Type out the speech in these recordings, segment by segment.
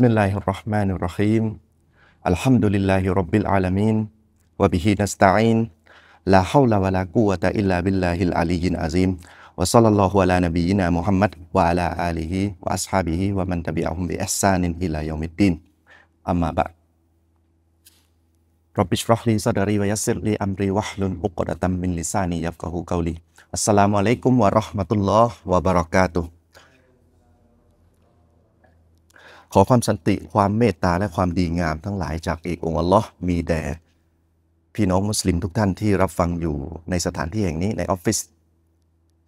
بسم الله الرحمن الرحيم الحمد لله رب العالمين وبه نستعين لا حول ولا قوة إلا بالله العلي العظيم وصلى الله على نبينا محمد وعلى آله وأصحابه ومن تبعهم بإحسان إلى يوم الدين أما بعد رب اشرح لي صدري ويسر لي أمري واحلل عقدة من لساني يفقه قولي السلام عليكم ورحمة الله وبركاته ขอความสันติความเมตตาและความดีงามทั้งหลายจากเอกองค์ลอ์มีแด่พี่น้องมุสลิมทุกท่านที่รับฟังอยู่ในสถานที่แห่งนี้ในออฟฟิศ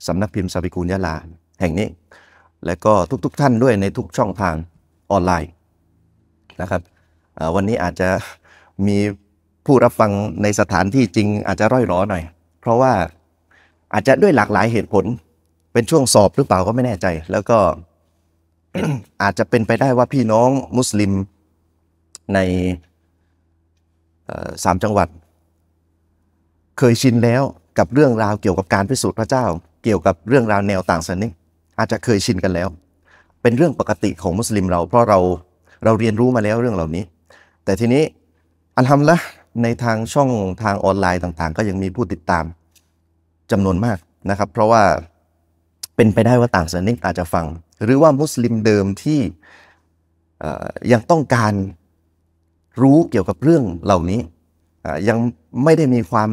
สำนักพิมพ์ซาบิกูนยะลา แห่งนี้ และก็ทุกๆทท่านด้วยในทุกช่องทางออนไลน์นะครับวันนี้อาจจะมีผู้รับฟังในสถานที่จริงอาจจะร่อยรอหน่อย เพราะว่าอาจจะด้วยหลากหลายเหตุผลเป็นช่วงสอบหรือเปล่าก็ไม่แน่ใจ แล้วก็อาจจะเป็นไปได้ว่าพี่น้องมุสลิมในสามจังหวัด เคยชินแล้วกับเรื่องราวเกี่ยวกับการพิสูจน์พระเจ้า เกี่ยวกับเรื่องราวแนวต่างศาสนิกอาจจะเคยชินกันแล้ว เป็นเรื่องปกติของมุสลิมเราเพราะเราเราเรียนรู้มาแล้วเรื่องเหล่านี้ แต่ทีนี้อันทำละในทางช่องทางออนไลน์ต่างๆ ก็ยังมีผู้ติดตามจำนวนมากนะครับ เพราะว่าเป็นไปได้ว่าต่างศาสนิกอาจจะฟัง หรือว่ามุสลิมเดิมที่ยังต้องการรู้เกี่ยวกับเรื่องเหล่านี้ยังไม่ได้มีความ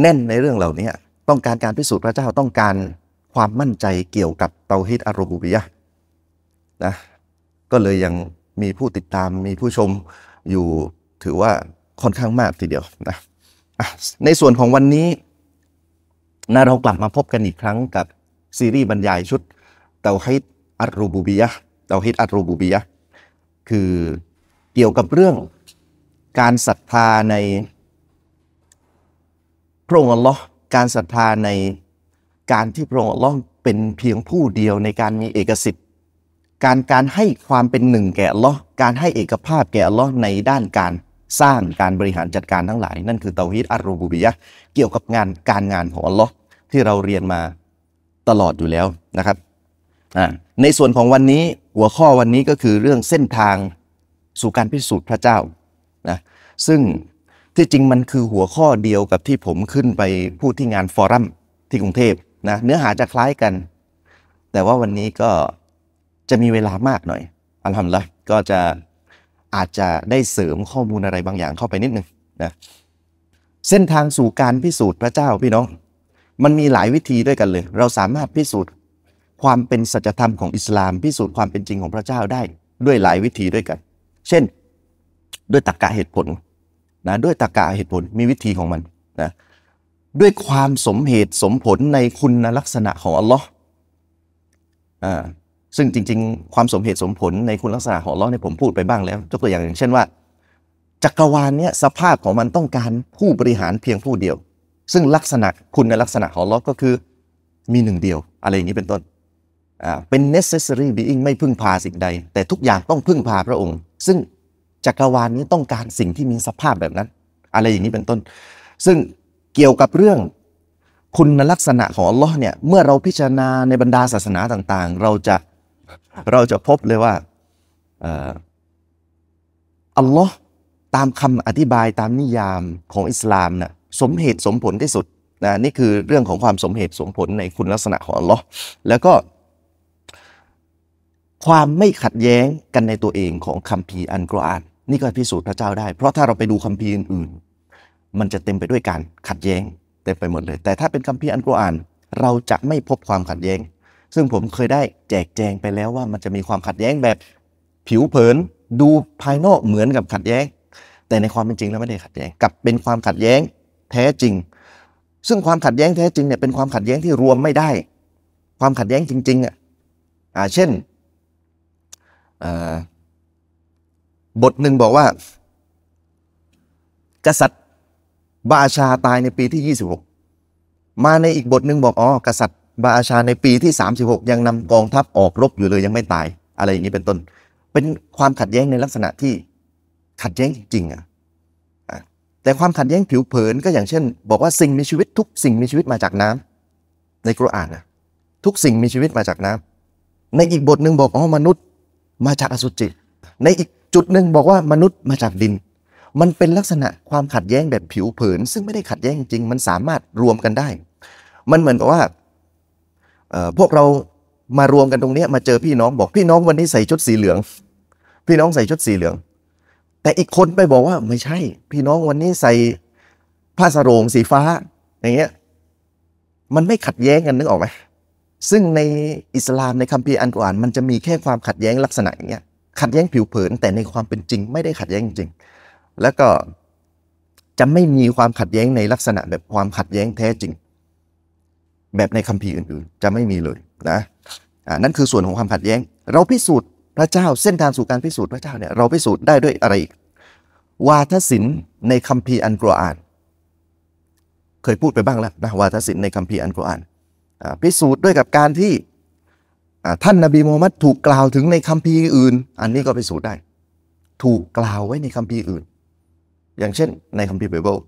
แน่นในเรื่องเหล่านี้ ต้องการการพิสูจน์พระเจ้าต้องการความมั่นใจเกี่ยวกับเตาฮิตอารูบูบิยะนะก็เลยยังมีผู้ติดตามมีผู้ชมอยู่ถือว่าค่อนข้างมากทีเดียวนะในส่วนของวันนี้นะเรากลับมาพบกันอีกครั้งกับซีรีส์บรรยายชุดเตาฮิตอัตรูบูบียะเตาฮิตอัตรูบูบียะคือเกี่ยวกับเรื่อง การศรัทธาในพระองค์อัลลอฮ์การศรัทธาในการที่พระองค์อัลลอฮ์เป็นเพียงผู้เดียวในการมีเอกสิทธิ์ การการให้ความเป็นหนึ่ง แก่อัลลอฮ์การให้เอกภาพแก่อัลลอฮ์ในด้านการสร้างการบริหารจัดการทั้งหลาย นั่นคือเตาฮิตอัรูบูบียะเกี่ยวกับงานการงานของอัลลอฮ์ที่เราเรียนมาตลอดอยู่แล้วนะครับ ในส่วนของวันนี้หัวข้อวันนี้ก็คือเรื่องเส้นทางสู่การพิสูจน์พระเจ้านะซึ่งที่จริงมันคือหัวข้อเดียวกับที่ผมขึ้นไปพูดที่งานฟอรัมที่กรุงเทพนะเนื้อหาจะคล้ายกัน แต่ว่าวันนี้ก็ จะมีเวลามากหน่อย อัลฮัมละก็จะอาจจะได้เสริมข้อมูลอะไรบางอย่างเข้าไปนิดนึงนะเส้นทางสู่การพิสูจน์พระเจ้าพี่น้องมันมีหลายวิธีด้วยกันเลย เราสามารถพิสูจน์ความเป็นสัจธรรมของอิสลามพิสูจน์ความเป็นจริงของพระเจ้าได้ ด้วยหลายวิธีด้วยกัน เช่นด้วยตรรกะเหตุผลนะด้วยตรรกะเหตุผลมีวิธีของมันนะด้วยความสมเหตุสมผลในคุณลักษณะของอัลลอฮ์อ่าซึ่งจริง ๆ ความสมเหตุสมผลในคุณลักษณะของอัลลอฮ์ในผมพูดไปบ้างแล้วยกตัวอย่างอย่างเช่นว่า จักรวาลเนี้ยสภาพของมันต้องการผู้บริหารเพียงผู้เดียวซึ่งลักษณะคุณในลักษณะของลอก็คือมีหนึ่งเดียว อะไรอย่างนี้เป็นต้นเป็น necessary being ไม่พึ่งพาสิ่งใด แต่ทุกอย่างต้องพึ่งพาพระองค์ ซึ่งจักรวาลนี้ต้องการสิ่งที่มีสภาพแบบนั้น อะไรอย่างนี้เป็นต้น ซึ่งเกี่ยวกับเรื่องคุณลักษณะของอัลลอฮ์เนี่ยเมื่อเราพิจารณาในบรรดาศาสนาต่าง ๆเราจะเราจะพบเลยว่าอัลลอฮ์ตามคำอธิบายตามนิยามของอิสลามนะ่ยสมเหตุสมผลที่สุดนะนี่คือเรื่องของความสมเหตุสมผลในคุณลักษณะของอัลลอฮ์แล้วก็ ความไม่ขัดแย้งกันในตัวเองของคัมภีร์อันกรอานนี่ก็พิสูจน์พระเจ้าได้ เพราะถ้าเราไปดูคัมภีร์อื่นมันจะเต็มไปด้วยการขัดแย้งเต็มไปหมดเลย แต่ถ้าเป็นคัมภีร์อันกรอานเราจะไม่พบความขัดแย้ง ซึ่งผมเคยได้แจกแจงไปแล้วว่า มันจะมีความขัดแย้งแบบผิวเผิน ดูภายนอกเหมือนกับขัดแย้ง แต่ในความเป็นจริงแล้วไม่ได้ขัดแย้งกับ เป็นความขัดแย้งแท้จริง ซึ่งความขัดแย้งแท้จริงเนี่ยเป็นความขัดแย้งที่รวมไม่ได้ ความขัดแย้งจริง ๆอ่ะเช่นบทหนึ่งบอกว่า กษัตริย์บาอาชาตายในปีที่ 26 มาในอีกบทหนึ่งบอกอ๋อกษัตริย์บาอาชาในปีที่36 ยังนำกองทัพออกรบอยู่เลยยังไม่ตาย อะไรอย่างนี้เป็นต้น เป็นความขัดแย้งในลักษณะที่ขัดแย้งจริงๆอ่ะแต่ความขัดแย้งผิวเผิน ก็อย่างเช่น บอกว่าสิ่งมีชีวิตทุกสิ่งมีชีวิตมาจากน้ำ ในกุรอานนะทุกสิ่งมีชีวิตมาจากน้ำ ในอีกบทหนึ่งบอกว่ามนุษย์มาจากอสุจิในอีกจุดหนึ่งบอกว่ามนุษย์มาจากดิน มันเป็นลักษณะความขัดแย้งแบบผิวเผินซึ่งไม่ได้ขัดแย้งจริง มันสามารถรวมกันได้ มันเหมือนกับว่าพวกเรามารวมกันตรงนี้มาเจอพี่น้องบอกพี่น้องวันนี้ใส่ชุดสีเหลือง พี่น้องใส่ชุดสีเหลืองแต่อีกคนไปบอกว่าไม่ใช่ พี่น้องวันนี้ใส่ผ้าสรง สีฟ้าอย่างเงี้ยมันไม่ขัดแย้งกันนึกออกไหมซึ่งในอิสลามในคัมภีร์อันกุรอานมันจะมีแค่ความขัดแย้งลักษณะอย่างเงี้ยขัดแย้งผิวเผิน แต่ในความเป็นจริง ไม่ได้ขัดแย้งจริง แล้วก็จะไม่มีความขัดแย้งในลักษณะ แบบความขัดแย้งแท้จริง แบบในคัมภีร์อื่นๆ จะไม่มีเลยนะอ่านั่นคือส่วนของความขัดแย้งเราพิสูจน์พระเจ้าเส้นทางสู่การพิสูจน์พระเจ้าเนี่ยเราพิสูจน์ได้ด้วยอะไรอีก วาทศิลป์ในคัมภีร์อันกรอาน เคยพูดไปบ้างแล้วนะวาทศิลป์ในคัมภีร์อันกรอานพิสูจน์ด้วยกับการที่ท่านนบีมูฮัมมัดถูกกล่าวถึงในคัมภีร์อื่นอันนี้ก็พิสูจน์ได้ ถูกกล่าวไว้ในคัมภีร์อื่น อย่างเช่นในคัมภีร์ไบเบิล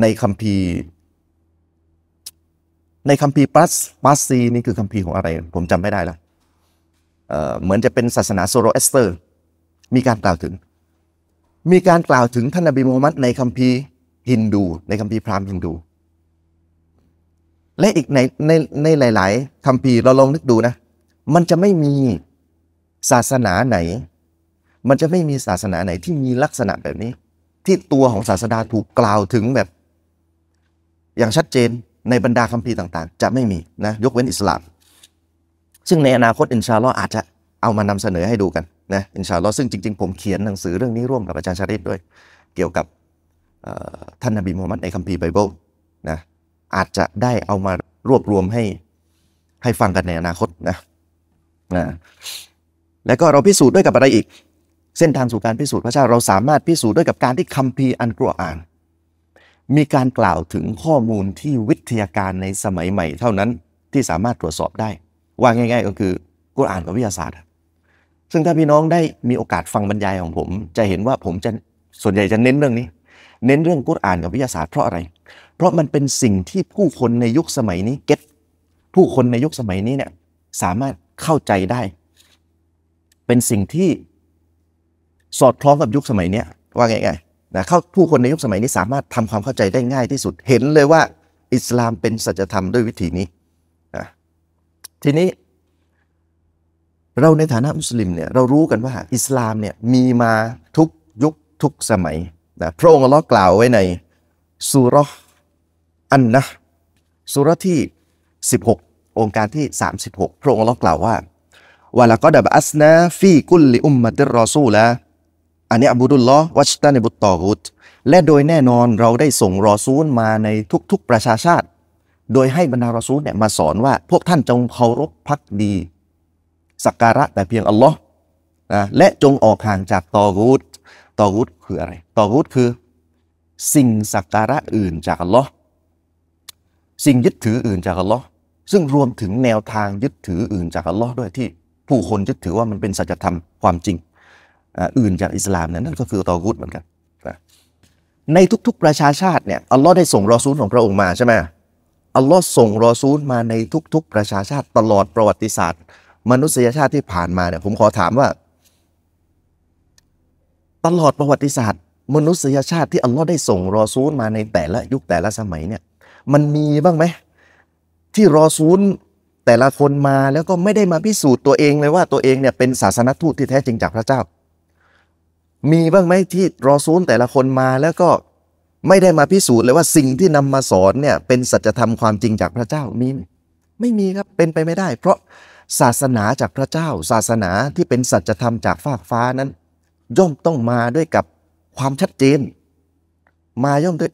ในคัมภีร์ในคัมภีร์ปัสปัสซีนี่คือคัมภีร์ของอะไร ผมจำไม่ได้แล้วเหมือนจะเป็นศาสนาโซโรเอสเตอร์ มีการกล่าวถึง มีการกล่าวถึงท่านนบีมูฮัมมัดในคัมภีร์ฮินดู ในคัมภีร์พราหมณ์ฮินดู และอีกในในในหลายๆ คัมภีร์เราลองนึกดูนะ มันจะไม่มีศาสนาไหน มันจะไม่มีศาสนาไหนที่มีลักษณะแบบนี้ ที่ตัวของศาสดาถูกกล่าวถึงแบบ อย่างชัดเจนในบรรดาคัมภีร์ต่างๆ จะไม่มีนะยกเว้นอิสลามซึ่งในอนาคตอินชาลออาจจะเอามานำเสนอให้ดูกันนะอินชาลอซึ่งจริง ๆ ผมเขียนหนังสือเรื่องนี้ร่วมกับอาจารย์ชาริดด้วย เกี่ยวกับท่านนบีมูฮัมมัดในคัมภีร์ไบเบิลนะอาจจะได้เอามารวบรวมให้ ให้ฟังกันในอนาคตนะนะแล้วก็เราพิสูจน์ด้วยกับอะไรอีก เส้นทางสู่การพิสูจน์พระเจ้าเราสามารถพิสูจน์ด้วยกับการที่คัมภีร์อันกรอานมีการกล่าวถึงข้อมูลที่วิทยาการในสมัยใหม่ เท่านั้นที่สามารถตรวจสอบได้ว่าง่าย ๆ ก็คือกุรอานกับวิทยาศาสตร์ ซึ่งถ้าพี่น้องได้มีโอกาสฟังบรรยายของผม จะเห็นว่าผมจะส่วนใหญ่จะเน้นเรื่องนี้ เน้นเรื่องกุรอานกับวิทยาศาสตร์ เพราะอะไร เพราะมันเป็นสิ่งที่ผู้คนในยุคสมัยนี้ เก็ตผู้คนในยุคสมัยนี้เนี่ยสามารถเข้าใจได้ เป็นสิ่งที่สอดคล้องกับยุคสมัยนี้ว่าง่ายๆนะเข้าผู้คนในยุคสมัยนี้สามารถทำความเข้าใจได้ง่ายที่สุด เห็นเลยว่า อิสลามเป็นสัจธรรมด้วยวิธีนี้ทีนี้เราในฐานะมุสลิมเนี่ยเรารู้กันว่าอิสลามเนี่ยมีมาทุกยุคทุกสมัยนะพระองค์ละกล่าวไว้ในสุรอันนะสุรที่ 16 องค์การที่ 36 พระองค์ละกล่าวว่าวาละกอดับอัสนาฟีกุลลิอุมมัดิรอซูละ อันนี้อบูดุลลอฮ์วัชตันิบุตตอฮุตและโดยแน่นอนเราได้ส่งรอซูลมาในทุกๆประชาชาติโดยให้บรรดารอซูลเนี่ยมาสอนว่า พวกท่านจงเคารพพักดีสักการะแต่เพียงอัลลอฮ์นะและจงออกห่างจากตอรูตตอรูตคืออะไร ตอรูตคือสิ่งสักการะอื่นจากอัลลอฮ์สิ่งยึดถืออื่นจากอัลลอฮ์ซึ่งรวมถึงแนวทางยึดถืออื่นจากอัลลอฮ์ด้วยที่ผู้คนยึดถือว่ามันเป็นสัจธรรมความจริงอื่นจากอิสลามนนั่นก็คือตอรูตเหมือนกันในทุกๆประชาชาติเนี่ยอัลลอฮ์ได้ส่งรอซูลของพระองค์มาใช่ไหมอัลลอฮ์ส่งรอซูลมาในทุก ๆ ประชาชาติตลอดประวัติศาสตร์ มนุษยชาติที่ผ่านมาเนี่ยผมขอถามว่าตลอดประวัติศาสตร์ มนุษยชาติที่อัลลอฮ์ได้ ส่งรอซูลมาในแต่ละยุคแต่ละสมัยเนี่ย มันมีบ้างไหมที่รอซูลแต่ละคนมาแล้วก็ไม่ได้มาพิสูจน์ตัวเองเลยว่าตัวเองเนี่ยเป็นศาสนทูตที่แท้จริง จากพระเจ้า มีบ้างไหมที่รอซูลแต่ละคนมาแล้วก็ไม่ได้มาพิสูจน์เลยว่าสิ่งที่นำมาสอนเนี่ยเป็นสัจธรรมความจริงจากพระเจ้ามีไหมไม่มีครับ เป็นไปไม่ได้ เพราะศาสนาจากพระเจ้า ศาสนาที่เป็นสัจธรรมจากฟากฟ้านั้น ย่อมต้องมาด้วยกับความชัดเจน มาย่อมด้วย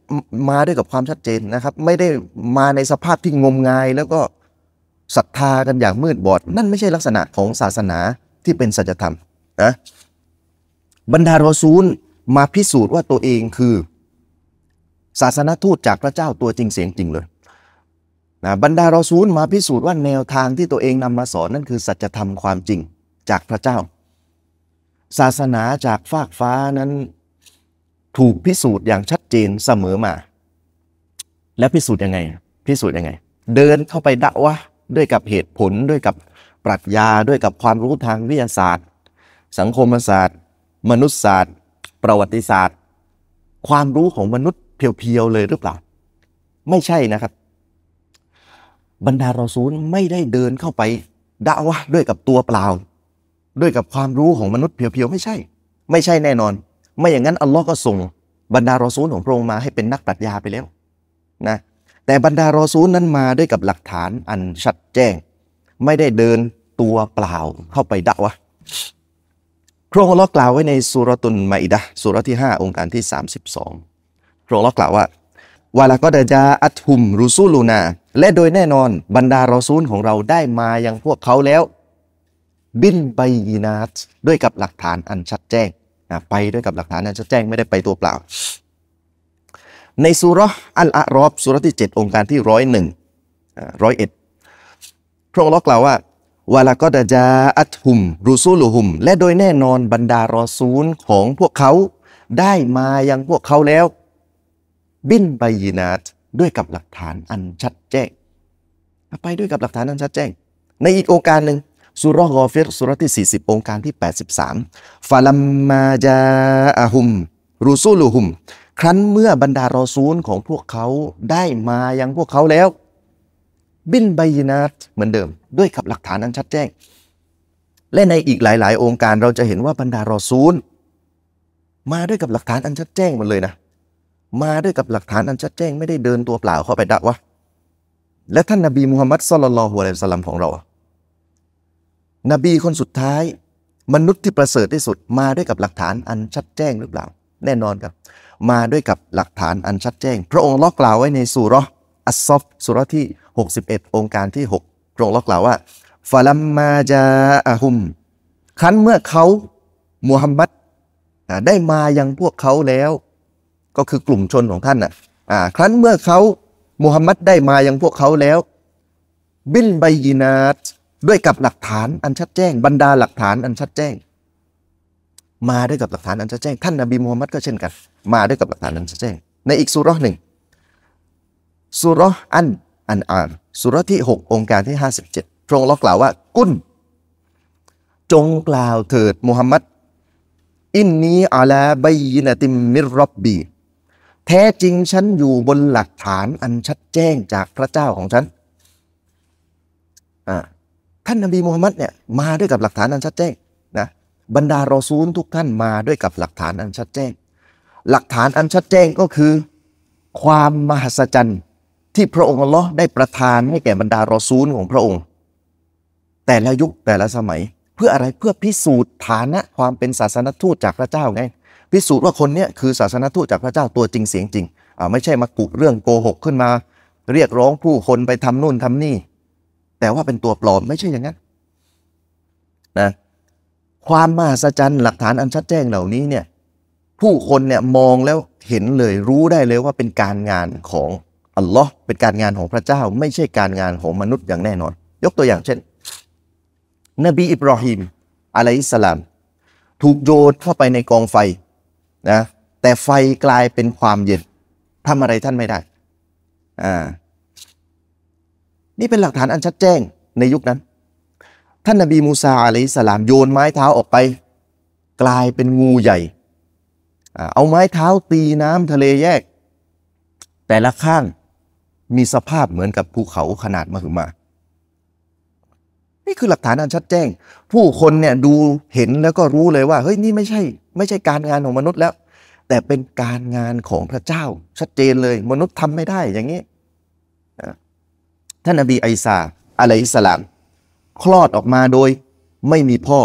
มาด้วยกับความชัดเจนนะครับ ไม่ได้มาในสภาพที่งมงายแล้วก็ศรัทธากันอย่างมืดบอด นั่นไม่ใช่ลักษณะของศาสนาที่เป็นสัจธรรมนะบรรดารอซูลมาพิสูจน์ว่าตัวเองคือศาสนทูตจากพระเจ้าตัวจริงเสียงจริงเลยนะบรรดารอซูลมาพิสูจน์ว่าแนวทางที่ตัวเองนำมาสอน นั่นคือสัจธรรมความจริงจากพระเจ้า ศาสนาจากฟากฟ้านั้นถูกพิสูจน์อย่างชัดเจนเสมอมา และพิสูจน์ยังไง พิสูจน์ยังไง เดินเข้าไปดะวะด้วยกับเหตุผลด้วยกับปรัชญาด้วยกับความรู้ทางวิทยาศาสตร์ สังคมศาสตร์ มนุษยศาสตร์ ประวัติศาสตร์ ความรู้ของมนุษย์เพียวๆเลยหรือเปล่า ไม่ใช่นะครับ บรรดารอซูลไม่ได้เดินเข้าไปด่าวะ ด้วยกับตัวเปล่า ด้วยกับความรู้ของมนุษย์เพียวๆ ไม่ใช่ ไม่ใช่แน่นอน ไม่อย่างนั้น อัลลอฮ์ก็ส่งบรรดารอซูลของพระองค์มาให้เป็นนักปรัชญาไปแล้วนะแต่บรรดารอซูลนั้นมาด้วยกับหลักฐานอันชัดแจ้ง ไม่ได้เดินตัวเปล่า เข้าไปด่าวะพระองค์อัลลอฮ์กล่าวไว้ในสุรตุนมาอิดะสุรที่5องค์การที่32พระองค์กล่าวว่าวาลาก็เดจาอัตุมรูซูลูนาและโดยแน่นอนบรรดารอซูลของเราได้มายังพวกเขาแล้ว บินไปยีนาตด้วยกับหลักฐานอันชัดแจ้งนะไปด้วยกับหลักฐานอันชัดแจ้งไม่ได้ไปตัวเปล่า ในสุรอัลอารอบสุรที่7องค์การที่ร้อยหนึ่งร้อยเอ็ดพระองค์กล่าวว่าวาลาก็ดาจาอัตหุมรูซูลูหุม และโดยแน่นอนบรรดารอซูลของพวกเขาได้มายังพวกเขาแล้วบินไปยีนาตด้วยกับหลักฐานอันชัดแจ้งไปด้วยกับหลักฐานอันชัดแจ้ง ในอีกองค์การหนึ่งสุรกอฟิรสุรที่40องค์การที่ 83ฟาลัมมาจาอาหุมรูซูลูหุม ครั้นเมื่อบรรดารอซูลของพวกเขาได้มาอย่างพวกเขาแล้วบินไบยินาตเหมือนเดิมด้วยกับหลักฐานอันชัดแจ้ง และในอีกหลายๆองค์การเราจะเห็นว่าบรรดารอซูล มาด้วยกับหลักฐานอันชัดแจ้งหมดเลยนะมาด้วยกับหลักฐานอันชัดแจ้งไม่ได้เดินตัวเปล่าเข้าไปดะวะ และท่านนบีมูฮัมมัดสลลัลฮุอะลัยฮิสลัมของเรานบีคนสุดท้ายมนุษย์ที่ประเสริฐที่สุดมาด้วยกับหลักฐานอันชัดแจ้งหรือเปล่า แน่นอนครับ มาด้วยกับหลักฐานอันชัดแจ้ง พระองค์ลอกล่าวไว้ในสุรอัสซอฟสุรที่ 61 องค์การที่6พระองค์ลอกล่าวว่าฟาลัมมาจาอะฮุมคั้นเมื่อเขามูฮัมมัดได้มายังพวกเขาแล้วก็คือกลุ่มชนของท่านนะอ่ะครั้นเมื่อเขามูฮัมหมัดได้มายังพวกเขาแล้ว บินไบยินาตด้วยกับหลักฐาน อันชัดแจ้งบรรดาหลักฐานอันชัดแจ้งมาด้วยกับหลักฐานอันชัดแจ้งท่านนบีมูฮัมหมัดก็เช่นกันมาด้วยกับหลักฐานอันชัดแจ้งในอีกสุรหนึ่งสุรอันอันอานสุรที่หกองค์การที่ห้าสิบเ็ดพระองค์กล่าวว่ากุนจงกล่าวเถิดมูฮัมหมัดอินนีอาลาบัยนติมมิรรบบีแท้จริงฉันอยู่บนหลักฐานอันชัดแจ้งจากพระเจ้าของฉัน ท่านนบีมูฮัมมัดเนี่ย มาด้วยกับหลักฐานอันชัดแจ้งนะบรรดารอซูลทุกท่านมาด้วยกับหลักฐานอันชัดแจ้ง หลักฐานอันชัดแจ้งก็คือความมหัศจรรย์ที่พระองค์ลอได้ประทานให้แก่บรรดารอซูลของพระองค์ แต่ละยุคแต่ละสมัย เพื่ออะไรเพื่อพิสูจน์ฐานะความเป็นศาสนทูตจากพระเจ้าไงพิสูจน์ว่าคนนี้คือศาสนทูตจากพระเจ้าตัวจริงเสียงจริงไม่ใช่มากุเรื่องโกหกขึ้นมา เรียกร้องผู้คนไปทำนู่นทำนี่ แต่ว่าเป็นตัวปลอมไม่ใช่อย่างนั้นนะความมหัศจรรย์หลักฐานอันชัดแจ้งเหล่านี้เนี่ยผู้คนเนี่ยมองแล้วเห็นเลยรู้ได้เลยว่าเป็นการงานของอัลลอฮ์เป็นการงานของพระเจ้าไม่ใช่การงานของมนุษย์อย่างแน่นอน ยกตัวอย่างเช่น นบีอิบรอฮิมอะลัยสลาม ถูกโยนเข้าไปในกองไฟนะแต่ไฟกลายเป็นความเย็นทำอะไรท่านไม่ได้อานี่เป็นหลักฐานอันชัดแจ้งในยุคนั้น ท่านนาบีมูซาอะลัยสลามโยนไม้เท้าออกไป กลายเป็นงูใหญ่ เอาไม้เท้าตีน้ำทะเลแยก แต่ละข้างมีสภาพเหมือนกับภูเขาขนาดมหึมา นี่คือหลักฐานอันชัดแจ้ง ผู้คนเนี่ยดูเห็นแล้วก็รู้เลยว่าเฮ้ยนี่ไม่ใช่ไม่ใช่การงานของมนุษย์แล้ว แต่เป็นการงานของพระเจ้า ชัดเจนเลยมนุษย์ทำไม่ได้อย่างนี้ท่านอบีไอซาอะลัยสลามคลอดออกมาโดยไม่มีพ่อ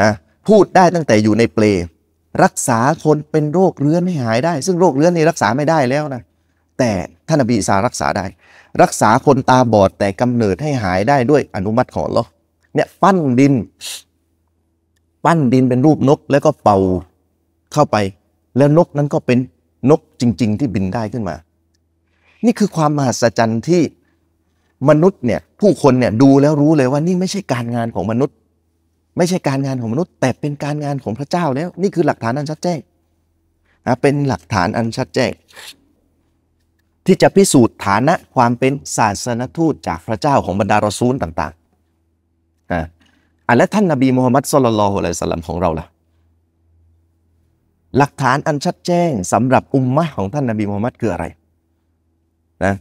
นะพูดได้ตั้งแต่อยู่ในเปลรักษาคนเป็นโรคเรื้อนให้หายได้ ซึ่งโรคเรื้อนนี่รักษาไม่ได้แล้วนะแต่ท่านอบีอสารักษาได้ รักษาคนตาบอดแต่กำเนิดให้หายได้ด้วยอนุมัติของเราเนี่ยปั้นดินปั้นดินเป็นรูปนกแล้วก็เป่าเข้าไป แล้วนกนั้นก็เป็นนกจริง ๆ ที่บินได้ขึ้นมา นี่คือความมหัศจรรย์ที่มนุษย์เนี่ยผู้คนเนี่ยดูแล้วรู้เลยว่านี่ไม่ใช่การงานของมนุษย์ ไม่ใช่การงานของมนุษย์ แต่เป็นการงานของพระเจ้าแล้ว นี่คือหลักฐานอันชัดแจ้งเป็นหลักฐานอันชัดแจ้งที่จะพิสูจน์ฐานะความเป็นศาสนทูตจากพระเจ้าของบรรดารอซูลต่าง ๆอ่ะและท่านนบีมูฮัมมัดสุลลัลฮุอะลัยสัลลัมของเราล่ะหลักฐานอันชัดแจ้ง สำหรับอุมมะของท่านนบีมูฮัมมัดคืออะไรนะ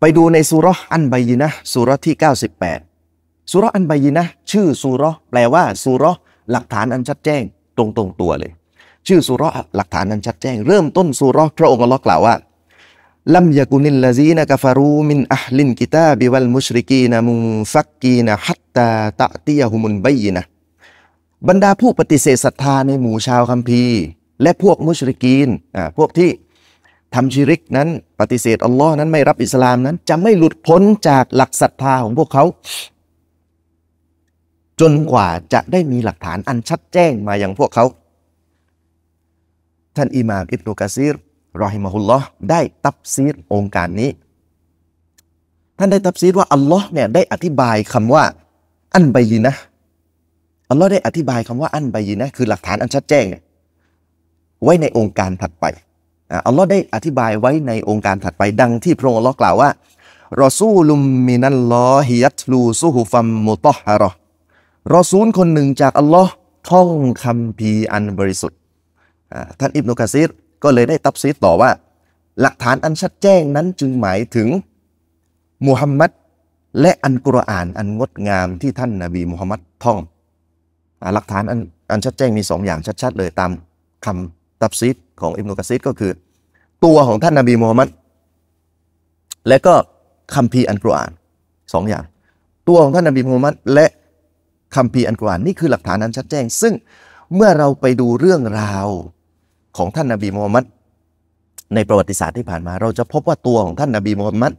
ไปดูในสุรอันบายินะสุรที่ 98สุรอันบายินะชื่อสุรแปลว่าสุรหลักฐานอันชัดแจ้งตรงตรงตัวเลย ชื่อสุรหลักฐานอันชัดแจ้งเริ่มต้นสุรพระองค์ัละกล่าวว่าลัมยากุนิลลาซีนะกฟารูมินอัลลินกิตาบิวัลมุชริกีนะมุฟักกีนะฮัตาตะเตียหุมุนบัยนะบรรดาผู้ปฏิเสธศรัทธาในหมู่ชาวคัมภีร์และพวกมุชริกีนอ่าพวกที่ทำชิริกนั้น ปฏิเสธอัลลอฮ์นั้นไม่รับอิสลามนั้น จะไม่หลุดพ้นจากหลักศรัทธาของพวกเขา จนกว่าจะได้มีหลักฐานอันชัดแจ้งมาอย่างพวกเขา ท่าน อิมามอิบนุกะซีรรอฮิมะฮุลลอฮ์ได้ตับซีรองค์การนี้ ท่านได้ตับซีรว่าอัลลอฮ์เนี่ยได้อธิบายคำว่าอันไบยินนะ อัลลอฮ์ได้อธิบายคำว่าอันไบยินนะคือหลักฐานอันชัดแจ้ง ไว้ในองค์การถัดไปอัลลอฮ์ได้อธิบายไว้ในองค์การถัดไปดังที่พระองค์อัลลอฮ์กล่าวว่ารอซูลุมมินัลลอฮิยัตลูซูฮุฟัมมุตฮารอรอซูลคนหนึ่งจากอัลลอฮ์ท่องคำพีอันบริสุทธิ์ ท่านอิบนุกะซีรก็เลยได้ตับซีดต่อว่า หลักฐานอันชัดแจ้งนั้นจึงหมายถึงมุฮัมมัดและอันกุรอานอันงดงามที่ท่านนาบีมุฮัมมัดท่อง หลักฐานอันอันชัดแจ้ง มีสองอย่างชัดๆเลยตามคำตับซีดของอิมนุกซีดก็คือ ตัวของท่านนาบีมุฮัมมัดและก็คัมภีร์อันกุรอานสองอย่าง ตัวของท่านนาบีมุฮัมมัดและคัมภีร์อันกุรอานนี่คือหลักฐานอันชัดแจ้ง ซึ่งเมื่อเราไปดูเรื่องราวของท่านนาบีมุฮัมมัดในประวัติศาสตร์ที่ผ่านมาเราจะพบว่าตัวของท่านนาบีมุฮัมมัด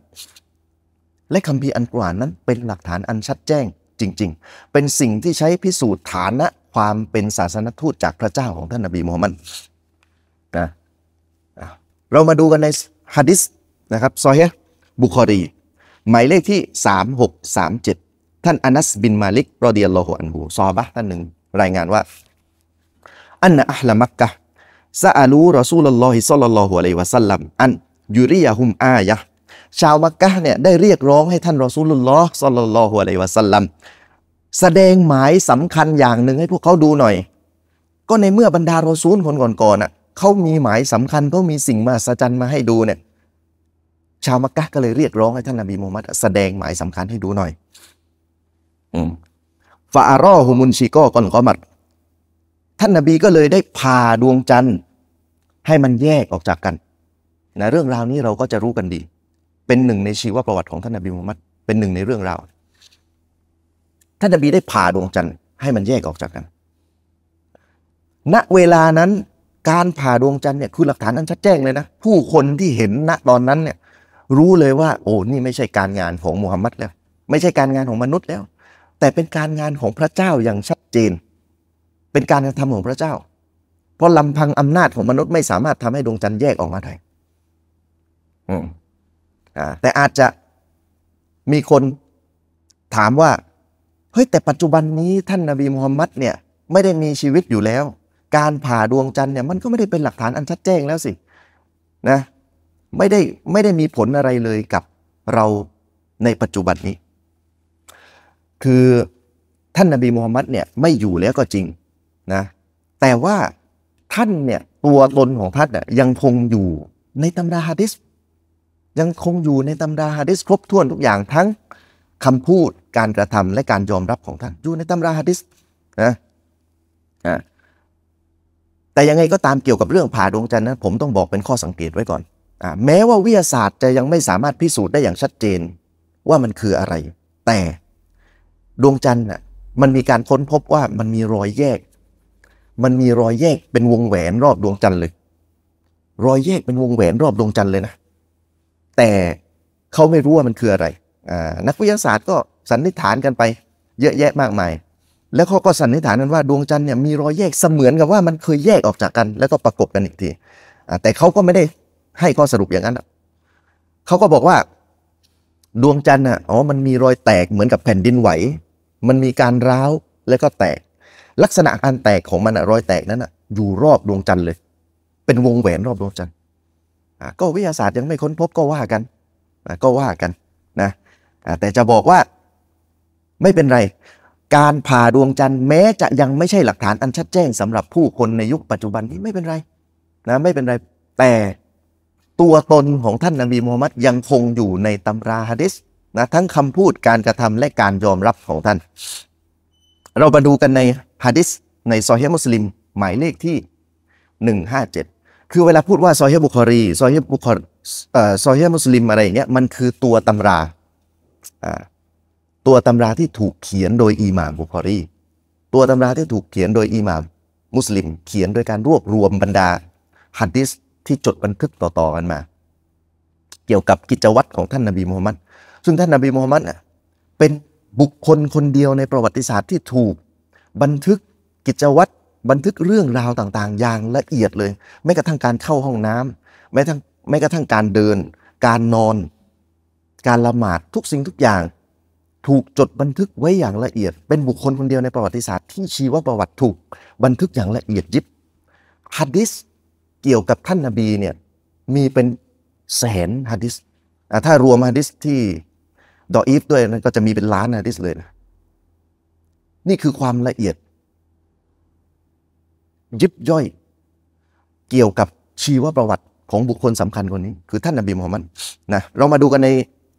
และคำพีอันกวานนั้นเป็นหลักฐานอันชัดแจ้งจริง ๆ เป็นสิ่งที่ใช้พิสูจน์ฐานะความเป็นศาสนทูตจากพระเจ้าของท่านนบีมูฮัมมัดนะเรามาดูกันในฮะดิษนะครับซอฮีบุคอรี หมายเลขที่ 3637 ท่านอานัสบินมาลิก รอเดียลลอฮุอันบูซอบะท่านหนึ่งรายงานว่า อันนะอัลมักกะซาอลูรอซูลลอฮิซัลลัลลอฮุอะลัยวะสัลลัมอันยูริยาฮุมอายะชาวมักกะเนี่ย ได้เรียกร้องให้ท่านรอซูลุลลอฮ์สัลลัลลอฮุอะลัยวะสัลลัมแสดงหมายสำคัญอย่างหนึ่งให้พวกเขาดูหน่อย ก็ในเมื่อบรรดารอซูลคนก่อนๆน่ะเขามีหมายสำคัญเขามีสิ่งมหัศจรรย์มาให้ดูเนี่ย ชาวมักกะก็เลยเรียกร้องให้ท่านนบีมูฮัมมัดแสดงหมายสำคัญให้ดูหน่อยฟาอารอฮุมุนชิโกกอนกอมัด ท่านนบีก็เลยได้พาดวงจันทร์ ให้มันแยกออกจากกันนะเรื่องราวนี้เราก็จะรู้กันดีเป็นหนึ่งในชีวประวัติของท่านอบีมุฮัมมัด เป็นหนึ่งในเรื่องราวท่านอบีได้ผ่าดวงจันทร์ให้มันแยกออกจากกัน ณ เวลานั้น การผ่าดวงจันทร์เนี่ย คือหลักฐานนั้นชัดแจ้งเลยนะผู้คนที่เห็นณตอนนั้นเนี่ย รู้เลยว่า โอ้นี่ไม่ใช่การงานของมูฮัมหมัดแล้วไม่ใช่การงานของมนุษย์แล้ว แต่เป็นการงานของพระเจ้าอย่างชัดเจน เป็นการทำของพระเจ้า เพราะลำพังอำนาจของมนุษย์ไม่สามารถทำให้ดวงจันทร์แยกออกมาได้แต่อาจจะมีคนถามว่าเฮ้ยแต่ปัจจุบันนี้ท่านนาบีมูฮัมมัดเนี่ยไม่ได้มีชีวิตอยู่แล้ว การผ่าดวงจันทร์เนี่ยมันก็ไม่ได้เป็นหลักฐานอันชัดแจ้งแล้วสินะไม่ได้ไม่ได้มีผลอะไรเลยกับเราในปัจจุบันนี้ คือท่านนาบีมูฮัมมัดเนี่ยไม่อยู่แล้วก็จริงนะแต่ว่าท่านเนี่ยตัวตนของท่านเนี่ยยังคงอยู่ในตำราฮะดิษยังคงอยู่ในตำราฮะดิษครบถ้วนทุกอย่างทั้งคำพูดการกระทำและการยอมรับของท่านอยู่ในตำราฮะดิษนะแต่ยังไงก็ตามเกี่ยวกับเรื่องผ่าดวงจันทร์นั้น ผมต้องบอกเป็นข้อสังเกตไว้ก่อนอแม้ว่าวิทยาศาสตร์จะยังไม่สามารถพิสูจน์ได้อย่างชัดเจน ว่ามันคืออะไร แต่ดวงจันทร์น่ะมันมีการค้นพบว่ามันมีรอยแยก มันมีรอยแยกเป็นวงแหวนรอบดวงจันทร์เลยรอยแยกเป็นวงแหวนรอบดวงจันทร์เลยนะแต่เขาไม่รู้ว่ามันคืออะไร นักวิทยาศาสตร์ก็สันนิษฐานกันไปเยอะแยะมากมาย แล้วเขาก็สันนิษฐานกันว่าดวงจันทร์เนี่ยมีรอยแยกเสมือนกับว่ามันเคยแยกออกจากกัน แล้วก็ประกบกันอีกที แต่เขาก็ไม่ได้ให้ข้อสรุปอย่างนั้น เขาก็บอกว่าดวงจันทร์อ่ะอ๋อมันมีรอยแตกเหมือนกับแผ่นดินไหว มันมีการร้าวแล้วก็แตก ลักษณะการแตกของมันอ่ะรอยแตกนั้นอ่ะอยู่รอบดวงจันทร์เลย เป็นวงแหวนรอบดวงจันทร์ก็วิทยาศาสตร์ยังไม่ค้นพบก็ว่ากันก็ว่ากันนะแต่จะบอกว่าไม่เป็นไร การผ่าดวงจันทร์แม้จะยังไม่ใช่หลักฐานอันชัดแจ้งสำหรับผู้คนในยุคปัจจุบันนี้ไม่เป็นไรนะไม่เป็นไร แต่ตัวตนของท่านนบีมูฮัมมัดยังคงอยู่ในตำราฮะดิษนะทั้งคำพูดการกระทำและการยอมรับของท่าน เรามาดูกันในฮะดิษในซอฮีมุสลิม หมายเลขที่157คือเวลาพูดว่าซอฮีบุคอรี ซอฮีบุคอรซอฮีมุสลิมอะไรอย่างเงี้ย มันคือตัวตำรา ตัวตำราที่ถูกเขียนโดยอิหม่ามบุคอรี ตัวตำราที่ถูกเขียนโดยอิหม่าม มุสลิม เขียนโดยการรวบรวมบรรดาฮัดติสที่จดบันทึกต่อๆกันมา เกี่ยวกับกิจวัตรของท่านนบีมูฮัมมัด ซึ่งท่านนบีมูฮัมมัดเป็นบุคคลคนเดียวในประวัติศาสตร์ที่ถูกบันทึกกิจวัตรบันทึกเรื่องราวต่างๆ อย่างละเอียดเลยแม้กระทั่งการเข้าห้องน้ำแม้ทั้งแม้กระทั่งการเดิน การนอน การละหมาดทุกสิ่งทุกอย่าง ถูกจดบันทึกไว้อย่างละเอียด เป็นบุคคลคนเดียวในประวัติศาสตร์ที่ชีวประวัติถูกบันทึกอย่างละเอียดยิบฮัดิสเกี่ยวกับท่านนาบีเนี่ยมีเป็นแสนฮัดิสถ้ารวมฮัดิสที่ ดออีฟด้วยนั้นก็จะมีเป็นล้านฮัดดิสเลยนะนี่คือความละเอียดยิบย่อยเกี่ยวกับชีวประวัติของบุคคลสำคัญคนนี้ คือท่านนบีมุฮัมมัดนะเรามาดูกันใน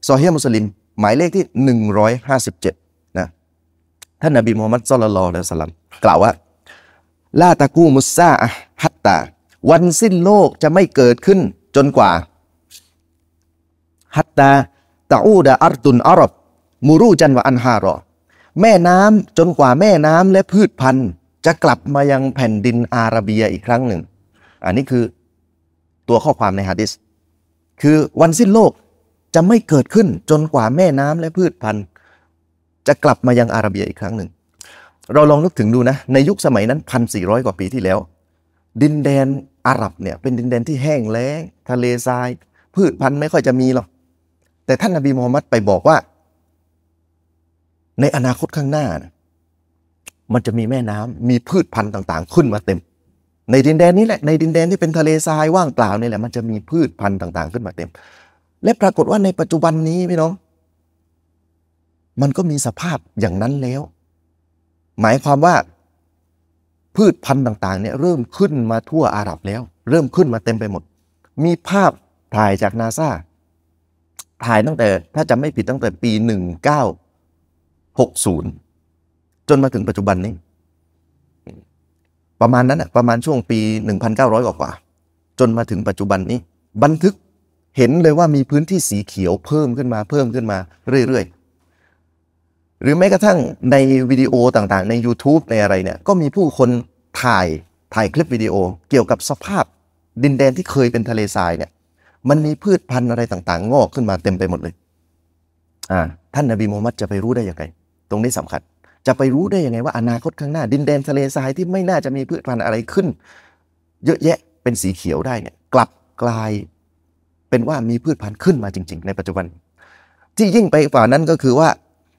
ซอฮีมุสลิมหมายเลขที่ 157นะท่านนบีมุฮัมมัดสุลลัลละสลัม กล่าวว่าลาตะกูมุซ่าฮัตตาวันสิ้นโลกจะไม่เกิดขึ้นจนกว่า ฮัตตาตะอูดะอัรตุนอารบมูรูจันวะอันฮารอ แม่น้ำจนกว่าแม่น้ำและพืชพันธุ์จะกลับมายังแผ่นดินอาระเบียอีกครั้งหนึ่ง อันนี้คือตัวข้อความในฮะดิษคือวันสิ้นโลกจะไม่เกิดขึ้น จนกว่าแม่น้ำและพืชพันธุ์ จะกลับมายังอาระเบียอีกครั้งหนึ่ง เราลองนึกถึงดูนะในยุคสมัยนั้นพันสี่ร้อยกว่าปีที่แล้ว ดินแดนอาหรับเนี่ย เป็นดินแดนที่แห้งแล้ง ทะเลทราย พืชพันธุ์ไม่ค่อยจะมีหรอกแต่ท่านนบีมูฮัมมัดไปบอกว่าในอนาคตข้างหน้านะมันจะมีแม่น้ำ มีพืชพันธุ์ต่างๆขึ้นมาเต็ม ในดินแดนนี้แหละในดินแดนที่เป็นทะเลทรายว่างเปล่านี่แหละ มันจะมีพืชพันธุ์ต่างๆขึ้นมาเต็ม และปรากฏว่าในปัจจุบันนี้พี่น้อง มันก็มีสภาพอย่างนั้นแล้ว หมายความว่าพืชพันธุ์ต่าง ๆ เนี่ยเริ่มขึ้นมาทั่วอาหรับแล้ว เริ่มขึ้นมาเต็มไปหมด มีภาพถ่ายจากนาซาถ่ายตั้งแต่ถ้าจำไม่ผิดตั้งแต่ปี1960จนมาถึงปัจจุบันนี้ ประมาณนั้นอะประมาณช่วงปี 1,900กว่ากว่า จนมาถึงปัจจุบันนี้ บันทึกเห็นเลยว่ามีพื้นที่สีเขียวเพิ่มขึ้นมาเพิ่มขึ้นมาเรื่อยๆ หรือแม้กระทั่งในวิดีโอต่างๆ ใน YouTube ในอะไรเนี่ย ก็มีผู้คนถ่ายถ่ายคลิปวิดีโอ เกี่ยวกับสภาพดินแดนที่เคยเป็นทะเลทรายเนี่ย มันมีพืชพันธุ์อะไรต่างๆ งอกขึ้นมาเต็มไปหมดเลยอ่าท่านนบีมูฮัมมัดจะไปรู้ได้อย่างไรตรงนี้สำคัญจะไปรู้ได้ยังไงว่าอนาคตข้างหน้า ดินแดนทะเลทรายที่ไม่น่าจะมีพืชพันธุ์อะไรขึ้น เยอะแยะเป็นสีเขียวได้เนี่ยกลับกลายเป็นว่ามีพืชพันธุ์ขึ้นมาจริงๆในปัจจุบัน ที่ยิ่งไปกว่านั้นก็คือว่า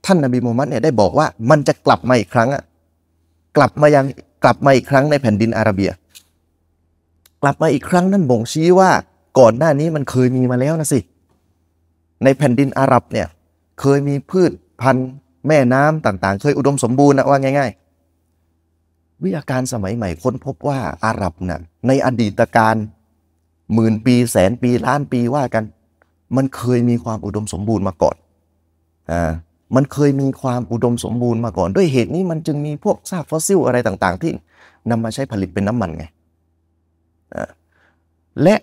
ท่านนบีมูฮัมมัดเนี่ยได้บอกว่ามันจะกลับมาอีกครั้งอะกลับมายังกลับมาอีกครั้งในแผ่นดินอาระเบีย กลับมาอีกครั้งนั่นบ่งชี้ว่าก่อนหน้านี้มันเคยมีมาแล้วนะสิ ในแผ่นดินอาหรับเนี่ยเคยมีพืชพันธุ์แม่น้ำต่างๆเคยอุดมสมบูรณ์นะว่าง่ายๆ วิทยาการสมัยใหม่ค้นพบว่าอาหรับนะ่ะในอดีตการหมื่นปีแสนปีล้านปีว่ากัน มันเคยมีความอุดมสมบูรณ์มาก่อนอ่ามันเคยมีความอุดมสมบูรณ์มาก่อนด้วยเหตุนี้มันจึงมีพวกซากฟอสซิลอะไรต่าง ๆ ที่นำมาใช้ผลิตเป็นน้ำมันไงและ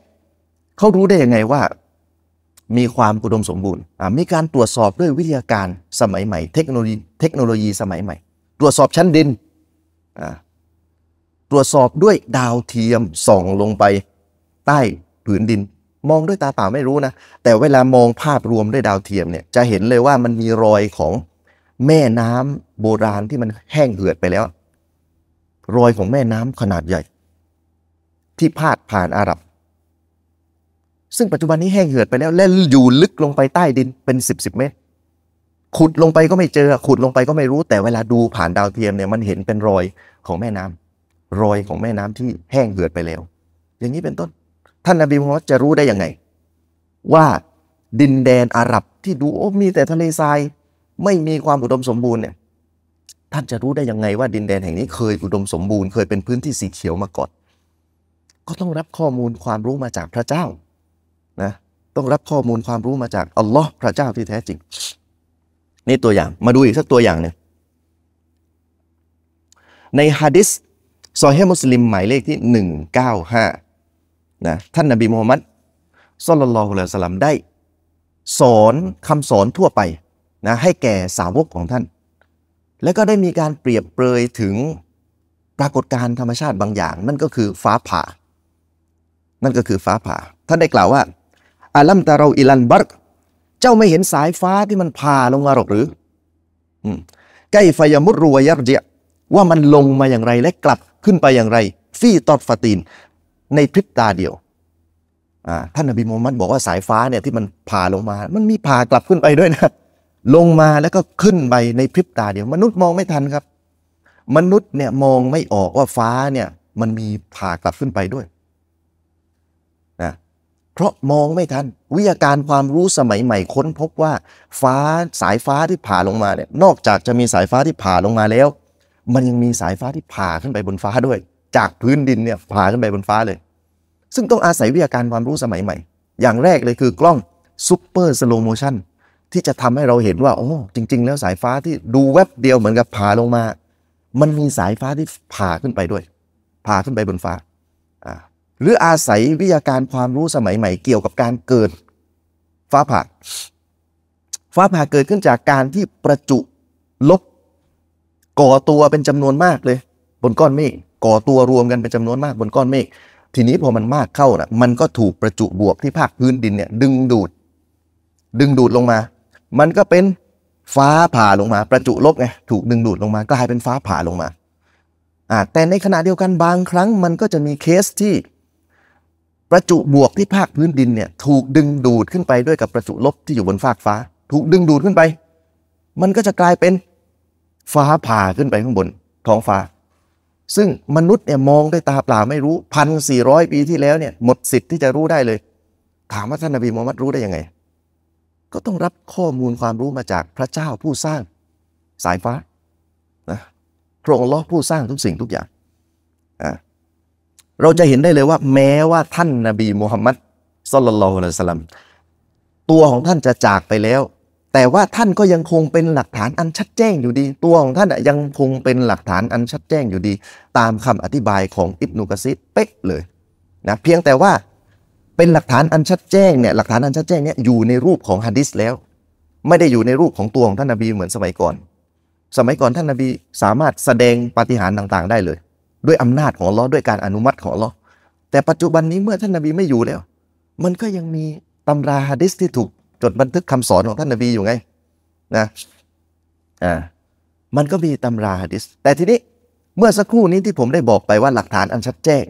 เขารู้ได้ยังไงว่ามีความอุดมสมบูรณ์มีการตรวจสอบด้วยวิทยาการสมัยใหม่ เทคโนโลยี เทคโนโลยีสมัยใหม่ ตรวจสอบชั้นดินตรวจสอบด้วยดาวเทียมส่องลงไปใต้ผืนดิน มองด้วยตาเปล่าไม่รู้นะ แต่เวลามองภาพรวมด้วยดาวเทียมเนี่ย จะเห็นเลยว่ามันมีรอยของแม่น้ำโบราณที่มันแห้งเหือดไปแล้ว รอยของแม่น้ำขนาดใหญ่ที่พาดผ่านอาหรับซึ่งปัจจุบันนี้แห้งเหือดไปแล้วและอยู่ลึกลงไปใต้ดินเป็นสิบสิบเมตร ขุดลงไปก็ไม่เจอขุดลงไปก็ไม่รู้ แต่เวลาดูผ่านดาวเทียมเนี่ยมันเห็นเป็นรอยของแม่น้ำ รอยของแม่น้ำที่แห้งเหือดไปแล้ว อย่างนี้เป็นต้นท่านนบีมุฮัมมัดจะรู้ได้ยังไง ว่าดินแดนอาหรับที่ดูโอ้มีแต่ทะเลทราย ไม่มีความอุดมสมบูรณ์เนี่ยท่านจะรู้ได้ยังไงว่าดินแดนแห่งนี้เคยอุดมสมบูรณ์เคยเป็นพื้นที่สีเขียวมาก่อนก็ต้องรับข้อมูลความรู้มาจากพระเจ้าต้องรับข้อมูลความรู้มาจาก อัลลอฮ์พระเจ้าที่แท้จริง นี่ตัวอย่างมาดูอีกสักตัวอย่างหนึ่งในฮะดิษซอฮีมุสลิมหมายเลขที่ 195นะท่านนบีมูฮัมมัดสุลลัลลอฮุลลอฮิสลัมได้ สอนคำสอนทั่วไปนะให้แก่สาวกของท่าน แล้วก็ได้มีการเปรียบเปรยถึงปรากฏการณ์ธรรมชาติบางอย่าง นั่นก็คือฟ้าผ่า นั่นก็คือฟ้าผ่า ท่านได้กล่าวว่าอาลัมตาเราอิลันบักจ้าไม่เห็นสายฟ้าที่มันพาลงมาหรอกหรือใกล้ไฟยมุดรวยักเจีว่ามันลงมาอย่างไรและกลับขึ้นไปอย่างไรฟี่ตอดฟาตีน ในพริบตาเดียวท่านอบิมูมัดบอกว่าสายฟ้าเนี่ยที่มันผ่าลงมา มันมีผ่ากลับขึ้นไปด้วยนะลงมาแล้วก็ขึ้นไปในพริบตาเดียว มนุษย์มองไม่ทันครับ มนุษย์เนี่ยมองไม่ออกว่าฟ้าเนี่ย มันมีผ่ากลับขึ้นไปด้วยเพราะมองไม่ทัน วิทยาการความรู้สมัยใหม่ค้นพบว่าฟ้าสายฟ้าที่ผ่าลงมาเนี่ยนอกจากจะมีสายฟ้าที่ผ่าลงมาแล้ว มันยังมีสายฟ้าที่ผ่าขึ้นไปบนฟ้าด้วย จากพื้นดินเนี่ยผ่าขึ้นไปบนฟ้าเลย ซึ่งต้องอาศัยวิทยาการความรู้สมัยใหม่ อย่างแรกเลยคือกล้องซูเปอร์สโลโมชันที่จะทำให้เราเห็นว่าโอ้จริง ๆ แล้วสายฟ้าที่ดูแวบเดียวเหมือนกับผ่าลงมา มันมีสายฟ้าที่ผ่าขึ้นไปด้วย ผ่าขึ้นไปบนฟ้าหรืออาศัยวิทยาการความรู้สมัยใหม่เกี่ยวกับการเกิดฟ้าผ่าฟ้าผ่าเกิดขึ้นจากการที่ประจุลบก่อตัวเป็นจำนวนมากเลย บนก้อนเมฆก่อตัวรวมกันเป็นจำนวนมาก บนก้อนเมฆทีนี้พอมันมากเข้านะ่ะมันก็ถูกประจุบวก ที่ภาคพื้นดินเนี่ย ดึงดูด ดึงดูดลงมา มันก็เป็นฟ้าผ่าลงมา ประจุลบไงถูกดึงดูดลงมากลายเป็นฟ้าผ่าลงมาอ่าแต่ในขณะเดียวกันบางครั้งมันก็จะมีเคสที่ประจุบวกที่ภาคพื้นดินเนี่ย ถูกดึงดูดขึ้นไปด้วยกับประจุลบที่อยู่บนฟากฟ้า ถูกดึงดูดขึ้นไป มันก็จะกลายเป็นฟ้าผ่าขึ้นไปข้างบน ท้องฟ้า ซึ่งมนุษย์เนี่ยมองด้วยตาเปล่าไม่รู้พันสี่ร้อยปีที่แล้วเนี่ย หมดสิทธิ์ที่จะรู้ได้เลย ถามว่าท่านนบีมูฮัมมัดรู้ได้ยังไง ก็ต้องรับข้อมูลความรู้มาจากพระเจ้าผู้สร้างสายฟ้านะพระองค์ลผู้สร้างทุกสิ่งทุกอย่างอ่าเราจะเห็นได้เลยว่าแม้ว่าท่านนบีมูฮัมมัดสลลัลลอฮุอะลัยสลัมตัวของท่านจะจากไปแล้ว แต่ว่าท่านก็ยังคงเป็นหลักฐานอันชัดแจ้งอยู่ดี ตัวของท่านยังคงเป็นหลักฐานอันชัดแจ้งอยู่ดี ตามคำอธิบายของอิบนุกะซิดเป๊ะเลยนะเพียงแต่ว่าเป็นหลักฐานอันชัดแจ้งเนี่ยหลักฐานอันชัดแจ้งเนี่ยอยู่ในรูปของฮะดิษแล้ว ไม่ได้อยู่ในรูปของตัวของท่านนบีเหมือนสมัยก่อน สมัยก่อนท่านนบีสามารถแสดงปาฏิหาริย์ต่างๆได้เลยด้วยอำนาจของล้อด้วยการอนุมัติของล้อแต่ปัจจุบันนี้เมื่อท่านนบีไม่อยู่แล้ว มันก็ยังมี ตำราฮะดิษที่ถูกจดบันทึกคำสอนของท่านนบีอยู่ไงนะอ่ามันก็มีตำราฮะดิษแต่ทีนี้เมื่อสักครู่นี้ที่ผมได้บอกไปว่าหลักฐานอันชัดแจ้ง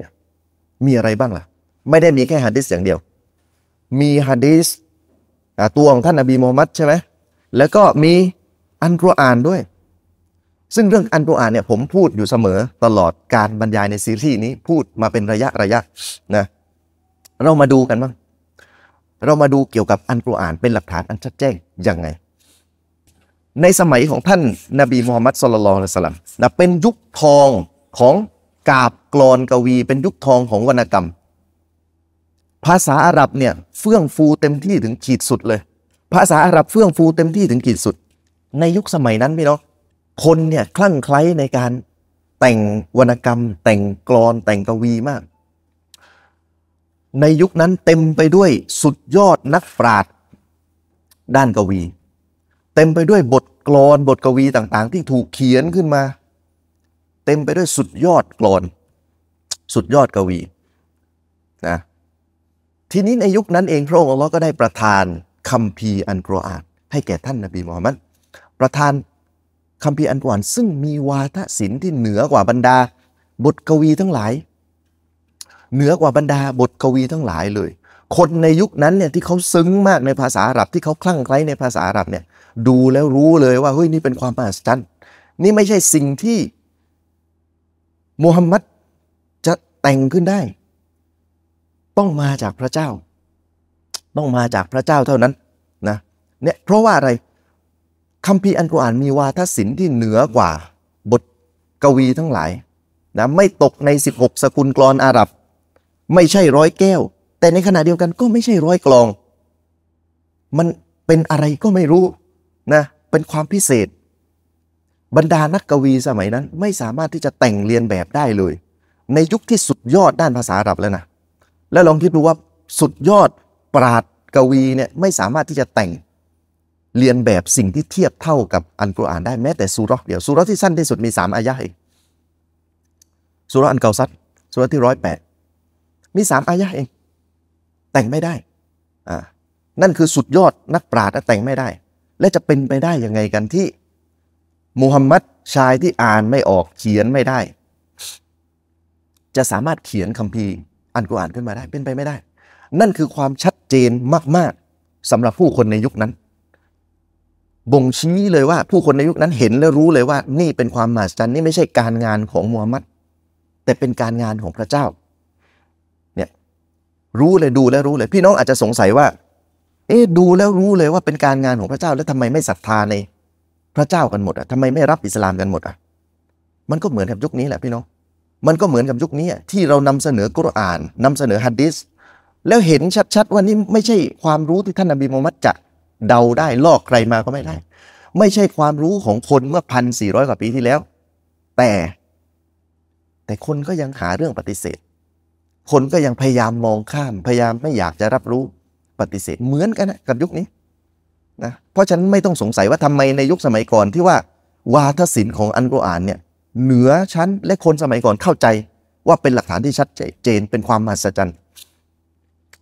มีอะไรบ้างล่ะ ไม่ได้มีแค่ฮะดิษอย่างเดียว มีฮะดิษตัวของท่านนบีมูฮัมมัดใช่ไหมแล้วก็มีอันกุรอานด้วยซึ่งเรื่องอันตุรอานเนี่ยผมพูดอยู่เสมอตลอดการบรรยายในซีรีส์นี้พูดมาเป็นระยะระยะนะเรามาดูกันบ้างเรามาดูเกี่ยวกับอันตุรอานเป็นหลักฐานอันชัดแจ้งยังไง ในสมัยของท่านนบีมูฮัมมัดสุลลัลละสลัมนะเป็นยุคทองของกาบกรอนกวี เป็นยุคทองของวรรณกรรม ภาษาอาหรับเนี่ย เฟื่องฟูเต็มที่ถึงขีดสุดเลย ภาษาอาหรับเฟื่องฟูเต็มที่ถึงขีดสุด ในยุคสมัยนั้นพี่น้องคนเนี่ย คลั่งไคล้ในการแต่งวรรณกรรมแต่งกรอนแต่งกวีมาก ในยุคนั้นเต็มไปด้วยสุดยอดนักปราชญ์ด้านกวี เต็มไปด้วยบทกลอนบทกวีต่างๆ ที่ถูกเขียนขึ้นมา เต็มไปด้วยสุดยอดกลอน สุดยอดกวีนะทีนี้ในยุคนั้นเองพระองค์อัลลอฮ์ก็ได้ประทานคำพีอันกรอานให้แก่ท่านนบีมูฮัมมัดประทานคัมภีร์อันกวานซึ่งมีวาทศิลป์ที่เหนือกว่าบรรดาบทกวีทั้งหลาย เหนือกว่าบรรดาบทกวีทั้งหลายเลย คนในยุคนั้นเนี่ยที่เขาซึ้งมากในภาษาอาหรับที่เขาคลั่งไคล้ในภาษาอาหรับเนี่ยดูแล้วรู้เลยว่าเฮ้ยนี่เป็นความมหัศจรรย์นี่ไม่ใช่สิ่งที่มูฮัมหมัดจะแต่งขึ้นได้ ต้องมาจากพระเจ้า ต้องมาจากพระเจ้าเท่านั้นนะเนี่ย เพราะว่าอะไรคำพีอันกุรอานมีวาทศิลป์ที่เหนือกว่าบทกวีทั้งหลายนะไม่ตกใน 16สกุลกรอนอาหรับ ไม่ใช่ร้อยแก้ว แต่ในขณะเดียวกันก็ไม่ใช่ร้อยกลอง มันเป็นอะไรก็ไม่รู้นะเป็นความพิเศษ บรรดานักกวีสมัยนั้น ไม่สามารถที่จะแต่งเรียนแบบได้เลย ในยุคที่สุดยอดด้านภาษาอาหรับแล้วนะแล้วลองคิดดูว่าสุดยอดปราดกวีเนี่ยไม่สามารถที่จะแต่งเรียนแบบสิ่งที่เทียบเท่ากับอันกุรอานได้แม้แต่สุรเดียวสุรที่สั้นที่สุดมีสามอายะเองสุรอันเกาซัดสุรที่ร้อยแปดมีสามอายะเอง แต่งไม่ได้อ่า นั่นคือสุดยอดนักปราชญ์แต่งไม่ได้ และจะเป็นไปได้ยังไงกันที่มูฮัมหมัดชายที่อ่านไม่ออกเขียนไม่ได้ จะสามารถเขียนคัมภีร์อันกุรอานขึ้นมาได้ เป็นไปไม่ได้ นั่นคือความชัดเจนมาก ๆสำหรับผู้คนในยุคนั้นบ่งชี้เลยว่าผู้คนในยุคนั้นเห็นและรู้เลยว่า นี่เป็นความมหัศจรรย์นี่ไม่ใช่การงานของมูฮัมหมัด แต่เป็นการงานของพระเจ้า เนี่ยรู้เลยดูแล้วรู้เลย พี่น้องอาจจะสงสัยว่า เอ๊ดูแล้วรู้เลยว่าเป็นการงานของพระเจ้า แล้วทำไมไม่ศรัทธาใน พระเจ้ากันหมดอ่ะทำไมไม่รับอิสลามกันหมดอ่ะมันก็เหมือนกับยุคนี้แหละ พี่น้อง มันก็เหมือนกับยุคนี้ ที่เรานำเสนอกุรอานนำเสนอฮัดดิสแล้วเห็นชัดๆ ว่านี่ไม่ใช่ความรู้ที่ท่านนบีมูฮัมมัดจัดเดาได้ลอกใครมาก็ไม่ได้ ไม่ใช่ความรู้ของคนเมื่อพันสี่ร้อยกว่าปีที่แล้ว แต่ แต่คนก็ยังหาเรื่องปฏิเสธ คนก็ยังพยายามมองข้ามพยายามไม่อยากจะรับรู้ปฏิเสธเหมือนกันนะกับยุคนี้นะเพราะฉะนั้นไม่ต้องสงสัยว่าทำไมในยุคสมัยก่อนที่ว่าวาทศิลป์ของอันกุรอานเนี่ย เหนือชั้นและคนสมัยก่อนเข้าใจว่าเป็นหลักฐานที่ชัดเจนเป็นความมหัศจรรย์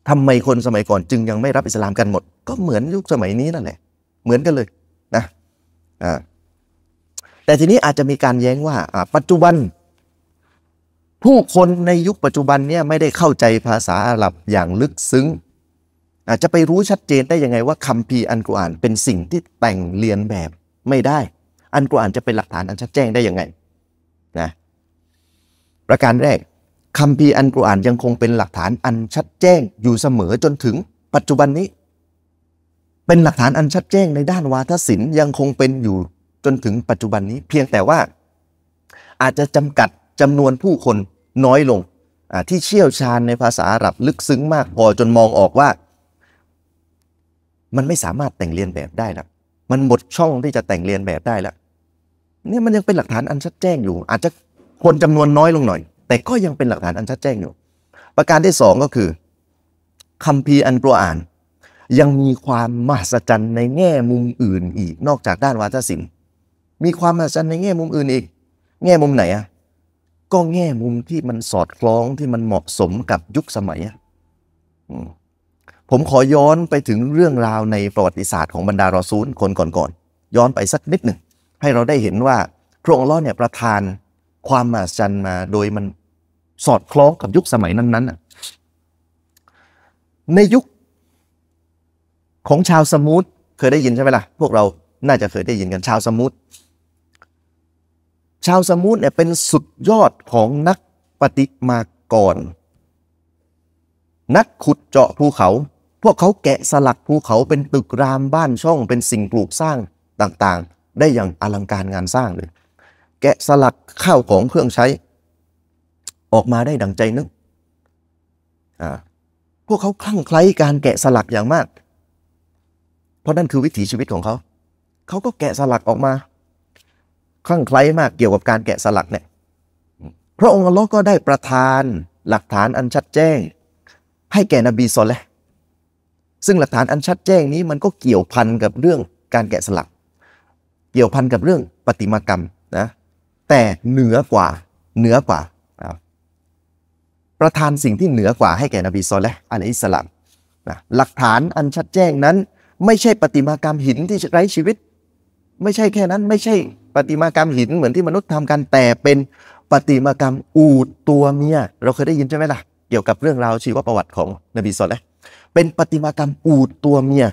ทำไมคนสมัยก่อนจึงยังไม่รับอิสลามกันหมด ก็เหมือนยุคสมัยนี้นั่นแหละเหมือนกันเลยนะอ่าแต่ทีนี้อาจจะมีการแย้งว่าปัจจุบันผู้คนในยุคปัจจุบันเนี่ย ไม่ได้เข้าใจภาษาอาหรับอย่างลึกซึ้ง อาจจะไปรู้ชัดเจนได้ยังไงว่าคัมภีร์อันกุออาน เป็นสิ่งที่แต่งเรียนแบบไม่ได้ อันกุออานจะเป็นหลักฐานอันชัดแจ้งได้ยังไงนะประการแรกคำพีอันกุรอานยังคงเป็นหลักฐานอันชัดแจ้งอยู่เสมอจนถึงปัจจุบันนี้ เป็นหลักฐานอันชัดแจ้งในด้านวาทศิลป์ยังคงเป็นอยู่จนถึงปัจจุบันนี้ เพียงแต่ว่า อาจจะจำกัดจำนวนผู้คนน้อยลงที่เชี่ยวชาญในภาษาอาหรับลึกซึ้งมาก พอจนมองออกว่า มันไม่สามารถแต่งเรียนแบบได้แล้วมันหมดช่องที่จะแต่งเรียนแบบได้แล้วเนี่ยมันยังเป็นหลักฐานอันชัดแจ้งอยู่ อาจจะคนจำนวนน้อยลงหน่อยแต่ก็ยังเป็นหลักฐานอันชัดแจ้งอยู่ ประการที่สองก็คือคำพีอันกรอ่าน ยังมีความมหัศจรรย์ในแง่มุมอื่นอีก นอกจากด้านวาทศิลป์ มีความมหัศจรรย์ในแง่มุมอื่นอีก แง่มุมไหนอ่ะ ก็แง่มุมที่มันสอดคล้องที่มันเหมาะสมกับยุคสมัยอ่ะผมขอย้อนไปถึงเรื่องราวในประวัติศาสตร์ของบรรดารอซูลคนก่อนๆ ย้อนไปสักนิดหนึ่ง ให้เราได้เห็นว่าพระองค์ล่อเนี่ยประทานความมหัศจรรย์มาโดยมันสอดคล้องกับยุคสมัยนั้นๆ่ะ ในยุคของชาวสมูทเคยได้ยินใช่ไหมล่ะพวกเรา น่าจะเคยได้ยินกันชาวสมูทชาวสมูทเนี่ยเป็นสุดยอดของนักปฏิมากรนักขุดเจาะภูเขา พวกเขาแกะสลักภูเขาเป็นตึกรามบ้านช่อง เป็นสิ่งปลูกสร้างต่างๆ ได้อย่างอลังการงานสร้างเลยแกะสลักข้าวของเครื่องใช้ ออกมาได้ดังใจนึกพวกเขาคลั่งไคล้การแกะสลักอย่างมาก เพราะนั่นคือวิถีชีวิตของเขา เขาก็แกะสลักออกมาคลั่งไคล้มากเกี่ยวกับการแกะสลักเนี่ยพระองค์อัลลอฮ์ก็ได้ประทานหลักฐานอันชัดแจ้ง ให้แก่นบีซอลแหละ ซึ่งหลักฐานอันชัดแจ้งนี้มันก็เกี่ยวพันกับเรื่องการแกะสลัก เกี่ยวพันกับเรื่องปฏิมากรรมแต่เหนือกว่าเหนือกว่าประทานสิ่งที่เหนือกว่าให้แก่นบีซอลและอันอิสลามนะหลักฐานอันชัดแจ้งนั้น ไม่ใช่ปฏิมากรรมหินที่ไร้ชีวิต ไม่ใช่แค่นั้นไม่ใช่ ปฏิมากรรมหินเหมือนที่มนุษย์ทำกัน แต่เป็นปฏิมากรรมอูดตัวเมียเราเคยได้ยินใช่ไหมล่ะเกี่ยวกับเรื่องราวชีวประวัติของนบีซอลและเป็นปฏิมากรรมอูดตัวเมีย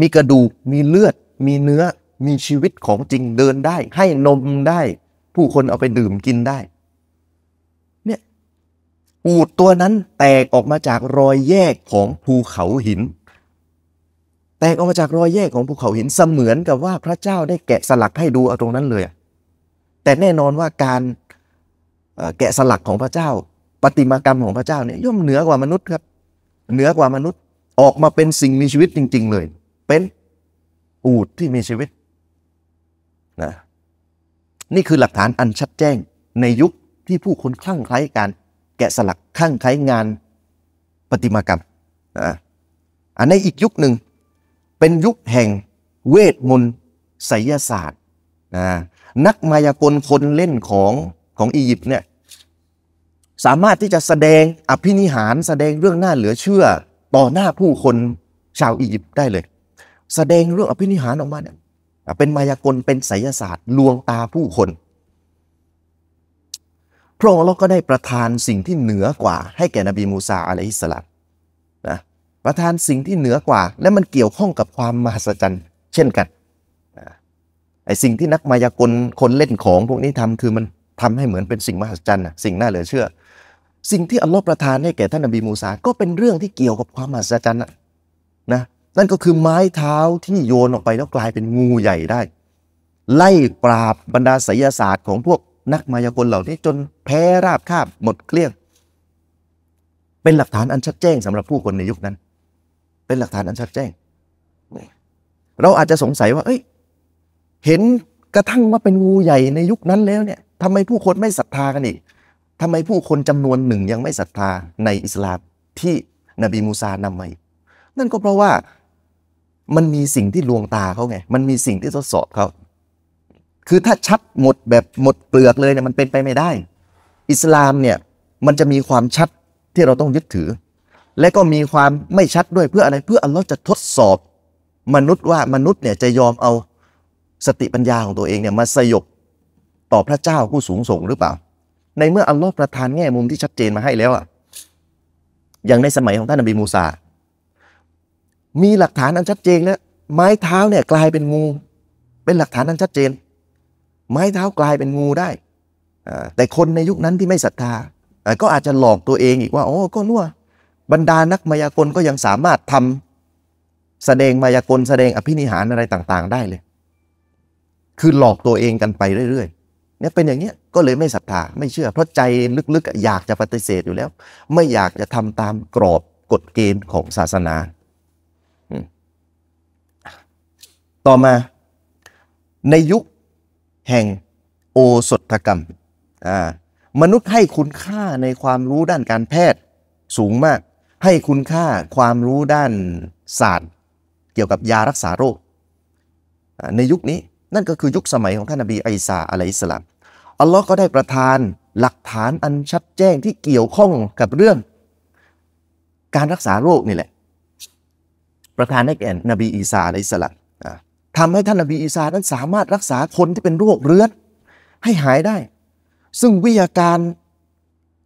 มีกระดูก มีเลือดมีเนื้อมีชีวิตของจริงเดินได้ให้นมได้ผู้คนเอาไปดื่มกินได้เนี่ยอูดตัวนั้นแตกออกมาจากรอยแยกของภูเขาหิน แตกออกมาจากรอยแยกของภูเขาหิน เสมือนกับว่าพระเจ้าได้แกะสลักให้ดูเอาตรงนั้นเลยแต่แน่นอนว่าการแกะสลักของพระเจ้า ปฏิมากรรมของพระเจ้าเนี่ยย่อมเหนือกว่ามนุษย์ครับเหนือกว่ามนุษย์ออกมาเป็นสิ่งมีชีวิตจริง ๆ เลย เป็นอูดที่มีชีวิตนะนี่คือหลักฐานอันชัดแจ้งในยุคที่ผู้คนคลั่งไคล้การ แกะสลักคลั่งไคล้งานประติมากรรมนะอันในอีกยุคหนึ่งเป็นยุคแห่งเวทมนต์ไสยศาสตร์นะนักมายากลคนเล่นของของอียิปต์เนี่ยสามารถที่จะแสดงอภินิหาร แสดงเรื่องน่าเหลือเชื่อ ต่อหน้าผู้คนชาวอียิปต์ได้เลย แสดงเรื่องอภินิหารออกมาเนี่ยเป็นมายากลเป็นไสยศาสตร์ลวงตาผู้คน พระองค์เราก็ได้ประทานสิ่งที่เหนือกว่าให้แก่นบีมูซาอะลัยฮิสลามนะประทานสิ่งที่เหนือกว่า และมันเกี่ยวข้องกับความมหัศจรรย์ เช่นกันไอสิ่งที่นักมายากลคนเล่นของพวกนี้ทำคือมันทำให้เหมือนเป็นสิ่งมหัศจรรย์สิ่งน่าเหลือเชื่อ สิ่งที่อัลลอฮ์ประทานให้แก่ท่านนบีมูซาก็เป็นเรื่องที่เกี่ยวกับความมหัศจรรย์นะนั่นก็คือไม้เท้าที่โยนออกไปแล้วกลายเป็นงูใหญ่ได้ ไล่ปราบบรรดาศิยศาสตร์ของพวกนักมายากลเหล่านี้จนแพ้ราบคาบหมดเกลี้ยง เป็นหลักฐานอันชัดแจ้งสำหรับผู้คนในยุคนั้น เป็นหลักฐานอันชัดแจ้ง เราอาจจะสงสัยว่า เอ้ย เห็นกระทั่งว่าเป็นงูใหญ่ในยุคนั้นแล้วเนี่ยทำไมผู้คนไม่ศรัทธากันอีกทำไมผู้คนจำนวนหนึ่งยังไม่ศรัทธาในอิสลามที่นบีมูซานำมาอีกนั่นก็เพราะว่ามันมีสิ่งที่ลวงตาเขาไง มันมีสิ่งที่ทดสอบเขาคือถ้าชัดหมดแบบหมดเปลือกเลยเนี่ยมันเป็นไปไม่ได้ อิสลามเนี่ยมันจะมีความชัดที่เราต้องยึดถือ และก็มีความไม่ชัดด้วยเพื่ออะไรเพื่ออัลลอฮ์จะทดสอบ มนุษย์ว่ามนุษย์เนี่ยจะยอมเอาสติปัญญาของตัวเองเนี่ยมาสยบต่อพระเจ้าผู้สูงส่งหรือเปล่า ในเมื่ออัลลอฮ์ประทานแง่มุมที่ชัดเจนมาให้แล้วอะอย่างในสมัยของท่านนบีมูซามีหลักฐานอันชัดเจนแล้วไม้เท้าเนี่ยกลายเป็นงู เป็นหลักฐานอันชัดเจน ไม้เท้ากลายเป็นงูได้ แต่คนในยุคนั้นที่ไม่ศรัทธา ก็อาจจะหลอกตัวเองอีกว่าโอ้ก็นัวบรรดานักมายากลก็ยังสามารถทำ แสดงมายากลแสดงอภินิหารอะไรต่างๆได้เลย คือหลอกตัวเองกันไปเรื่อยๆเนี่ยเป็นอย่างเนี้ย ก็เลยไม่ศรัทธา ไม่เชื่อ เพราะใจลึกๆ อยากจะปฏิเสธอยู่แล้ว ไม่อยากจะทำตามกรอบกฎเกณฑ์ของศาสนาต่อมาในยุคแห่งโอสถกรรม มนุษย์ให้คุณค่าในความรู้ด้านการแพทย์สูงมาก ให้คุณค่าความรู้ด้านศาสตร์ เกี่ยวกับยารักษาโรคในยุคนี้นั่นก็คือยุคสมัยของท่านนบีอิสาอะลัยสลามอัลลอฮ์ก็ได้ประทานหลักฐานอันชัดแจ้งที่เกี่ยวข้องกับเรื่อง การรักษาโรคนี่แหละ ประทานให้แก่นบีอีสาอะลัยสลามทำให้ท่านนบีอีสานั้นสามารถรักษาคนที่เป็นโรคเรื้อนให้หายได้ ซึ่งวิทยาการ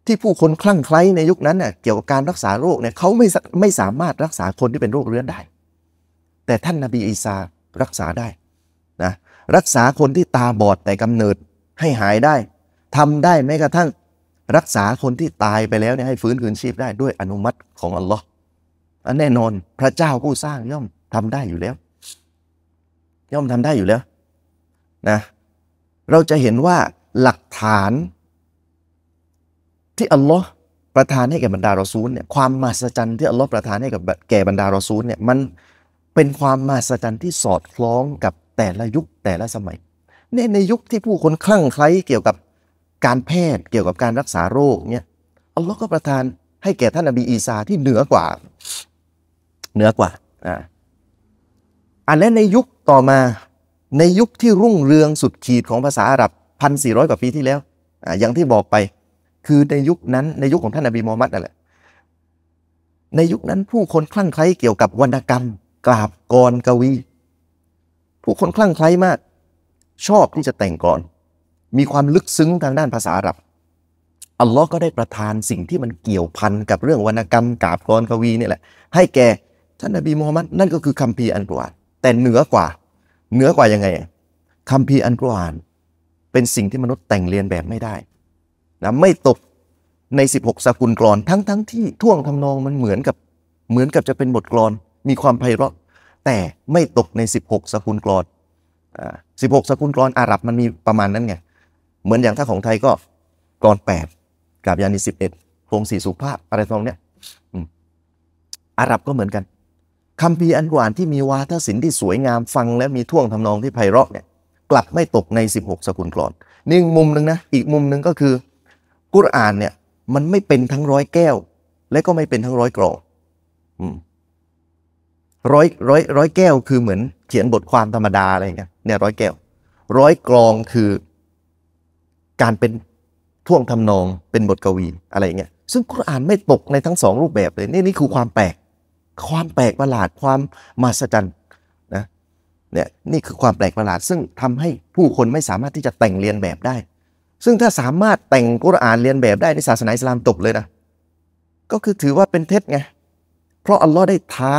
ที่ผู้คนคลั่งไคล้ในยุคนั้นเน่ยเกี่ยวกับการรักษาโรคเนี่ย เขาไม่ไม่สามารถรักษาคนที่เป็นโรคเรื้อนได้ แต่ท่านนบีอีสารักษาได้นะ รักษาคนที่ตาบอดแต่กำเนิด ให้หายได้ ทำได้แม้กระทั่งรักษาคนที่ตายไปแล้วเนี่ยให้ฟื้นคืนชีพได้ด้วยอนุมัติของอัลลอฮ์แน่นอนพระเจ้าผู้สร้างย่อมทำได้อยู่แล้วย่อมทำได้อยู่แล้วนะ เราจะเห็นว่าหลักฐานที่อัลลอฮ์ประทานให้แก่บรรดารอซูลเนี่ย ความมหัศจรรย์ที่อัลลอฮ์ประทานให้กับแก่บรรดารอซูลเนี่ย มันเป็นความมหัศจรรย์ที่สอดคล้องกับแต่ละยุคแต่ละสมัย ในในยุคที่ผู้คนคลั่งไคล้เกี่ยวกับการแพทย์เกี่ยวกับการรักษาโรคเนี่ย อัลลอฮ์ก็ประทานให้แก่ท่านอบีอีซาที่เหนือกว่า เหนือกว่าอ่าอันและในยุคต่อมาในยุคที่รุ่งเรืองสุดขีดของภาษาอาหรับพันสี่ร้อยกว่าปีที่แล้วออย่างที่บอกไปคือในยุคนั้น ในยุคของท่านอบีมอมัดนั่นแหละในยุคนั้นผู้คนคลั่งไคล้เกี่ยวกับวรรณกรรมกราบกรกวี ผู้คนคลั่งไคล้มาก ชอบที่จะแต่งกรมีความลึกซึ้งทางด้านภาษาอาหรับอัลลอฮ์ก็ได้ประทานสิ่งที่มันเกี่ยวพันกับเรื่องวรรณกรรมกราบกรกวีนี่แหละ ให้แก่ท่านอบีมูฮัมมัดนั่นก็คือคัมภีร์อันกวรอานแต่เหนือกว่า เหนือกว่ายังไงคำพีอันกุรอาน เป็นสิ่งที่มนุษย์แต่งเรียนแบบไม่ได้นะไม่ตกใน 16สกุลกรอน ทั้งทั้งที่ท่วงทำนองมันเหมือนกับเหมือนกับจะเป็นบทกรอนมีความไพเราะ แต่ไม่ตกใน 16 สกุลกรอนอ่าสิสกุลกรอนอาหรับมันมีประมาณนั้นไงเหมือนอย่างถ้าของไทยก็กรอน 8กับยานี11 โครงสี่สุภาพอะไรตองเนี้ยอาหรับก็เหมือนกันคำพีอันกวานที่มีวาทศิลป์ที่สวยงามฟังและมีท่วงทำนองที่ไพเราะเนี่ย กลับไม่ตกใน 16สกุลกรอนนี่มุมหนึ่งนะอีกมุมหนึ่งก็คือ กุรอานเนี่ยมันไม่เป็นทั้งร้อยแก้ว และก็ไม่เป็นทั้งร้อยกรองร้อยร้อยร้อยแก้วคือเหมือนเขียนบทความธรรมดาอะไรเงี้ยเนี่ยร้อยแก้วร้อยกรองคือการเป็นท่วงทำนองเป็นบทกวีอะไรเงี้ยซึ่งกุรอานไม่ตกในทั้งสองรูปแบบเลยนี่นี่คือความแปลกความแปลกประหลาดความมหัศจรรย์นะ เนี่ยนี่คือความแปลกประหลาด ซึ่งทำให้ผู้คนไม่สามารถที่จะแต่งเรียนแบบได้ ซึ่งถ้าสามารถแต่งกุรอานเรียนแบบได้ในศาสนาอิสลามตบเลยนะก็คือถือว่าเป็นเท็จไงเพราะอัลลอฮ์ได้ท้า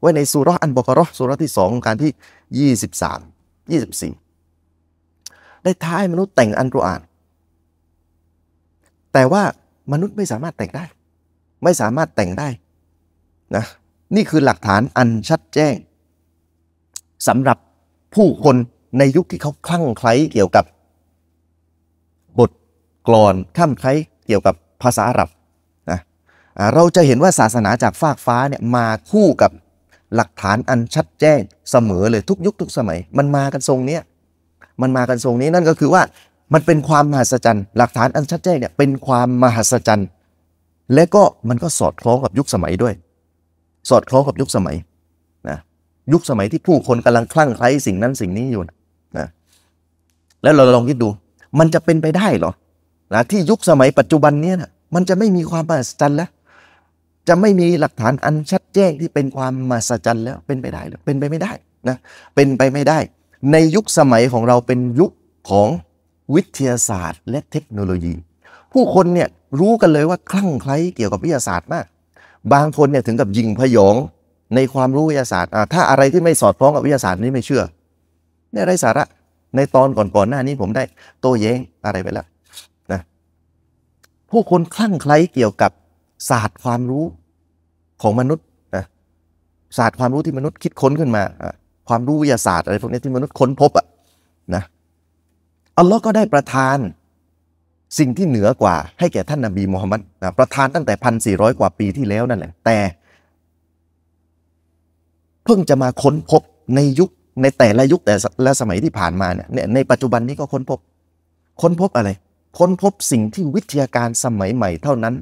ไว้ในสุรอันบกรอสุรที่สองการที่23 24ได้ท้าให้มนุษย์แต่งอันกุรอาน แต่ว่ามนุษย์ไม่สามารถแต่งได้ ไม่สามารถแต่งได้ นะนี่คือหลักฐานอันชัดแจ้งสำหรับผู้คนในยุคที่เขาคลั่งไคล้เกี่ยวกับ บทกลอนคลั่งไคล้เกี่ยวกับภาษาอาหรับนะเราจะเห็นว่าศาสนาจากฟากฟ้าเนี่ยมาคู่กับหลักฐานอันชัดแจ้งเสมอเลยทุกยุคทุกสมัยมันมากันทรงเนี้ยมันมากันทรงนี้นั่นก็คือว่ามันเป็นความมหัศจรรย์ หลักฐานอันชัดแจ้งเนี่ยเป็นความมหัศจรรย์และก็มันก็สอดคล้องกับยุคสมัยด้วยสอดคล้องกับยุคสมัยนะยุคสมัยที่ผู้คนกำลังคลั่งไคล้สิ่งนั้นสิ่งนี้อยู่นะแล้วเราลองคิดดู มันจะเป็นไปได้หรอนะที่ยุคสมัยปัจจุบันนี้นะมันจะไม่มีความมหัศจรรย์แล้ว จะไม่มีหลักฐานอันชัดแจ้งที่เป็นความมหัศจรรย์แล้วเป็นไปได้หรือเป็นไปไม่ได้นะเป็นไปไม่ได้ ในยุคสมัยของเราเป็นยุคของวิทยาศาสตร์ และเทคโนโลยี ผู้คนเนี่ยรู้กันเลยว่าคลั่งไคล้เกี่ยวกับวิทยาศาสตร์มากบางคนเนี่ยถึงกับยิงพยองในความรู้วิทยาศาสตร์ถ้าอะไรที่ไม่สอดคล้องกับวิทยาศาสตร์นี่ไม่เชื่อเนี่ยไรสาระในตอนก่อนๆหน้านี้ผมได้โต้แย้งอะไรไปแล้วนะผู้คนคลั่งไคล้เกี่ยวกับศาสตร์ความรู้ของมนุษย์นะศาสตร์ความรู้ที่มนุษย์คิดค้นขึ้นมาความรู้วิทยาศาสตร์อะไรพวกนี้ที่มนุษย์ค้นพบอะนะอัลลอฮ์ก็ได้ประทานสิ่งที่เหนือกว่าให้แก่ท่านนบีมูฮัมมัดประทานตั้งแต่พันสี่ร้อยกว่าปีที่แล้วนั่นแหละ แต่ เพิ่งจะมาค้นพบในยุคในแต่ละยุคแต่ละสมัยที่ผ่านมาเนี่ย ในปัจจุบันนี้ก็ค้นพบ ค้นพบอะไร ค้นพบสิ่งที่วิทยาการสมัยใหม่เท่านั้น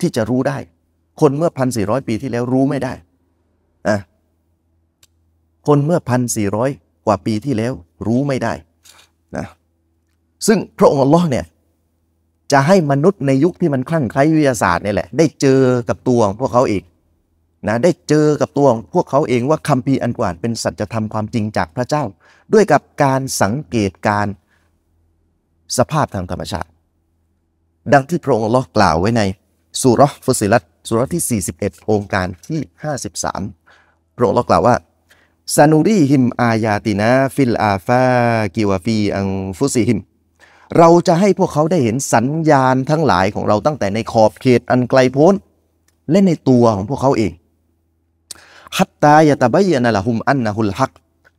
ที่จะรู้ได้ คนเมื่อพันสี่ร้อยปีที่แล้วรู้ไม่ได้ อ่ะคนเมื่อพันสี่ร้อยกว่าปีที่แล้ว รู้ไม่ได้ นะ ซึ่งพระองค์อัลลอฮ์เนี่ยจะให้มนุษย์ในยุคที่มันคลั่งไคล้วิทยาศาสตร์นี่แหละได้เจอกับตัวของพวกเขาเองนะได้เจอกับตัวของพวกเขาเองว่าคำพีอันกว่าเป็นสัจธรรมความจริงจากพระเจ้า ด้วยกับการสังเกตการสภาพทางธรรมชาติ ดังที่พระองค์ลอกกล่าวไว้ในสุรฟุสิลัตสุรที่ 41 องค์การที่ 53 พระองค์ลอกล่าวว่าซานูรีหิมอายาตินาฟิลอาฟากิวฟี อังฟุสิหิมเราจะให้พวกเขาได้เห็นสัญญาณทั้งหลายของเราตั้งแต่ในขอบเขตอันไกลโพ้น และในตัวของพวกเขาเองฮัตตายาตะบยานาละหุม อันนะฮุลฮัก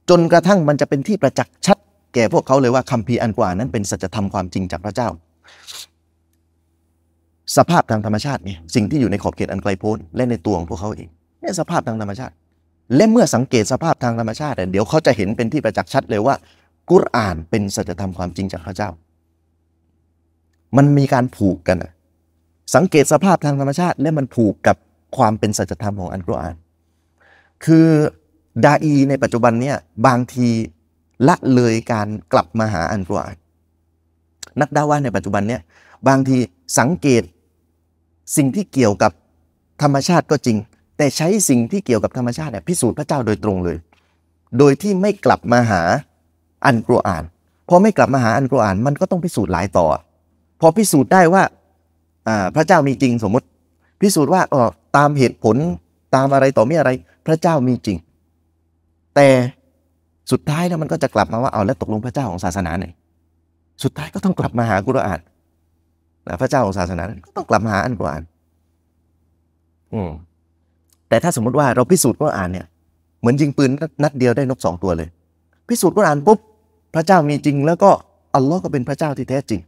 จนกระทั่งมันจะเป็นที่ประจักษ์ชัด แก่พวกเขาเลยว่าคำพีอันกว่านั้น เป็นสัจธรรมความจริงจากพระเจ้า สภาพทางธรรมชาติเนี่ยสิ่งที่อยู่ในขอบเขตอันไกลโพ้น และในตัวของพวกเขาเอง เนี่ยสภาพทางธรรมชาติ และเมื่อสังเกตสภาพทางธรรมชาติเดี๋ยวเขาจะเห็นเป็นที่ประจักษ์ชัด เลยว่ากุรอานเป็นสัจธรรมความจริงจากพระเจ้ามันมีการผูกกัน สังเกตสภาพทางธรรมชาติ และมันผูกกับความเป็นสัจธรรมของอันกุรอานคือ ดาอีในปัจจุบันเนี่ยบางทีละเลยการกลับมาหาอันกุรอานนักดาว่าในปัจจุบันเนี่ยบางทีสังเกตสิ่งที่เกี่ยวกับธรรมชาติก็จริง แต่ใช้สิ่งที่เกี่ยวกับธรรมชาติเนี่ยพิสูจน์พระเจ้าโดยตรงเลย โดยที่ไม่กลับมาหาอันกุรอานพอไม่กลับมาหาอันกุรอานมันก็ต้องพิสูจน์หลายต่อพอพิสูจน์ได้ว่าพระเจ้ามีจริง สมมติ พิสูจน์ว่าออตามเหตุผลตามอะไรต่อมีอะไร พระเจ้ามีจริง แต่สุดท้ายแล้วมันก็จะกลับมาว่าเอาแล้วตกลงพระเจ้าของศาสนาไหนสุดท้ายก็ต้องกลับมาหากุรอานนะพระเจ้าของศาสนาก็ต้องกลับมาหาอันกุรอานอืมแต่ถ้าสมมติว่าเราพิสูจน์กุรอานเนี่ยเหมือนยิงปืนนัดเดียวได้นกสองตัวเลย พิสูจน์กุรอานปุ๊บ พระเจ้ามีจริงแล้วก็อัลลอฮ์ก็เป็นพระเจ้าที่แท้จริง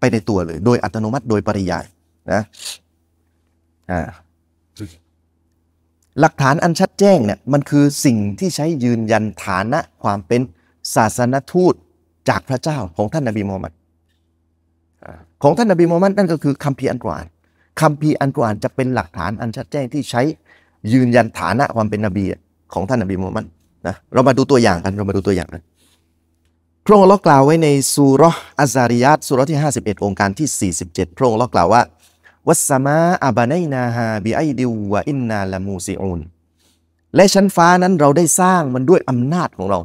ไปในตัวเลยโดยอัตโนมัติโดยปริยายนะอ่าหลักฐานอันชัดแจ้งเนี่ยมันคือสิ่งที่ใช้ยืนยันฐานะความเป็นศาสนทูตจากพระเจ้าของท่านนบีมูฮัมมัดของท่านนบีมูฮัมมัดนั่นก็คือคัมภีร์อันกวานคัมภีร์อันกวานจะเป็นหลักฐานอันชัดแจ้งที่ใช้ยืนยันฐานะความเป็นนบีของท่านนบีมูฮัมมัดนะเรามาดูตัวอย่างกันเรามาดูตัวอย่างกันพระองค์เอากล่าวไว้ในสุรอัซาริยัตสุรที่ 51 องค์การที่ 47พระองค์เอากล่าวว่าวัสมาอาบานนาฮาบิไอดิวะอินนาละมูซิอุนและชั้นฟ้านั้นเราได้สร้างมันด้วยอำนาจของเรา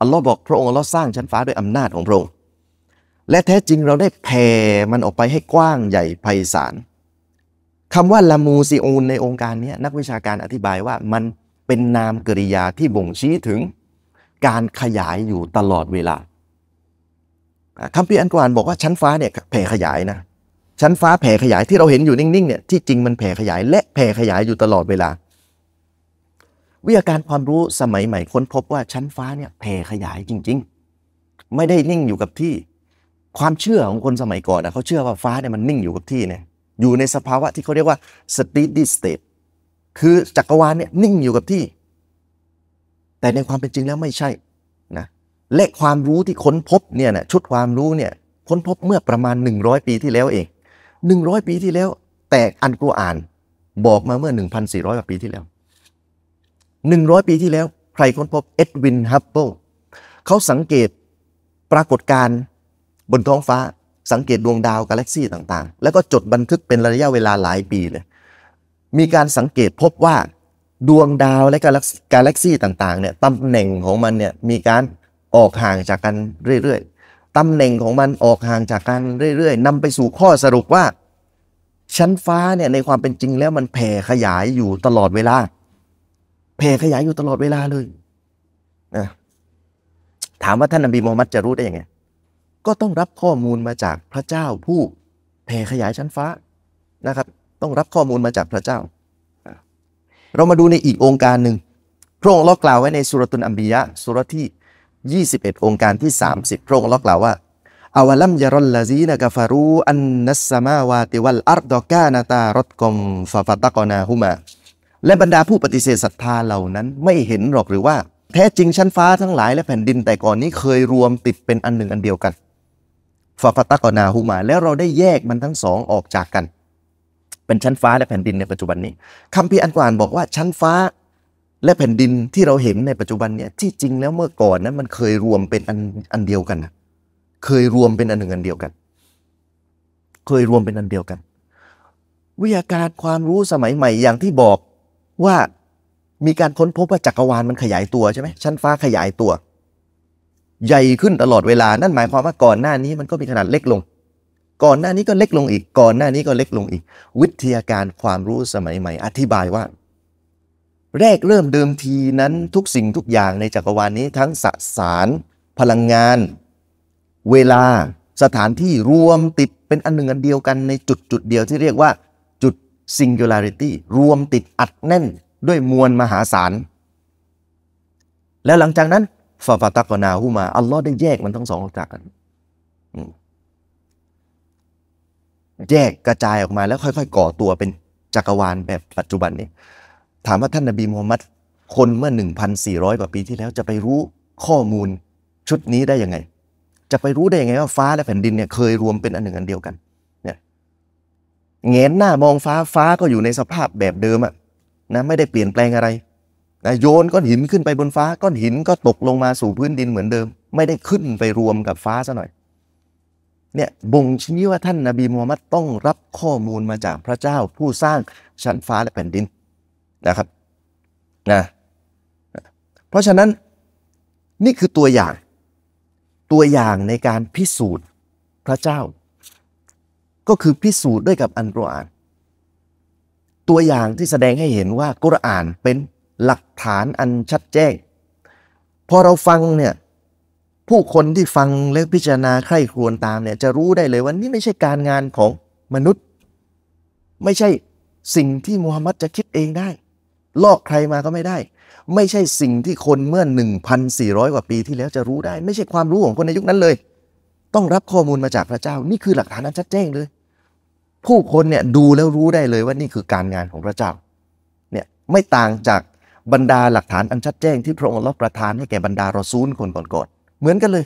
อัลลอฮ์บอกพระองค์เราสร้างชั้นฟ้าด้วยอำนาจของพระองค์และแท้จริงเราได้แผ่มันออกไปให้กว้างใหญ่ไพศาลคำว่าละมูซิอุนในองค์การนี้นักวิชาการอธิบายว่ามันเป็นนามกริยาที่บ่งชี้ถึงการขยายอยู่ตลอดเวลาคำพีอันกวานบอกว่าชั้นฟ้าเนี่ยแผ่ขยายนะชั้นฟ้าแผ่ขยายที่เราเห็นอยู่นิ่งๆเนี่ยที่จริงมันแผ่ขยายและแผ่ขยายอยู่ตลอดเวลา วิทยาการความรู้สมัยใหม่ค้นพบว่าชั้นฟ้าเนี่ยแผ่ขยายจริง ๆ ไม่ได้นิ่งอยู่กับที่ ความเชื่อของคนสมัยก่อนนะเขาเชื่อว่าฟ้าเนี่ยมันนิ่งอยู่กับที่เนี่ยอยู่ในสภาวะที่เขาเรียกว่า steady state คือจักรวาลเนี่ยนิ่งอยู่กับที่ แต่ในความเป็นจริงแล้วไม่ใช่และความรู้ที่ค้นพบเนี่ยนะชุดความรู้เนี่ยค้นพบเมื่อประมาณ 100 ปีที่แล้วเอง100 ปีที่แล้ว แต่อันกุอ่านบอกมาเมื่อ 1,400กว่าปีที่แล้ว 100 ปีที่แล้ว ใครค้นพบเอ็ดวินฮับเบิลเขาสังเกตปรากฏการณ์บนท้องฟ้า สังเกตดวงดาวกาแล็กซี่ต่างๆ แล้วก็จดบันทึกเป็นระยะเวลาหลายปีเลยมีการสังเกตพบว่าดวงดาวและกาแล็กซี่ต่างๆเนี่ยตำแหน่งของมันเนี่ยมีการออกห่างจากกันเรื่อยๆ ตำแหน่งของมันออกห่างจากกันเรื่อยๆ นำไปสู่ข้อสรุปว่าชั้นฟ้าเนี่ยในความเป็นจริงแล้วมันแผ่ขยายอยู่ตลอดเวลาแผ่ขยายอยู่ตลอดเวลาเลยนะถามว่าท่านับดมลโมมัดจะรู้ได้ยังไงก็ต้องรับข้อมูลมาจากพระเจ้าผู้แผ่ขยายชั้นฟ้านะครับ ต้องรับข้อมูลมาจากพระเจ้า เรามาดูในอีกองค์การหนึ่งพระองค์เล่ากล่าวไว้ในสุรตุนอัมบียะสุรที่21 องค์การที่ 30พระองค์กล่าวว่าอาวัลัมยารลลาซีนกาฟารูอันนัสมาวาติวัลอารดอกานาตารถกมฟาฟตะกอนาหุมาและบรรดาผู้ปฏิเสธศรัทธาเหล่านั้นไม่เห็นหรอกหรือว่า แท้จริงชั้นฟ้าทั้งหลายและแผ่นดินแต่ก่อนนี้เคยรวมติดเป็นอันหนึ่งอันเดียวกันฟาฟตะกอนาหุมาแล้วเราได้แยกมันทั้งสองออกจากกัน เป็นชั้นฟ้าและแผ่นดินในปัจจุบันนี้คำพีอันกวานบอกว่าชั้นฟ้าและแผ่นดินที่เราเห็นในปัจจุบันเนี่ยที่จริงแล้วเมื่อก่อนนั้นมันเคยรวมเป็นอันอันเดียวกันเคยรวมเป็นอันหนึ่งอันเดียวกัน เคยรวมเป็นอันเดียวกัน วิทยาการความรู้สมัยใหม่อย่างที่บอกว่ามีการค้นพบว่าจักรวาลมันขยายตัวใช่ไหมชั้นฟ้าขยายตัว ใหญ่ขึ้นตลอดเวลานั่นหมายความว่าก่อนหน้านี้มันก็มีขนาดเล็กลง ก่อนหน้านี้ก็เล็กลงอีก ก่อนหน้านี้ก็เล็กลงอีก วิทยาการความรู้สมัยใหม่อธิบายว่าแรกเริ่มเดิมทีนั้น ทุกสิ่งทุกอย่างในจักรวาลนี้ ทั้งสสาร พลังงาน เวลาสถานที่รวมติดเป็นอันหนึ่งอันเดียวกันในจุดจุดเดียวที่เรียกว่า จุด singularity รวมติดอัดแน่นด้วยมวลมหาศาล แล้วหลังจากนั้นฟาฟาตักนาหูมา อัลลอฮ์ได้แยกมันทั้งสองออกจากกัน แยกกระจายออกมาแล้วค่อย ๆ ก่อตัวเป็นจักรวาลแบบปัจจุบันนี้ถามว่าท่านนบีมูฮัมมัดคนเมื่อ1,400 กว่าปีที่แล้วจะไปรู้ข้อมูลชุดนี้ได้ยังไง จะไปรู้ได้ยังไงว่าฟ้าและแผ่นดินเนี่ยเคยรวมเป็นอันหนึ่งอันเดียวกันเนี่ยเงนหน้ามองฟ้าฟ้าก็อยู่ในสภาพแบบเดิมอะนะไม่ได้เปลี่ยนแปลงอะไรนะโยนก้อนหินขึ้นไปบนฟ้าก้อนหินก็ตกลงมาสู่พื้นดินเหมือนเดิม ไม่ได้ขึ้นไปรวมกับฟ้าซะหน่อยเนี่ยบ่งชี้ว่าท่านนาบีมูฮัมมัดต้องรับข้อมูลมาจากพระเจ้าผู้สร้างชั้นฟ้าและแผ่นดินนะครับนะเพราะฉะนั้นนี่คือตัวอย่าง ตัวอย่างในการพิสูจน์พระเจ้า ก็คือพิสูจน์ด้วยกับอันกุรอาน ตัวอย่างที่แสดงให้เห็นว่ากุรอานเป็นหลักฐานอันชัดแจ้งพอเราฟังเนี่ยผู้คนที่ฟังและพิจารณาใคร่ครวญตามเนี่ยจะรู้ได้เลยว่านี่ไม่ใช่การงานของมนุษย์ ไม่ใช่สิ่งที่มูฮัมหมัดจะคิดเองได้ลอกใครมาก็ไม่ได้ ไม่ใช่สิ่งที่คนเมื่อ 1,400กว่าปีที่แล้วจะรู้ได้ ไม่ใช่ความรู้ของคนในยุคนั้นเลย ต้องรับข้อมูลมาจากพระเจ้า นี่คือหลักฐานอันชัดแจ้งเลย ผู้คนเนี่ยดูแล้วรู้ได้เลยว่านี่คือการงานของพระเจ้า เนี่ยไม่ต่างจากบรรดาหลักฐานอันชัดแจ้งที่พระองค์รับประทานให้แก่บรรดารอซูลคนก่อนๆเหมือนกันเลย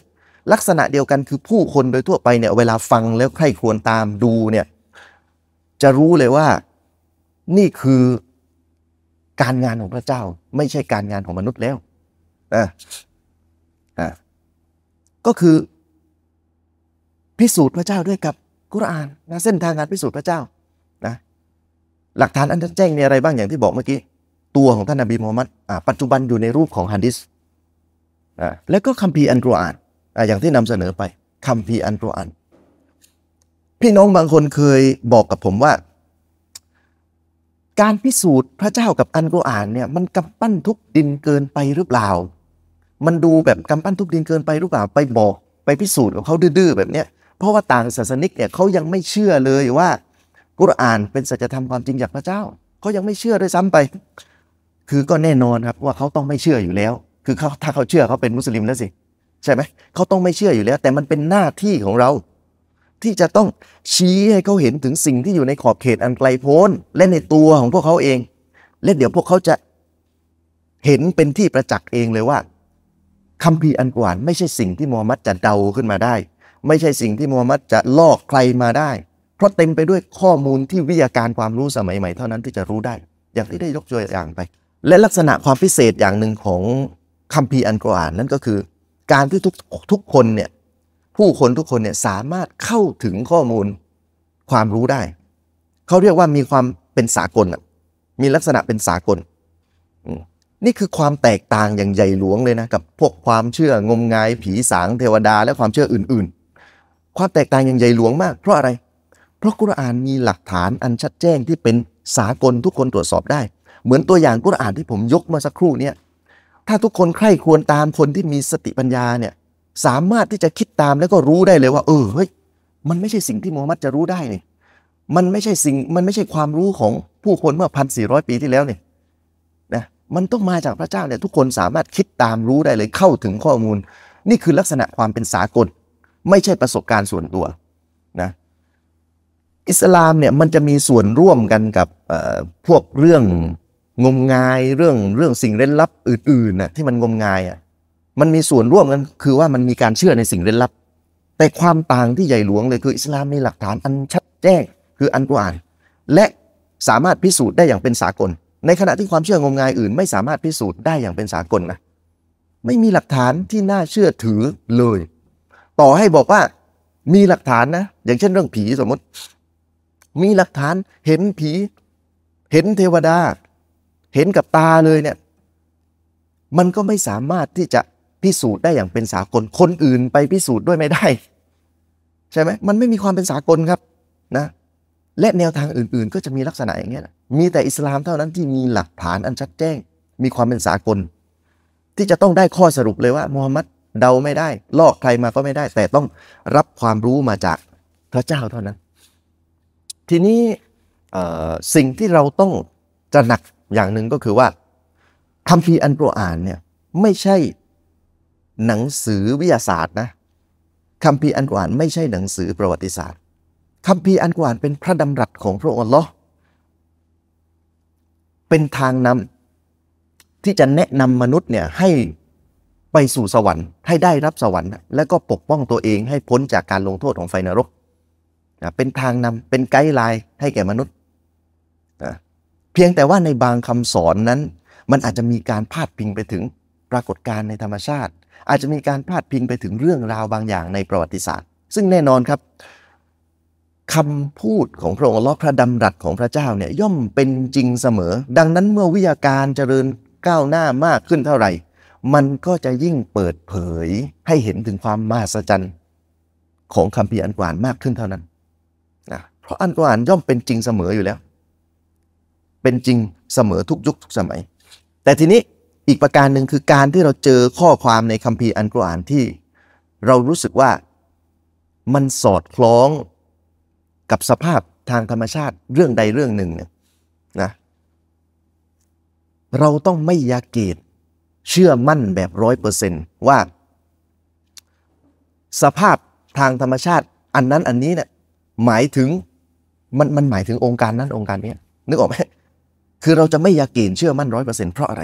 ลักษณะเดียวกันคือผู้คนโดยทั่วไปเนี่ย เวลาฟังแล้วใครควรตามดูเนี่ย จะรู้เลยว่านี่คือการงานของพระเจ้าไม่ใช่การงานของมนุษย์แล้วอ่าอ่า ก็คือพิสูจน์พระเจ้าด้วยกับกุรานนะเส้นทางการพิสูจน์พระเจ้านะหลักฐานอันชัดแจ้งมีอะไรบ้างอย่างที่บอกเมื่อกี้ตัวของท่านอบีมูฮัมมัดปัจจุบันอยู่ในรูปของฮันดิสอ่าแล้วก็คัมภีร์อันกุรอานอย่างที่นำเสนอไปคัมภีร์อันกุรอานพี่น้องบางคนเคยบอกกับผมว่าการพิสูจน์พระเจ้ากับอันกุรอานเนี่ยมันกำปั้นทุกดินเกินไปหรือเปล่า มันดูแบบกำปั้นทุกดินเกินไปหรือเปล่าไปบอก ไปพิสูจน์กับเขาดื้อแบบเนี้ยเพราะว่าต่างศาสนิกเนี่ยเขายังไม่เชื่อเลยว่ากุรอานเป็นสัจธรรมความจริงจากพระเจ้าเขายังไม่เชื่อด้วยซ้ำไป คือก็แน่นอนครับว่าเขาต้องไม่เชื่ออยู่แล้ว คือเขาถ้าเขาเชื่อเขาเป็นมุสลิมแล้วสิใช่ไหมเขาต้องไม่เชื่ออยู่แล้ว แต่มันเป็นหน้าที่ของเราที่จะต้องชี้ให้เขาเห็นถึงสิ่งที่อยู่ในขอบเขตอันไกลโพ้น และในตัวของพวกเขาเองและเดี๋ยวพวกเขาจะเห็นเป็นที่ประจักษ์เองเลยว่าคำพีอันกวาน ไม่ใช่สิ่งที่มูฮัมหมัดจะเดาขึ้นมาได้ ไม่ใช่สิ่งที่มูฮัมหมัดจะลอกใครมาได้เพราะเต็มไปด้วยข้อมูลที่วิทยาการความรู้สมัยใหม่เท่านั้นที่จะรู้ได้ อย่างที่ได้ยกตัวอย่างไป และลักษณะความพิเศษอย่างหนึ่งของคัมภีร์อันกวานนั่นก็คือ การที่ทุกทุกคนเนี่ยผู้คนทุกคนเนี่ยสามารถเข้าถึงข้อมูลความรู้ได้เขาเรียกว่ามีความเป็นสากล มีลักษณะเป็นสากล นี่คือความแตกต่างอย่างใหญ่หลวงเลยนะกับพวกความเชื่อ งมงาย ผีสางเทวดา และความเชื่ออื่น ๆ ความแตกต่างอย่างใหญ่หลวงมาก เพราะอะไร เพราะกุรอานมีหลักฐานอันชัดแจ้งที่เป็นสากลทุกคนตรวจสอบได้ เหมือนตัวอย่างกุรอานที่ผมยกมาสักครู่เนี่ยถ้าทุกคนใคร่ควรตามคนที่มีสติปัญญาเนี่ยสามารถที่จะคิดตามแล้วก็รู้ได้เลยว่าเออเฮ้ยมันไม่ใช่สิ่งที่มูฮัมหมัดจะรู้ได้เลยมันไม่ใช่สิ่งมันไม่ใช่ความรู้ของผู้คนเมื่อพันสี่ร้อยปีที่แล้วเนี่ยนะมันต้องมาจากพระเจ้าเนี่ยทุกคนสามารถคิดตามรู้ได้เลยเข้าถึงข้อมูล นี่คือลักษณะความเป็นสากล ไม่ใช่ประสบการณ์ส่วนตัวนะอิสลามเนี่ยมันจะมีส่วนร่วมกันกับพวกเรื่องงมงายเรื่องเรื่องสิ่งเร้นลับอื่นๆนะที่มันงมงายอ่ะมันมีส่วนร่วมกันคือว่ามันมีการเชื่อในสิ่งลึกลับ แต่ความต่างที่ใหญ่หลวงเลย คืออิสลามมีหลักฐาน อันชัดแจ้งคืออันกุรอาน และสามารถพิสูจน์ได้อย่างเป็นสากล ในขณะที่ความเชื่องมงายอื่น ไม่สามารถพิสูจน์ได้อย่างเป็นสากลนะไม่มีหลักฐานที่น่าเชื่อถือเลย ต่อให้บอกว่า มีหลักฐานนะอย่างเช่นเรื่องผีสมมติ มีหลักฐานเห็นผี เห็นเทวดา เห็นกับตาเลยเนี่ย มันก็ไม่สามารถที่จะพิสูจน์ได้อย่างเป็นสากลคนอื่นไปพิสูจน์ด้วยไม่ได้ ใช่ไหมมันไม่มีความเป็นสากลครับนะ และแนวทางอื่น ๆ ก็จะมีลักษณะอย่างเงี้ยมีแต่อิสลามเท่านั้นที่มีหลักฐานอันชัดแจ้ง มีความเป็นสากล ที่จะต้องได้ข้อสรุปเลยว่ามูฮัมหมัดเดาไม่ได้ ลอกใครมาก็ไม่ได้ แต่ต้องรับความรู้มาจากพระเจ้าเท่านั้น ทีนี้สิ่งที่เราต้องจะหนักอย่างหนึ่งก็คือว่าคำพีอันโปรอ่านเนี่ยไม่ใช่หนังสือวิทยาศาสตร์นะคำพีอันกวานไม่ใช่หนังสือประวัติศาสตร์คำพีอันกวานเป็นพระดำรัสของพระองค์ลอเป็นทางนำที่จะแนะนำมนุษย์เนี่ยให้ไปสู่สวรรค์ ให้ได้รับสวรรค์ แล้วก็ปกป้องตัวเองให้พ้นจากการลงโทษของไฟนรก เป็นทางนำเป็นไกด์ไลน์ให้แก่มนุษย์ เพียงแต่ว่าในบางคำสอนนั้นมันอาจจะมีการพาดพิงไปถึงปรากฏการณ์ในธรรมชาติอาจจะมีการพาดพิงไปถึงเรื่องราวบางอย่างในประวัติศาสตร์ ซึ่งแน่นอนครับคำพูดของพระองค์ลอพระดำรัสของพระเจ้าเนี่ยย่อมเป็นจริงเสมอ ดังนั้นเมื่อวิทยาการเจริญก้าวหน้ามากขึ้นเท่าไหร่ มันก็จะยิ่งเปิดเผยให้เห็นถึงความมหัศจรรย์ของคำพีอันกวานมากขึ้นเท่านั้นนะเพราะอันกวานย่อมเป็นจริงเสมออยู่แล้ว เป็นจริงเสมอทุกยุคทุกสมัย แต่ทีนี้อีกประการหนึ่งคือการที่เราเจอข้อความในคัมภีร์อันกุรอานที่ เรารู้สึกว่ามันสอดคล้องกับสภาพทางธรรมชาติเรื่องใดเรื่องหนึ่งเนี่ยนะเราต้องไม่ยาเกตเชื่อมั่นแบบร้อยเปอร์เซนต์ว่า สภาพทางธรรมชาติอันนั้นอันนี้เนี่ยหมายถึงมันมันหมายถึงองค์การนั้นองค์การนี้นึกออกไหมคือเราจะไม่ยาเกณฑ์เชื่อมั่นร้อยเปอร์เซ็นต์เพราะอะไร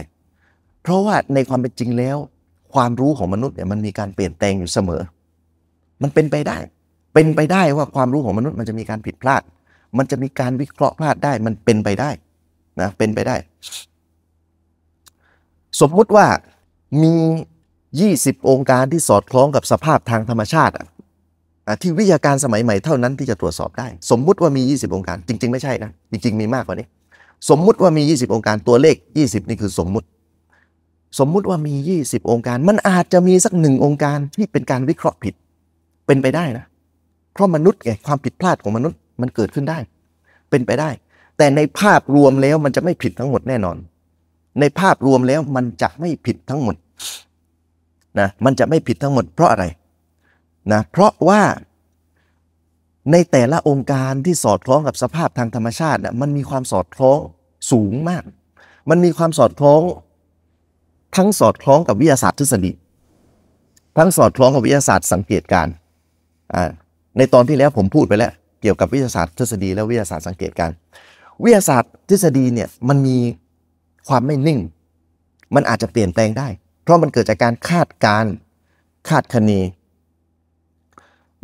เพราะว่าในความเป็นจริงแล้ว ความรู้ของมนุษย์เนี่ยมันมีการเปลี่ยนแปลงอยู่เสมอ มันเป็นไปได้ เป็นไปได้ว่าความรู้ของมนุษย์มันจะมีการผิดพลาด มันจะมีการวิเคราะห์พลาดได้ มันเป็นไปได้นะ เป็นไปได้ สมมุติว่ามี 20องค์การที่สอดคล้องกับสภาพทางธรรมชาติ ที่วิทยาการสมัยใหม่เท่านั้น ที่จะตรวจสอบได้ สมมุติว่ามี 20 องค์การ จริง ๆไม่ใช่นะ จริงๆมีมากกว่านี้ สมมุติว่ามี 20องค์การ ตัวเลข 20 นี่คือสมมุติสมมุติว่ามี 20 องค์การ มันอาจจะมีสักหนึ่งองค์การที่เป็นการวิเคราะห์ผิด เป็นไปได้นะ เพราะมนุษย์ไงความผิดพลาดของมนุษย์มันเกิดขึ้นได้ เป็นไปได้ แต่ในภาพรวมแล้วมันจะไม่ผิดทั้งหมดแน่นอน ในภาพรวมแล้วมันจะไม่ผิดทั้งหมดนะ มันจะไม่ผิดทั้งหมด เพราะอะไรนะ เพราะว่าในแต่ละองค์การที่สอดคล้องกับสภาพทางธรรมชาตินะมันมีความสอดคล้องสูงมาก มันมีความสอดคล้องทั้งสอดคล้องกับวิทยาศาสตร์ทฤษฎี ทั้งสอดคล้องกับวิทยาศาสตร์สังเกตการในตอนที่แล้วผมพูดไปแล้ว เกี่ยวกับวิทยาศาสตร์ทฤษฎีและวิทยาศาสตร์สังเกตการ วิทยาศาสตร์ทฤษฎีเนี่ยมันมีความไม่นิ่ง มันอาจจะเปลี่ยนแปลงได้ เพราะมันเกิดจากการคาดการคาดคะเน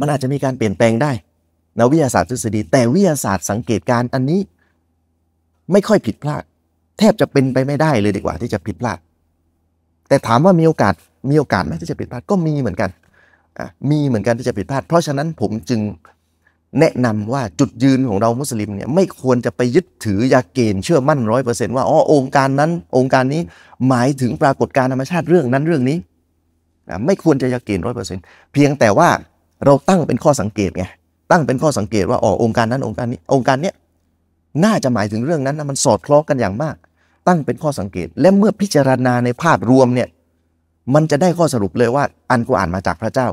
มันอาจจะมีการเปลี่ยนแปลงได้นะวิทยาศาสตร์ทฤษฎี แต่วิทยาศาสตร์สังเกตการอันนี้ไม่ค่อยผิดพลาดแทบจะเป็นไปไม่ได้เลยดีกว่าที่จะผิดพลาดแต่ถามว่ามีโอกาสมีโอกาสไหมที่จะผิดพลาดก็มีเหมือนกันมีเหมือนกันที่จะผิดพลาดเพราะฉะนั้นผมจึงแนะนำว่าจุดยืนของเรามุสลิมเนี่ยไม่ควรจะไปยึดถือยาเกณฑ์เชื่อมั่นร้อยเปอร์เซนต์ว่าอ๋อองค์การนั้นองค์การนี้ หมายถึงปรากฏการธรรมชาติเรื่องนั้นเรื่องนี้ไม่ควรจะยาเกณฑ์ร้อยเปอร์เซนต์เพียงแต่ว่าเราตั้งเป็นข้อสังเกตไงตั้งเป็นข้อสังเกตว่าอ๋อองค์การนั้นองค์การนี้องค์การเนี้ยน่าจะหมายถึงเรื่องนั้นนะมันสอดคล้องกันอย่างมากตั้งเป็นข้อสังเกตและเมื่อพิจารณาในภาพรวมเนี่ยมันจะได้ข้อสรุปเลยว่าอันกูอ่านมาจากพระเจ้า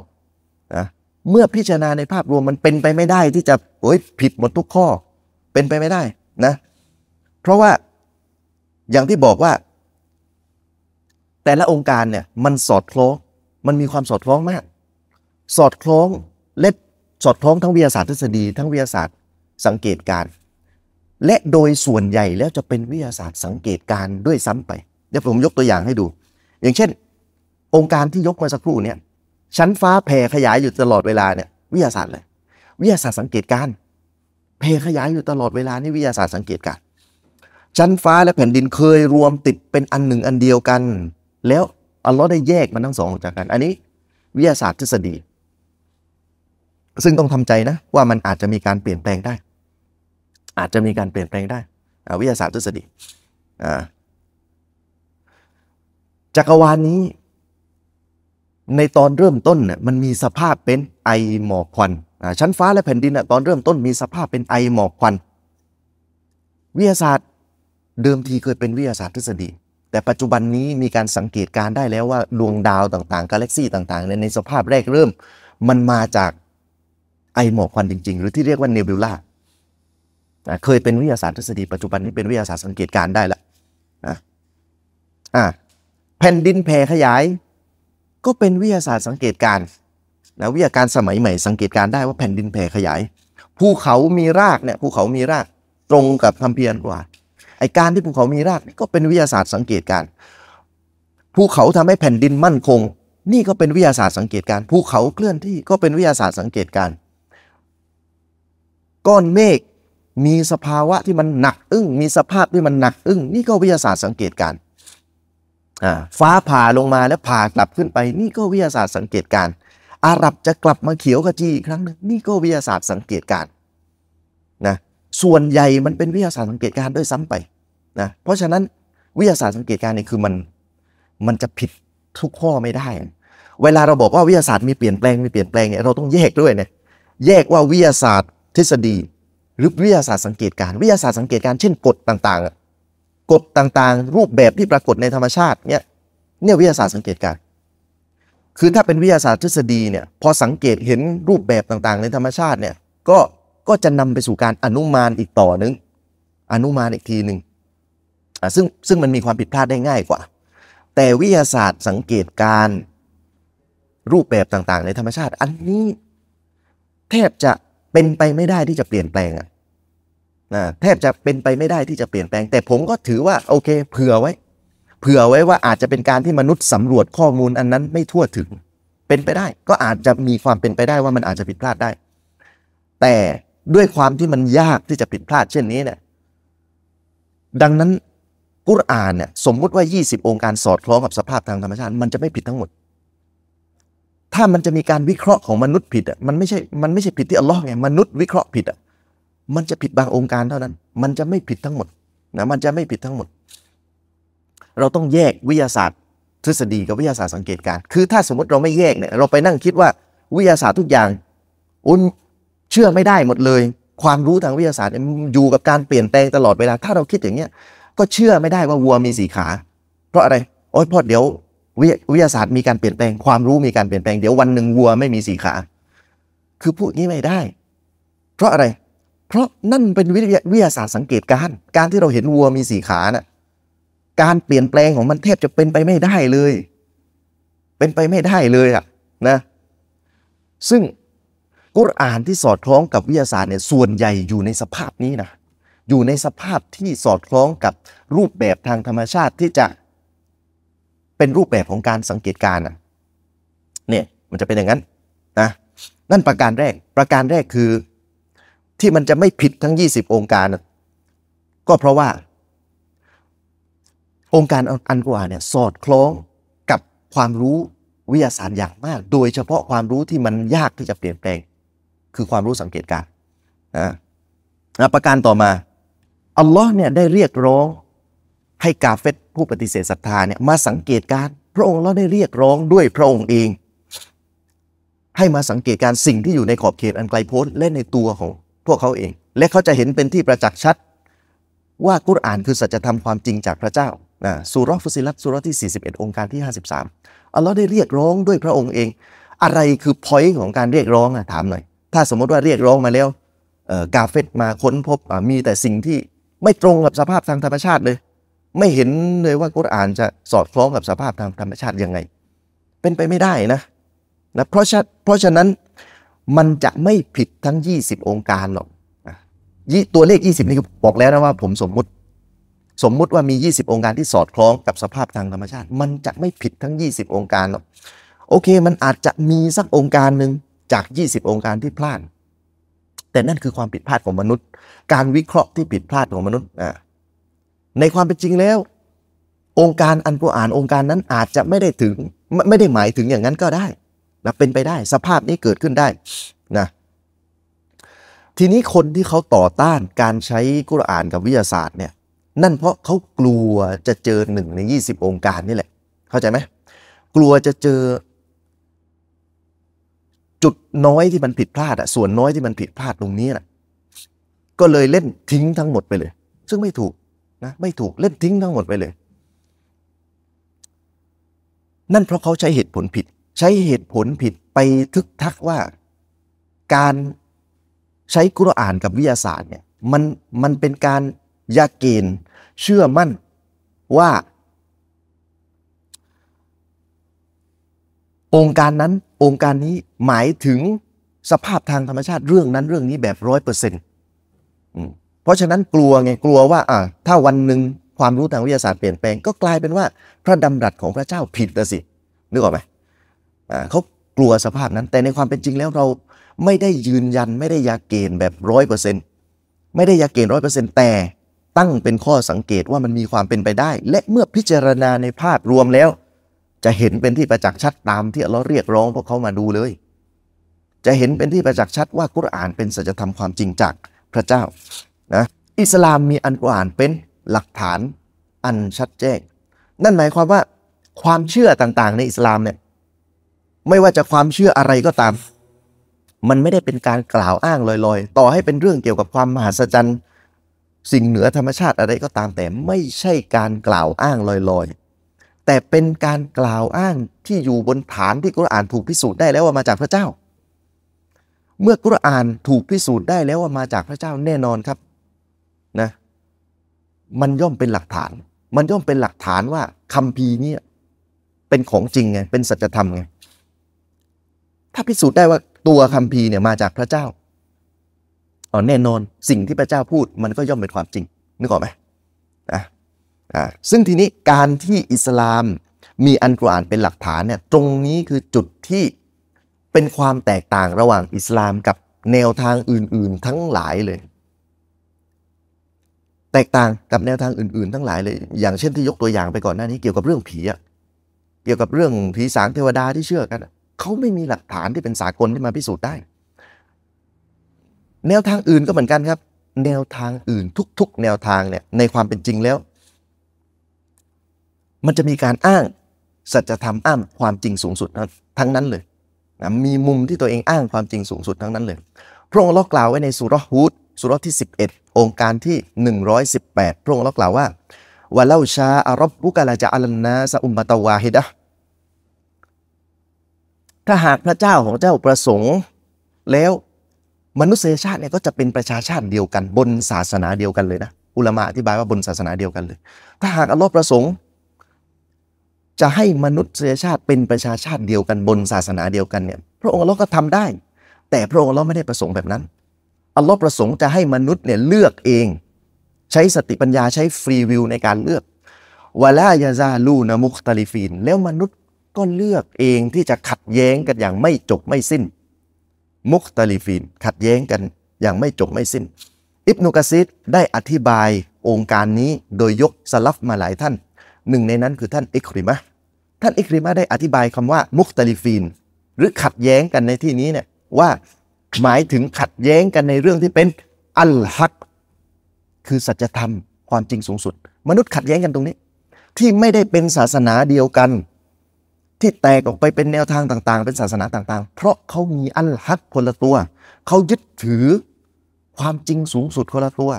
นะเมื่อพิจารณาในภาพรวมมันเป็นไปไม่ได้ ที่จะโอ้ยผิดหมดทุกข้อเป็นไปไม่ได้นะ เพราะว่าอย่างที่บอกว่า แต่ละองค์การเนี่ยมันสอดคล้องมันมีความสอดคล้องมาก สอดคล้องเล็ดสอดคล้องทั้งวิทยาศาสตร์ทฤษฎีทั้งวิทยาศาสตร์ สังเกตการและโดยส่วนใหญ่แล้วจะเป็นวิทยาศาสตร์สังเกตการด้วยซ้ำไปเดี๋ยวผมยกตัวอย่างให้ดู อย่างเช่น องค์การที่ยกมาสักครู่เนี่ยชั้นฟ้าแผ่ขยายอยู่ตลอดเวลาเนี่ยวิทยาศาสตร์เลย วิทยาศาสตร์สังเกตการแผ่ขยายอยู่ตลอดเวลานี่วิทยาศาสตร์สังเกตการ ชั้นฟ้าและแผ่นดินเคยรวมติดเป็นอันหนึ่งอันเดียวกัน แล้วอัลลอฮ์ได้แยกมันทั้งสองออกจากกัน อันนี้ วิทยาศาสตร์ทฤษฎี ซึ่งต้องทำใจนะ ว่ามันอาจจะมีการเปลี่ยนแปลงได้อาจจะมีการเปลี่ยนแปลงได้วิทยาศาสตร์ทฤษฎีจักรวาลนี้ในตอนเริ่มต้นน่ยมันมีสภาพเป็นไอหมอกควันชั้นฟ้า และแผ่นดินตอนเริ่มต้นมีสภาพเป็นไอหมอกควัน วิทยาศาสตร์เดิมทีเคยเป็นวิทยาศาสตร์ทฤษฎี แต่ปัจจุบันนี้มีการสังเกตการได้แล้วว่าดวงดาวต่างๆ กาแล็กซี่ต่างๆ ในสภาพแรกเริ่มมันมาจากไอหมอกควันจริงๆ หรือที่เรียกว่าเนบิวลานะเคยเป็นวิทยาศาสตร์ทฤษฎีปัจจุบันนี้เป็นวิทยาศาสตร์สังเกตการได้ละนะอ่าแผ่นดินแผ่ขยาย ก็เป็นวิทยาศาสตร์สังเกตการนะวิทยาการสมัยใหม่สังเกตการได้ว่าแผ่นดินแผ่ขยายภูเขามีรากเนี่ยภูเขามีรากตรงกับคำเพียนกว่า ไอการที่ภูเขามีรากก็เป็นวิทยาศาสตร์สังเกตการภูเขาทำให้แผ่นดินมั่นคง นี่ก็เป็นวิทยาศาสตร์สังเกตการภูเขาเคลื่อนที่ก็เป็นวิทยาศาสตร์สังเกตการ ก้อนเมฆมีสภาวะที่มันหนักอึ้ง มีสภาพที่มันหนักอึ้ง นี่ก็วิทยาศาสตร์สังเกตการ ฟ้าผ่าลงมาแล้วผ่ากลับขึ้นไป นี่ก็วิทยาศาสตร์สังเกตการ อาหรับจะกลับมาเขียวขจีอีกครั้งหนึ่งนี่ก็วิทยาศาสตร์สังเกตการนะ ส่วนใหญ่มันเป็นวิทยาศาสตร์สังเกตการด้วยซ้ำไป นะ เพราะฉะนั้นวิทยาศาสตร์สังเกตการนี่คือมัน มันจะผิดทุกข้อไม่ได้ เวลาเราบอกว่าวิทยาศาสตร์มีเปลี่ยนแปลง มีเปลี่ยนแปลงเนี่ย เราต้องแยกด้วยเนี่ยแยกว่าวิทยาศาสตร์ทฤษฎีหรือวิทยาศาสตร์สังเกตการ วิทยาศาสตร์สังเกตการเช่นกฎต่างๆกฎต่างๆ รูปแบบที่ปรากฏในธรรมชาติเนี่ยเนี่ยวิทยาศาสตร์สังเกตการ คือถ้าเป็นวิทยาศาสตร์ทฤษฎีเนี่ยพอสังเกตเห็นรูปแบบต่างๆในธรรมชาติเนี่ยก็ก็จะนำไปสู่การอนุมาน อีกต่อนึงอนุมานอีกทีหนึ่งซึ่ง ซึ่งมันมีความผิดพลาดได้ง่ายกว่า แต่วิทยาศาสตร์สังเกตการรูปแบบต่างๆ ในธรรมชาติ อันนี้แทบจะเป็นไปไม่ได้ที่จะเปลี่ยนแปลงอ่ะนะแทบจะเป็นไปไม่ได้ที่จะเปลี่ยนแปลง แต่ผมก็ถือว่าโอเคเผื่อไว้ เผื่อไว้ว่าอาจจะเป็นการที่มนุษย์สำรวจข้อมูลอันนั้นไม่ทั่วถึงเป็นไปได้ ก็อาจจะมีความเป็นไปได้ว่ามันอาจจะผิดพลาดได้ แต่ด้วยความที่มันยากที่จะผิดพลาดเช่นนี้เนี่ยดังนั้นกุรอานเนี่ยสมมุติว่า 20 องค์การสอดคล้องกับสภาพทางธรรมชาติมันจะไม่ผิดทั้งหมดถ้ามันจะมีการวิเคราะห์ของมนุษย์ผิดอ่ะมันไม่ใช่มันไม่ใช่ผิดที่อัลลอฮ์ไงมนุษย์วิเคราะห์ผิดอ่ะมันจะผิดบางองค์การเท่านั้น มันจะไม่ผิดทั้งหมดนะมันจะไม่ผิดทั้งหมด เราต้องแยกวิทยาศาสตร์ ทฤษฎีกับวิทยาศาสตร์สังเกตการ คือ ถ้าสมมติเราไม่แยกเนี่ยเราไปนั่งคิดว่า วิทยาศาสตร์ทุกอย่าง อุ้นเชื่อไม่ได้หมดเลย ความรู้ทางวิทยาศาสตร์อยู่กับการเปลี่ยนแปลงตลอดเวลา ถ้าเราคิดอย่างเงี้ยก็เชื่อไม่ได้ว่าวัวมีสีขา เพราะอะไรโอ๊ยพอเดี๋ยววิทยาศาสตร์มีการเปลี่ยนแปลง ความรู้มีการเปลี่ยนแปลงเดี๋ยววันหนึ่งวัว ไม่มีสีขา คือพูดงี้ไม่ได้ เพราะอะไร เพราะนั่นเป็นวิทยาศาสตร์สังเกตการการที่เราเห็นวัวมีสีขานะ่ะการเปลี่ยนแปลงของมันแทบจะเป็นไปไม่ได้เลย เป็นไปไม่ได้เลยอะนะ ซึ่งกุรอานที่สอดคล้องกับวิทยาศาสตร์เนี่ยส่วนใหญ่อยู่ในสภาพนี้นะอยู่ในสภาพที่สอดคล้องกับรูปแบบทางธรรมชาติที่จะเป็นรูปแบบของการสังเกตการณ์เนี่ยมันจะเป็นอย่างนั้นนะนั่นประการแรก ประการแรกคือที่มันจะไม่ผิดทั้ง 20 องค์การก็เพราะว่าองค์การอันกว่าเนี่ยสอดคล้องกับความรู้วิทยาศาสตร์อย่างมาก โดยเฉพาะความรู้ที่มันยากที่จะเปลี่ยนแปลง คือความรู้สังเกตการนะประการต่อมาอัลลอฮ์เนี่ยได้เรียกร้องให้กาเฟตผู้ปฏิเสธศรัทธาเนี่ยมาสังเกตการพระองค์เราได้เรียกร้องด้วยพระองค์เอง ให้มาสังเกตการสิ่งที่อยู่ในขอบเขตอันไกลโพ้นและในตัวของพวกเขาเอง และเขาจะเห็นเป็นที่ประจักษ์ชัด ว่ากุรอานคือสัจธรรมความจริงจากพระเจ้าสุรฟุสิลัตสุรที่41องค์การที่ 53อัลลอฮ์ได้เรียกร้องด้วยพระองค์เอง อะไรคือพอยต์ของการเรียกร้องะถามหน่อยถ้าสมมติว่าเรียกร้องมาแล้วกาเฟตมาค้นพบมีแต่สิ่งที่ไม่ตรงกับสภาพทางธรรมชาติเลยไม่เห็นเลยว่ากุรอานจะสอดคล้องกับสภาพทางธรรมชาติยังไง เป็นไปไม่ได้นะนะเพราะฉะเพราะฉะนั้นมันจะไม่ผิดทั้ง 20 องค์การหรอกยี่ตัวเลข 20 นี่บอกแล้วนะว่า ผมสมมุติ สมมุติว่ามี 20 องค์การที่สอดคล้องกับสภาพทางธรรมชาติ มันจะไม่ผิดทั้ง 20 องค์การหรอกโอเค มันอาจจะมีสักองค์การหนึ่งจาก 20 องค์การที่พลาดแต่นั่นคือความผิดพลาดของมนุษย์ การวิเคราะห์ที่ผิดพลาดของมนุษย์อ่าในความเป็นจริงแล้ว องค์การอันกุรอานองค์การนั้นอาจจะไม่ได้ถึงไม่ได้หมายถึงอย่างนั้นก็ได้นะเป็นไปได้สภาพนี้เกิดขึ้นได้นะทีนี้คนที่เขาต่อต้านการใช้กุรอานกับวิทยาศาสตร์เนี่ย นั่นเพราะเขากลัวจะเจอหนึ่งใน 20 องค์การนี่แหละ เข้าใจไหม กลัวจะเจอ จุดน้อยที่มันผิดพลาดอะส่วนน้อยที่มันผิดพลาดตรงนี้นะก็เลยเล่นทิ้งทั้งหมดไปเลย ซึ่งไม่ถูกนะไม่ถูกเล่นทิ้งทั้งหมดไปเลย นั่นเพราะเขาใช้เหตุผลผิด ใช้เหตุผลผิดไปทึกทักว่า การใช้กุรอ่านกับวิทยาศาสตร์ เนี่ยมันมันเป็นการยาเกณฑ์ เชื่อมั่นว่าองค์การนั้นองค์การนี้หมายถึงสภาพทางธรรมชาติเรื่องนั้นเรื่องนี้แบบร้อยเปอร์เซ็นต์เพราะฉะนั้นกลัวไงกลัวว่าอ่าถ้าวันหนึ่งความรู้ทางวิทยาศาสตร์เปลี่ยนแปลงก็กลายเป็นว่าพระดำรัสของพระเจ้าผิดนะสินึกออกไหมอ่าเขากลัวสภาพนั้นแต่ในความเป็นจริงแล้วเรา ไม่ได้ยืนยันไม่ได้ยาเกณฑ์แบบร้อยเปอร์เซ็นต์ไม่ได้ยาเกณฑ์ร้อยเปอร์เซ็นต์แต่ตั้งเป็นข้อสังเกตว่ามันมีความเป็นไปได้ และเมื่อพิจารณาในภาพรวมแล้ว จะเห็นเป็นที่ประจักษ์ชัดตามที่เราเรียกร้องพวกเขามาดูเลย จะเห็นเป็นที่ประจักษ์ชัดว่ากุรอานเป็นสัจธรรมความจริงจากพระเจ้านะอิสลามมีอันกุรอานเป็นหลักฐานอันชัดแจ้งนั่นหมายความว่าความเชื่อต่างๆ ในอิสลามเนี่ยไม่ว่าจะความเชื่ออะไรก็ตาม มันไม่ได้เป็นการกล่าวอ้างลอยๆ ต่อให้เป็นเรื่องเกี่ยวกับความมหัศจรรย์สิ่งเหนือธรรมชาติอะไรก็ตามแต่ไม่ใช่การกล่าวอ้างลอยๆ แต่เป็นการกล่าวอ้างที่อยู่บนฐานที่กุรอานถูกพิสูจน์ได้แล้วว่ามาจากพระเจ้า เมื่อกุรอานถูกพิสูจน์ได้แล้วว่ามาจากพระเจ้าแน่นอนครับนะมันย่อมเป็นหลักฐาน มันย่อมเป็นหลักฐานว่าคำพีเนี่ยเป็นของจริงไง เป็นสัจธรรมไง ถ้าพิสูจน์ได้ว่าตัวคำพีเนี่ยมาจากพระเจ้าอ๋อแน่นอนสิ่งที่พระเจ้าพูดมันก็ย่อมเป็นความจริงนึกออกไหมนะอ่าซึ่งทีนี้การที่อิสลามมีอันกุรอานเป็นหลักฐานเนี่ยตรงนี้คือจุดที่เป็นความแตกต่างระหว่างอิสลามกับแนวทางอื่น ๆ ทั้งหลายเลยแตกต่างกับแนวทางอื่นๆ ทั้งหลายเลย อย่างเช่นที่ยกตัวอย่างไปก่อนหน้านี้ เกี่ยวกับเรื่องผีอะเกี่ยวกับเรื่องผีสางเทวดาที่เชื่อกัน เขาไม่มีหลักฐานที่เป็นสากลที่มาพิสูจน์ได้ แนวทางอื่นก็เหมือนกันครับ แนวทางอื่นทุกๆ แนวทางเนี่ยในความเป็นจริงแล้ว มันจะมีการอ้างสัจธรรมอ้างความจริงสูงสุด ทั้งนั้นเลยนะมีมุมที่ตัวเองอ้างความจริงสูงสุดทั้งนั้นเลย พระองค์ลอกกล่าวไว้ในสุรฮูดสุรที่11องค์การที่118พระองค์ลกล่าวว่าว่าเล่าชาอารบุกาลาจะอัลนาสอุมบตวาฮิดะถ้าหากพระเจ้าของเจ้าประสงค์ แล้วมนุษยชาติเนี่ยก็จะเป็นประชาชาติเดียวกัน บนศาสนาเดียวกันเลยนะ อุลามะอธิบายว่าบนศาสนาเดียวกันเลย ถ้าหากอัลลอฮ์ประสงค์ จะให้มนุษยชาติเป็นประชาชาติเดียวกันบนศาสนาเดียวกันเนี่ย พระองค์อฮ์ก็ทำได้ แต่พระองค์อฮ์ไม่ได้ประสงค์แบบนั้นอัลลอฮ์ประสงค์จะให้มนุษย์เนี่ยเลือกเอง ใช้สติปัญญาใช้ฟรีวิวในการเลือกวะลายาซาลูนะมุคตาลิฟีนแล้วมนุษย์ก็เลือกเองที่จะขัดแย้งกันอย่างไม่จบไม่สิ้น มุคตาลิฟีนขัดแย้งกันอย่างไม่จบไม่สิ้น อิบนุกะซิดได้อธิบายองค์การนี้โดยยกสลับมาหลายท่าน หนึ่งในนั้นคือท่านอิคริมะท่านอิคริมะได้อธิบายคำว่ามุคตาลิฟีน หรือขัดแย้งกันในที่นี้เนี่ยว่าหมายถึงขัดแย้งกันในเรื่องที่เป็นอัลฮัก คือสัจธรรมความจริงสูงสุด มนุษย์ขัดแย้งกันตรงนี้ ที่ไม่ได้เป็นศาสนาเดียวกันที่แตกออกไปเป็นแนวทางต่างๆ เป็นศาสนาต่าง ๆ เพราะเขามีอัลฮักคนละตัวเขายึดถือความจริงสูงสุดคนละตัว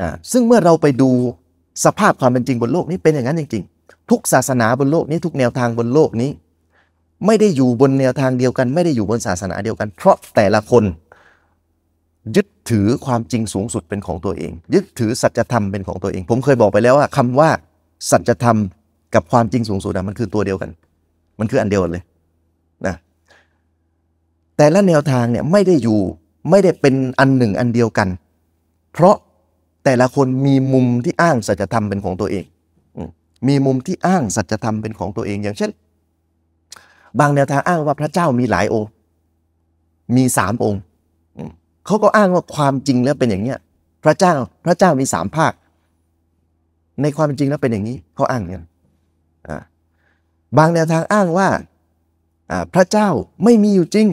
อ่าซึ่งเมื่อเราไปดูสภาพความเป็นจริงบนโลกนี้เป็นอย่างนั้นจริงๆทุกศาสนาบนโลกนี้ ทุกแนวทางบนโลกนี้ไม่ได้อยู่บนแนวทางเดียวกัน ไม่ได้อยู่บนศาสนาเดียวกัน เพราะแต่ละคน ยึดถือความจริงสูงสุดเป็นของตัวเอง ยึดถือสัจธรรมเป็นของตัวเอง ผมเคยบอกไปแล้วว่าคำว่า สัจธรรมกับความจริงสูงสุดมันคือตัวเดียวกัน มันคืออันเดียวกันเลยนะแต่ละแนวทางเนี่ยไม่ได้อยู่ไม่ได้เป็นอันหนึ่งอันเดียวกัน เพราะแต่ละคนมีมุมที่อ้างสัจธรรมเป็นของตัวเองมีมุมที่อ้างสัจธรรมเป็นของตัวเองอย่างเช่นบางแนวทางอ้างว่าพระเจ้ามีหลายองค์ มีสามองค์ เขาก็อ้างว่าความจริงแล้วเป็นอย่างเนี้ยพระเจ้า พระเจ้ามีสามภาค ในความจริงแล้วเป็นอย่างนี้ เขาอ้างเี่ยบางแนวทางอ้างว่า พระเจ้าไม่มีอยู่จริง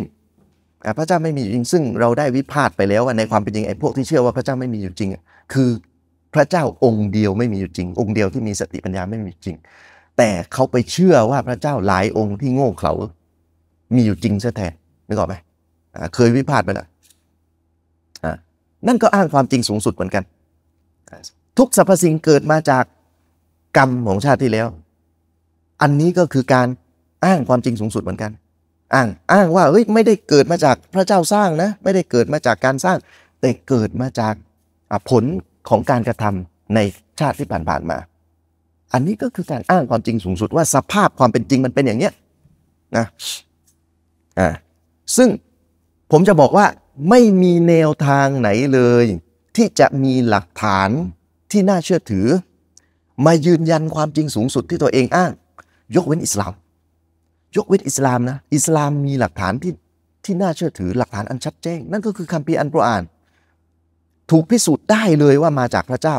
พระเจ้าไม่มีอยู่จริง ซึ่งเราได้วิพากษ์ไปแล้วว่าในความเป็นจริงไอ้พวกที่เชื่อว่าพระเจ้าไม่มีอยู่จริงคือ พระเจ้าองค์เดียวไม่มีอยู่จริง องค์เดียวที่มีสติปัญญาไม่มีจริงแต่เขาไปเชื่อว่าพระเจ้าหลายองค์ที่โง่เขลามีอยู่จริงซะแทนนึกออกไหมเคยวิพากษ์ไปแล้วนั่นก็อ้างความจริงสูงสุดเหมือนกัน ทุกสรรพสิ่งเกิดมาจากกรรมของชาติที่แล้ว อันนี้ก็คือการอ้างความจริงสูงสุดเหมือนกัน อ้างอ้างว่าเฮ้ยไม่ได้เกิดมาจากพระเจ้าสร้างนะ ไม่ได้เกิดมาจากการสร้าง แต่เกิดมาจากผลของการกระทำในชาติที่ผ่านๆมาอันนี้ก็คือการอ้างความจริงสูงสุดว่าสภาพความเป็นจริงมันเป็นอย่างเนี้ยนะ อ่า ซึ่งผมจะบอกว่าไม่มีแนวทางไหนเลย ที่จะมีหลักฐานที่น่าเชื่อถือ มายืนยันความจริงสูงสุดที่ตัวเองอ้าง ยกเว้นอิสลาม ยกเว้นอิสลามนะอิสลามมีหลักฐานที่ที่น่าเชื่อถือหลักฐานอันชัดแจ้งนั่นก็คือคัมภีร์อันโปรอานถูกพิสูจน์ได้เลยว่ามาจากพระเจ้า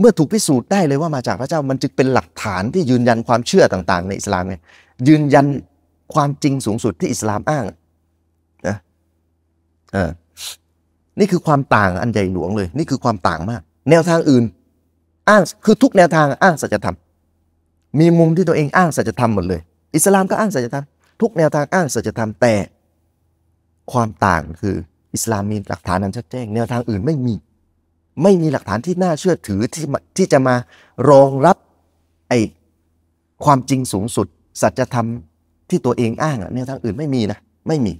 เมื่อถูกพิสูจน์ได้เลยว่ามาจากพระเจ้ามันจึงเป็นหลักฐานที่ยืนยันความเชื่อต่างๆในอิสลามเนี่ยยืนยันความจริงสูงสุดที่อิสลามอ้างนะอ่านี่คือความต่างอันใหญ่หลวงเลย นี่คือความต่างมาก แนวทางอื่น อ้างคือทุกแนวทางอ้างสัจธรรมมีมุมที่ตัวเองอ้างสัจธรรมหมดเลยอิสลามก็อ้างสัจธรรมทุกแนวทางอ้างสัจธรรมแต่ความต่างคือ อิสลามมีหลักฐานนั้นชัดแจ้งแนวทางอื่นไม่มีไม่มีหลักฐานที่น่าเชื่อถือที่ที่จะมารองรับไอ้ความจริงสูงสุด สัจธรรมที่ตัวเองอ้างเนี่ยทางอื่นไม่มีนะไม่มี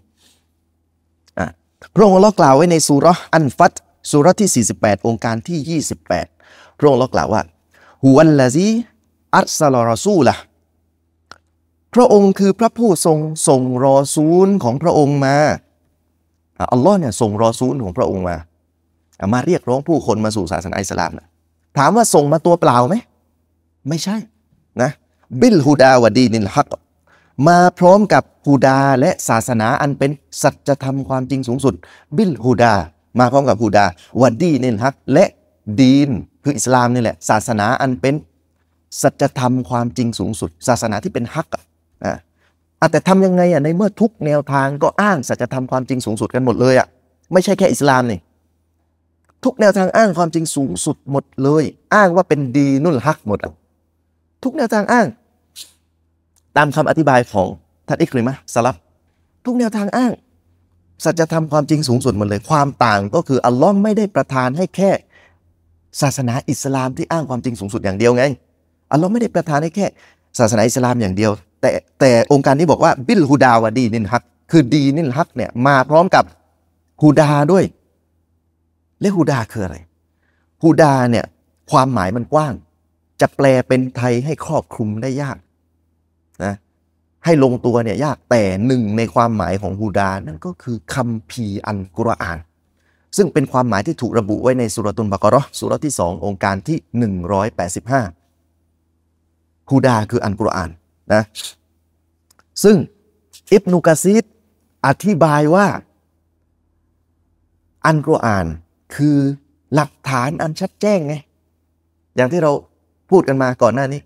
อ่ะพระองค์เรากล่าวไว้ในสุรอันฟัตสุรที่ 48 องค์การที่ 28พระองค์เรากล่าวว่าหุวละาซีอัสลารอซูละพระองค์คือพระผู้ทรงส่งรอซูลของพระองค์มาอัลลอฮ์เนี่ยส่งรอซูลของพระองค์มามาเรียกร้องผู้คนมาสู่ศาสนาอิสลามนะถามว่าส่งมาตัวเปล่าไหม ไม่ใช่นะ บิลฮูดาวดีนิลฮัก มาพร้อมกับฮูดาและศาสนาอันเป็น สัจธรรมความจริงสูงสุด บิลฮูดา มาพร้อมกับฮูดาวดีนิลฮัก และดีนคืออิสลามนี่แหละศาสนาอันเป็น สัจธรรมความจริงสูงสุด ศาสนาที่เป็นฮักอ่ะอะแต่ทำยังไงอ่ะในเมื่อทุกแนวทางก็อ้างสัจธรรมความจริงสูงสุดกันหมดเลยอ่ะไม่ใช่แค่อิสลามนี่ทุกแนวทางอ้างความจริงสูงสุดหมดเลย อ้างว่าเป็นดีนุ่นฮักหมดทุกแนวทางอ้าง ตามคำอธิบายของท่านอิกริมะสลับทุกแนวทางอ้างสัจธรรมความจริงสูงสุดหมดเลยความต่าง ก็คืออัลลอฮ์ไม่ได้ประทานให้แค่ ศาสนาอิสลามที่อ้างความจริงสูงสุดอย่างเดียวไงอัลลอฮ์ไม่ได้ประทานให้แค่ ศาสนาอิสลามอย่างเดียว แต่แต่องค์การนี้บอกว่าบิลฮูดาวดีนินฮัก คือดีนินฮักเนี่ยมาพร้อมกับฮูดาด้วยและฮูดาคืออะไร ฮูดาเนี่ยความหมายมันกว้าง จะแปลเป็นไทยให้ครอบคลุมได้ยากนะ ให้ลงตัวเนี่ยยากแต่หนึ่งในความหมายของฮูดานั่นก็คือคำพีอันกุรอาน ซึ่งเป็นความหมายที่ถูกระบุไว้ในสุรตุนบากรอสุรที่สององค์การที่ 185ฮูดาคืออันกุรอานนะ ซึ่ง อิบนุกะซีดอธิบายว่า อันกุรอานคือหลักฐานอันชัดแจ้งไง อย่างที่เราพูดกันมาก่อนหน้านี้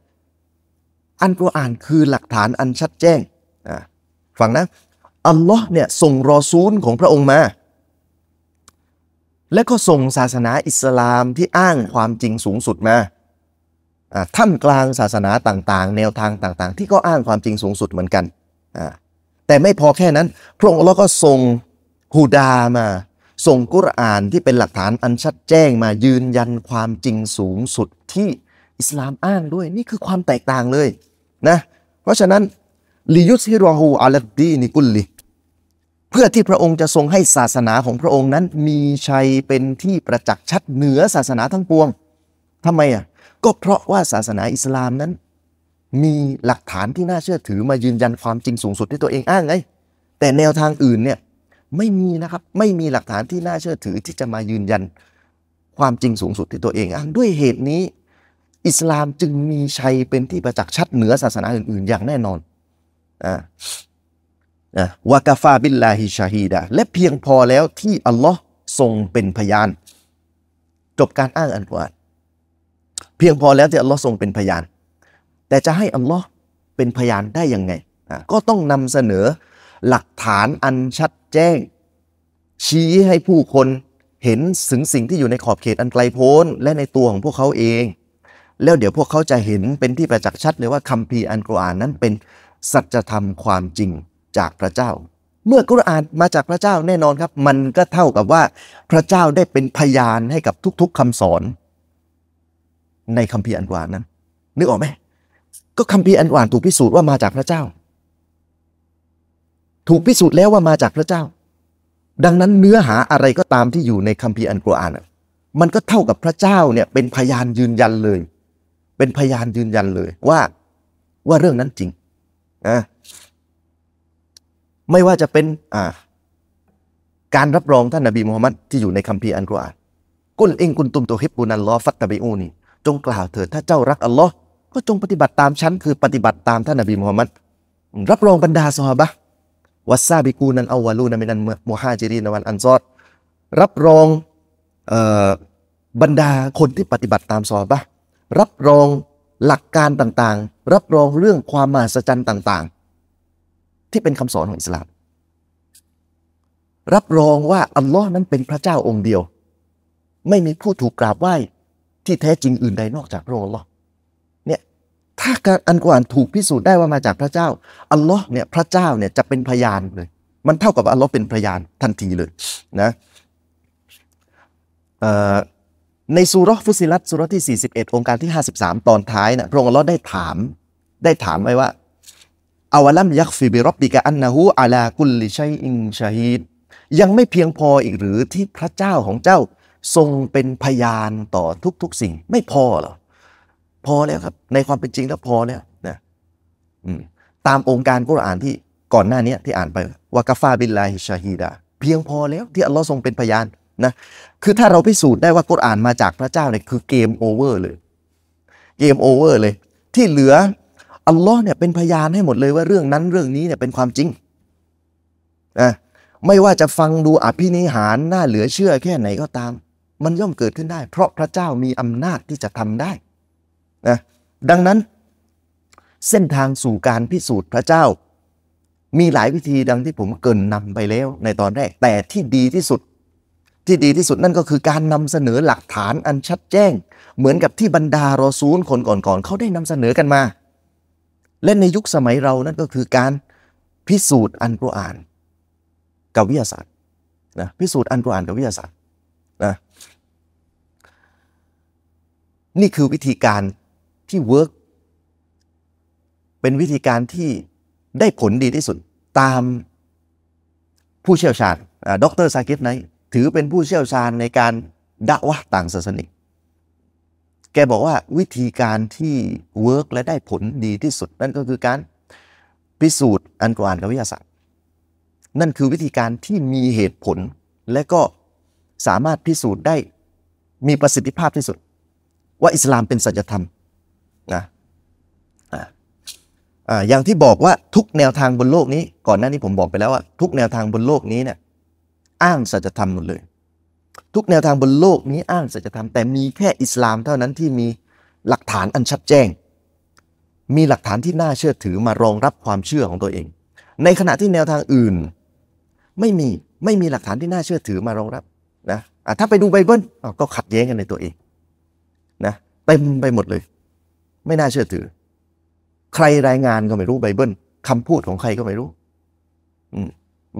อันกุรอานคือหลักฐานอันชัดแจ้งฟังนะอัลลอฮ์เนี่ยส่งรอซูลของพระองค์มา และก็ส่งศาสนาอิสลามที่อ้างความจริงสูงสุดมาท่ามกลางศาสนาต่างๆ แนวทางต่างๆ ที่ก็อ้างความจริงสูงสุดเหมือนกัน แต่ไม่พอแค่นั้น พระองค์ก็ส่งฮูดามาส่งกุรอานที่เป็นหลักฐานอันชัดแจ้งมายืนยันความจริงสูงสุดที่อิสลามอ้างด้วยนี่คือความแตกต่างเลยนะเพราะฉะนั้นลิยุสฮิรอฮูอัลดีนิกุลลิเพื่อที่พระองค์จะทรงให้ศาสนาของพระองค์นั้น มีชัยเป็นที่ประจักษ์ชัดเหนือศาสนาทั้งปวงทำไมอ่ะ ก็เพราะว่าศาสนาอิสลามนั้น มีหลักฐานที่น่าเชื่อถือมายืนยันความจริงสูงสุดที่ตัวเองอ้างไงแต่แนวทางอื่นเนี่ยไม่มีนะครับ ไม่มีหลักฐานที่น่าเชื่อถือที่จะมายืนยันความจริงสูงสุดที่ตัวเองอ้างด้วยเหตุนี้ อิสลามจึงมีชัยเป็นที่ประจักษ์ชัดเหนือศาสนาอื่นๆ อย่างแน่นอนอ่าวากาฟาบิลลาฮิชาฮีดะและเพียงพอแล้วที่ อัลลอฮ์ทรงเป็นพยาน จบการอ้างอันกวานเพียงพอแล้วที่ อัลลอฮ์ทรงเป็นพยาน แต่จะให้อัลลอฮ์เป็นพยานได้ยังไง ก็ต้องนำเสนอหลักฐานอันชัดแจ้ง ชี้ให้ผู้คนเห็นถึงสิ่งที่อยู่ในขอบเขตอันไกลโพ้น และในตัวของพวกเขาเอง แล้วเดี๋ยวพวกเขาจะเห็นเป็นที่ประจักษ์ชัดเลยว่าคัมภีร์อันกุรอานนั้นเป็นสัจธรรมความจริงจากพระเจ้า เมื่อกุรอานมาจากพระเจ้าแน่นอนครับ มันก็เท่ากับว่าพระเจ้าได้เป็นพยานให้กับทุกๆคำสอน ในคัมภีร์อันกุรอานนั้นนึกออกไหมก็คัมภีร์อันกุรอานถูกพิสูจน์ว่ามาจากพระเจ้าถูกพิสูจน์แล้ว ว่ามาจากพระเจ้า ดังนั้นเนื้อหาอะไรก็ตามที่อยู่ในคัมภีร์อันกุรอานมันก็เท่ากับพระเจ้าเนี่ยเป็นพยานยืนยันเลย เป็นพยานยืนยันเลยว่าว่าเรื่องนั้นจริงนะ ไม่ว่าจะเป็น อ่า การรับรองท่านนบีมูฮัมมัดที่อยู่ในคัมภีร์อันกุรอาน กุลเองกุลตุมตัวฮิบบุนันลอฟัตตะบิอูนีจงกล่าวเถิดถ้าเจ้ารักอัลลอฮ์ก็จงปฏิบัติตามฉันคือ ปฏิบัติตามท่านนบีมูฮัมมัดรับรองบรรดาซอฮาบะวัสซาบิกูนันอาวาลูนมินันมูฮาจิรีนวันอันซอดรับรองบรรดาคนที่ปฏิบัติตามซอบปรับรองหลักการต่าง ๆ รับรองเรื่องความมหัศจรรย์ต่าง ๆ ที่เป็นคำสอนของอิสลามรับรองว่าอัลลอฮ์นั้นเป็นพระเจ้าองค์เดียว ไม่มีผู้ถูกกราบไหว้ที่แท้จริงอื่นใดนอกจากพระองค์อัลลอฮ์ถ้าการอันกวานถูกพิสูจน์ได้ว่ามาจากพระเจ้า อัลลอฮ์เนี่ยพระเจ้าเนี่ยจะเป็นพยานเลย มันเท่ากับอัลลอฮ์เป็นพยานทันทีเลยนะในสุรฟุซิลัตสุรที่ 41 องค์การที่ 53 ตอนท้ายนะพระองค์อัลลอฮ์ได้ถามได้ถามไว้ว่าอาวลัมยักฟิบิรบบิกะอันนะฮูอาลากุลลิชัยอิงชาฮิดยังไม่เพียงพออีกหรือที่พระเจ้าของเจ้าทรงเป็นพยานต่อทุก ๆสิ่งไม่พอหรอพอแล้วครับ ในความเป็นจริงแล้วพอแล้วนะตามองค์การกุรอานที่ก่อนหน้านี้ที่อ่านไปว่ากาฟาบินลาฮิชาฮีดาเพียงพอแล้ว ที่อัลลอฮ์ทรงเป็นพยานนะคือถ้าเราพิสูจน์ได้ว่ากุรอานมาจากพระเจ้าเนี่ยคือเกมโอเวอร์เลย เกมโอเวอร์เลย ที่เหลือ อัลลอฮ์เนี่ยเป็นพยานให้หมดเลยว่าเรื่องนั้นเรื่องนี้เนี่ยเป็นความจริงนะไม่ว่าจะฟังดูอภินิหาร น่าเหลือเชื่อแค่ไหนก็ตาม มันย่อมเกิดขึ้นได้ เพราะพระเจ้ามีอำนาจที่จะทำได้นะดังนั้นเส้นทางสู่การพิสูจน์พระเจ้า มีหลายวิธีดังที่ผมเกินนำไปแล้วในตอนแรก แต่ที่ดีที่สุดที่ดีที่สุดนั่นก็คือการนำเสนอหลักฐานอันชัดแจ้ง เหมือนกับที่บรรดารอซูลคนก่อนๆเขาได้นำเสนอกันมา และ ในยุคสมัยเรานั่นก็คือการพิสูจน์อันกุรอานกับวิทยาศาสตร์นะพิสูจน์อันกุรอานกับวิทยาศาสตร์นะนี่คือวิธีการที่เวิร์กเป็นวิธีการที่ได้ผลดีที่สุด ตามผู้เชี่ยวชาญดรซากิฟไนถือเป็นผู้เชี่ยวชาญในการดะวะต่างศาสนิก แกบอกว่าวิธีการที่เวิร์กและได้ผลดีที่สุด นั่นก็คือการพิสูจน์อันกวานกับวิทยาศาสตร์ นั่นคือวิธีการที่มีเหตุผล และก็สามารถพิสูจน์ได้มีประสิทธิภาพที่สุด ว่าอิสลามเป็นสัจธรรมนะอย่างที่บอกว่าทุกแนวทางบนโลกนี้ ก่อนหน้านี้ผมบอกไปแล้วว่าทุกแนวทางบนโลกนี้เนี่ยอ้างสัจธรรมหมดเลย ทุกแนวทางบนโลกนี้อ้างสัจธรรมแต่มีแค่อิสลามเท่านั้นที่มีหลักฐานอันชัดแจ้ง มีหลักฐานที่น่าเชื่อถือมารองรับความเชื่อของตัวเอง ในขณะที่แนวทางอื่น ไม่มีไม่มีหลักฐานที่น่าเชื่อถือมารองรับนะถ้าไปดูไบเบิล ก็ขัดแย้งกันในตัวเองนะเต็มไปหมดเลยไม่น่าเชื่อถือ ใครรายงานก็ไม่รู้ไบเบิลคำพูดของใครก็ไม่รู้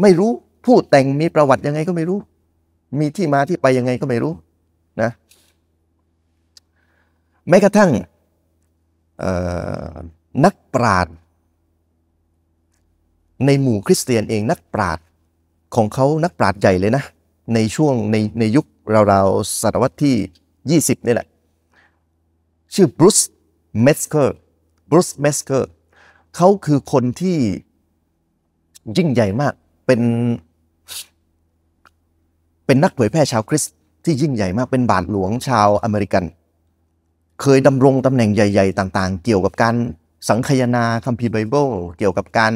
ไม่รู้พูดแต่งมีประวัติยังไงก็ไม่รู้ มีที่มาที่ไปยังไงก็ไม่รู้นะ แม้กระทั่งนักปราชญ์ในหมู่คริสเตียนเองนักปราชญ์ของเขานักปราชญ์ใหญ่เลยนะ ในช่วงในในยุคราวๆศตวรรษที่20นี่แหละ ชื่อบรูซเมสเกอร์บรูซเมสเกอร์เขาคือคนที่ยิ่งใหญ่มาก เป็น เป็นนักเผยแพร่ชาวคริสต์ที่ยิ่งใหญ่มาก เป็นบาทหลวงชาวอเมริกัน เคยดำรงตำแหน่งใหญ่ ๆ ต่าง ๆ เกี่ยวกับการสังคยนาคัมภีร์ไบเบิลเกี่ยวกับการ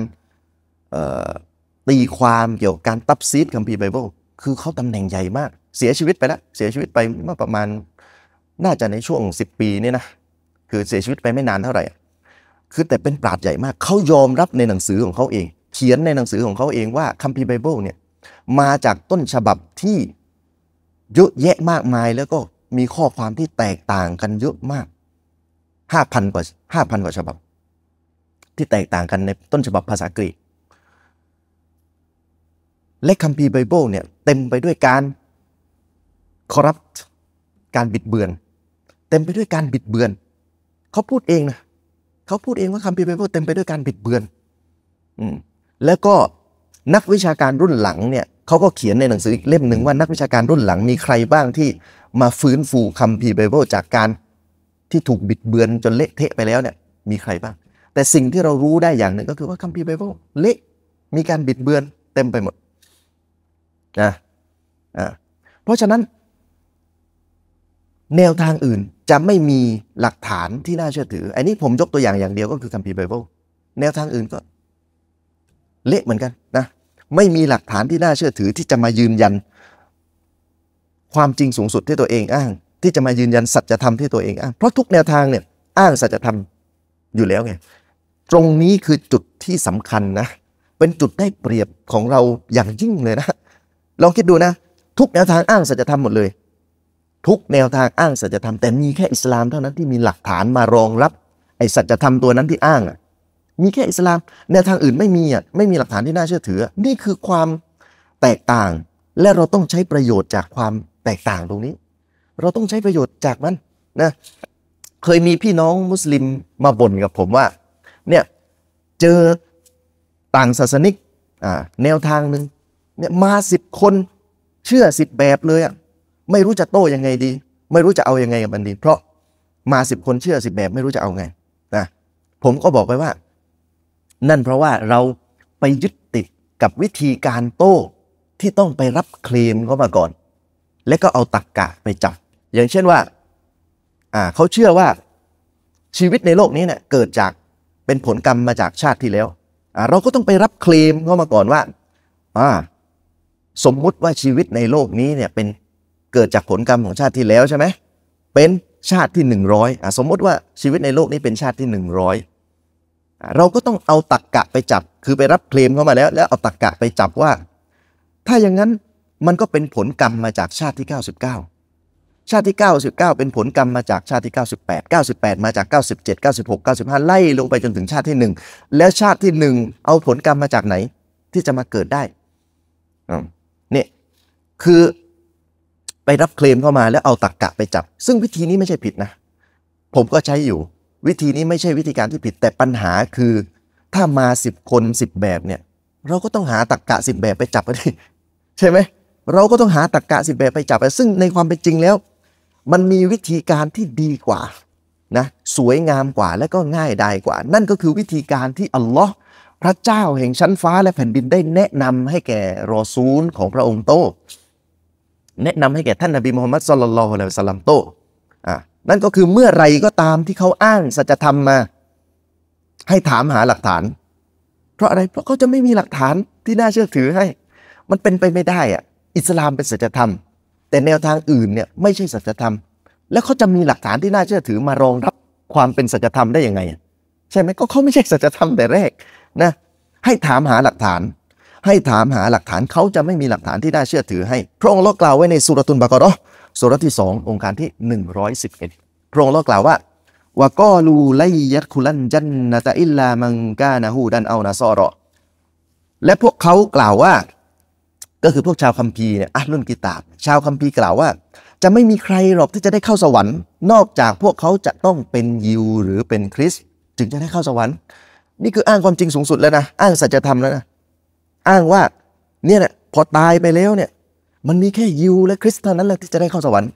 ตีความเกี่ยวกับการตับซีดคัมภีร์ไบเบิลคือเขาตำแหน่งใหญ่มาก เสียชีวิตไปแล้วเสียชีวิตไปเมื่อประมาณน่าจะในช่วง 10 ปีนี่นะคือเสียชีวิตไปไม่นานเท่าไหร่ คือแต่เป็นปราดใหญ่มาก เขายอมรับในหนังสือของเขาเอง เขียนในหนังสือของเขาเองว่าคัมภีร์ไบเบิลเนี่ย มาจากต้นฉบับที่เยอะแยะมากมาย แล้วก็มีข้อความที่แตกต่างกันเยอะมากห้าพันกว่าห้าพันกว่าฉบับ ที่แตกต่างกันในต้นฉบับภาษากรีก และคัมภีร์ไบเบิลเนี่ยเต็มไปด้วยการคอรัปต์การบิดเบือน เต็มไปด้วยการบิดเบือนเขาพูดเองนะ เขาพูดเองว่าคัมิีรบเบิเต็มไปด้วยการบิดเบือน อืม แล้วก็นักวิชาการรุ่นหลังเนี่ยเขาก็เขียนในหนังสืออีกเล่มหนึ่งว่านักวิชาการรุ่นหลังมีใครบ้างที่มาฟื้นฟูคัมิีรบเบิจากการที่ถูกบิดเบือนจนเละเทะไปแล้วเนี่ยมีใครบ้าง แต่สิ่งที่เรารู้ได้อย่างหนึ่งก็คือว่าคัมิีรบเบิเละมีการบิดเบือนเต็มไปหมดนะ อ่าเพราะฉะนั้นแนวทางอื่นจะไม่มีหลักฐานที่น่าเชื่อถือ อันนี้ผมยกตัวอย่างอย่างเดียวก็คือคัมภีร์ไบเบิล แนวทางอื่นก็ เละเหมือนกันนะ ไม่มีหลักฐานที่น่าเชื่อถือที่จะมายืนยัน ความจริงสูงสุดที่ตัวเองอ้าง ที่จะมายืนยันสัจธรรมที่ตัวเองอ้าง เพราะทุกแนวทางเนี่ยอ้างสัจธรรมอยู่แล้วไง ตรงนี้คือจุดที่สำคัญนะ เป็นจุดได้เปรียบของเราอย่างยิ่งเลยนะ ลองคิดดูนะ ทุกแนวทางอ้างสัจธรรมหมดเลยทุกแนวทางอ้างสัจธรรมแต่มีแค่อิสลามเท่านั้นที่มีหลักฐานมารองรับ ไอ้สัจธรรมตัวนั้นที่อ้างอ่ะ มีแค่อิสลาม แนวทางอื่นไม่มีอ่ะไม่มีหลักฐานที่น่าเชื่อถือ นี่คือความแตกต่าง และเราต้องใช้ประโยชน์จากความแตกต่างตรงนี้ เราต้องใช้ประโยชน์จากมันนะเคยมีพี่น้องมุสลิมมาบ่นกับผมว่า เนี่ยเจอต่างศาสนิกแนวทางหนึ่งเนี่ยมาสิบคนเชื่อสิบแบบเลยอ่ะไม่รู้จะโต้ยังไงดี ไม่รู้จะเอายังไงกับมันดี เพราะมาสิบคนเชื่อสิบแบบไม่รู้จะเอาไงนะ ผมก็บอกไปว่า นั่นเพราะว่าเราไปยึดติดกับวิธีการโต้ที่ต้องไปรับเคลมเขามาก่อน และก็เอาตักกะไปจับ อย่างเช่นว่าอ่าเขาเชื่อว่าชีวิตในโลกนี้เนี่ยเกิดจากเป็นผลกรรมมาจากชาติที่แล้วเราก็ต้องไปรับเคลมเข้ามาก่อนว่าอ่าสมมุติว่าชีวิตในโลกนี้เนี่ยเป็นเกิดจากผลกรรมของชาติที่แล้วใช่ไหม เป็นชาติที่ 100อ่ะสมมติว่าชีวิตในโลกนี้เป็นชาติที่ 100 เราก็ต้องเอาตักกะไปจับ คือไปรับเคลมเข้ามาแล้ว แล้วเอาตักกะไปจับว่า ถ้าอย่างนั้นมันก็เป็นผลกรรมมาจากชาติที่ 99 ชาติที่ 99 เป็นผลกรรมมาจากชาติที่ 98 98 มาจาก 97 96 95 ไล่ลงไปจนถึงชาติที่ 1 แล้วชาติที่ 1 เอาผลกรรมมาจากไหนที่จะมาเกิดได้เนี่ยคือไปรับเคลมเข้ามาแล้วเอาตักกะไปจับ ซึ่งวิธีนี้ไม่ใช่ผิดนะ ผมก็ใช้อยู่ วิธีนี้ไม่ใช่วิธีการที่ผิดแต่ปัญหาคือ ถ้ามาสิบคนสิบแบบเนี่ยเราก็ต้องหาตักกะสิบแบบไปจับดิใช่ไหม เราก็ต้องหาตักกะสิบแบบไปจับไปซึ่งในความเป็นจริงแล้ว มันมีวิธีการที่ดีกว่านะสวยงามกว่าและก็ง่ายดายกว่า นั่นก็คือวิธีการที่อัลลอฮ์พระเจ้าแห่งชั้นฟ้าและแผ่นดินได้แนะนำให้แก่รอซูลของพระองค์โตแนะนำให้แก่ท่านนบีมูฮัมมัดสุลลัลอะลัยฮิสลัมโตอ่ะนั่นก็คือเมื่อไรก็ตามที่เขาอ้างสัจธรรมมาให้ถามหาหลักฐาน เพราะอะไรเพราะเขาจะไม่มีหลักฐานที่น่าเชื่อถือให้ มันเป็นไปไม่ได้อ่ะอิสลามเป็นสัจธรรม แต่แนวทางอื่นเนี่ยไม่ใช่สัจธรรม แล้วเขาจะมีหลักฐานที่น่าเชื่อถือมารองรับ ความเป็นสัจธรรมได้ยังไงใช่ไหมก็เขาไม่ใช่สัจธรรมแต่แรกนะให้ถามหาหลักฐานให้ถามหาหลักฐานเขาจะไม่มีหลักฐานที่น่าเชื่อถือให้พระองค์เล่ากล่าวไว้ในสุรตุนบากรอสุรที่สององค์การที่111พระองค์เล่ากล่าวว่าวากอลูไลยัคุลันจันนตาอิลลามังกานะฮูดันเอานาซอรอและพวกเขากล่าวว่า ก็คือพวกชาวคัมภีร์เนี่ยอัลลุนกิตาบชาวคัมภีร์กล่าวว่า จะไม่มีใครหรอกที่จะได้เข้าสวรรค์ นอกจากพวกเขาจะต้องเป็นยิวหรือเป็นคริสจึงจะได้เข้าสวรรค์ นี่คืออ้างความจริงสูงสุดแล้วนะ อ้างสัจธรรมแล้วนะอ้างว่าเนี่ยนะพอตายไปแล้วเนี่ย มันมีแค่ยิวและคริสต์เท่านั้นแหละที่จะได้เข้าสวรรค์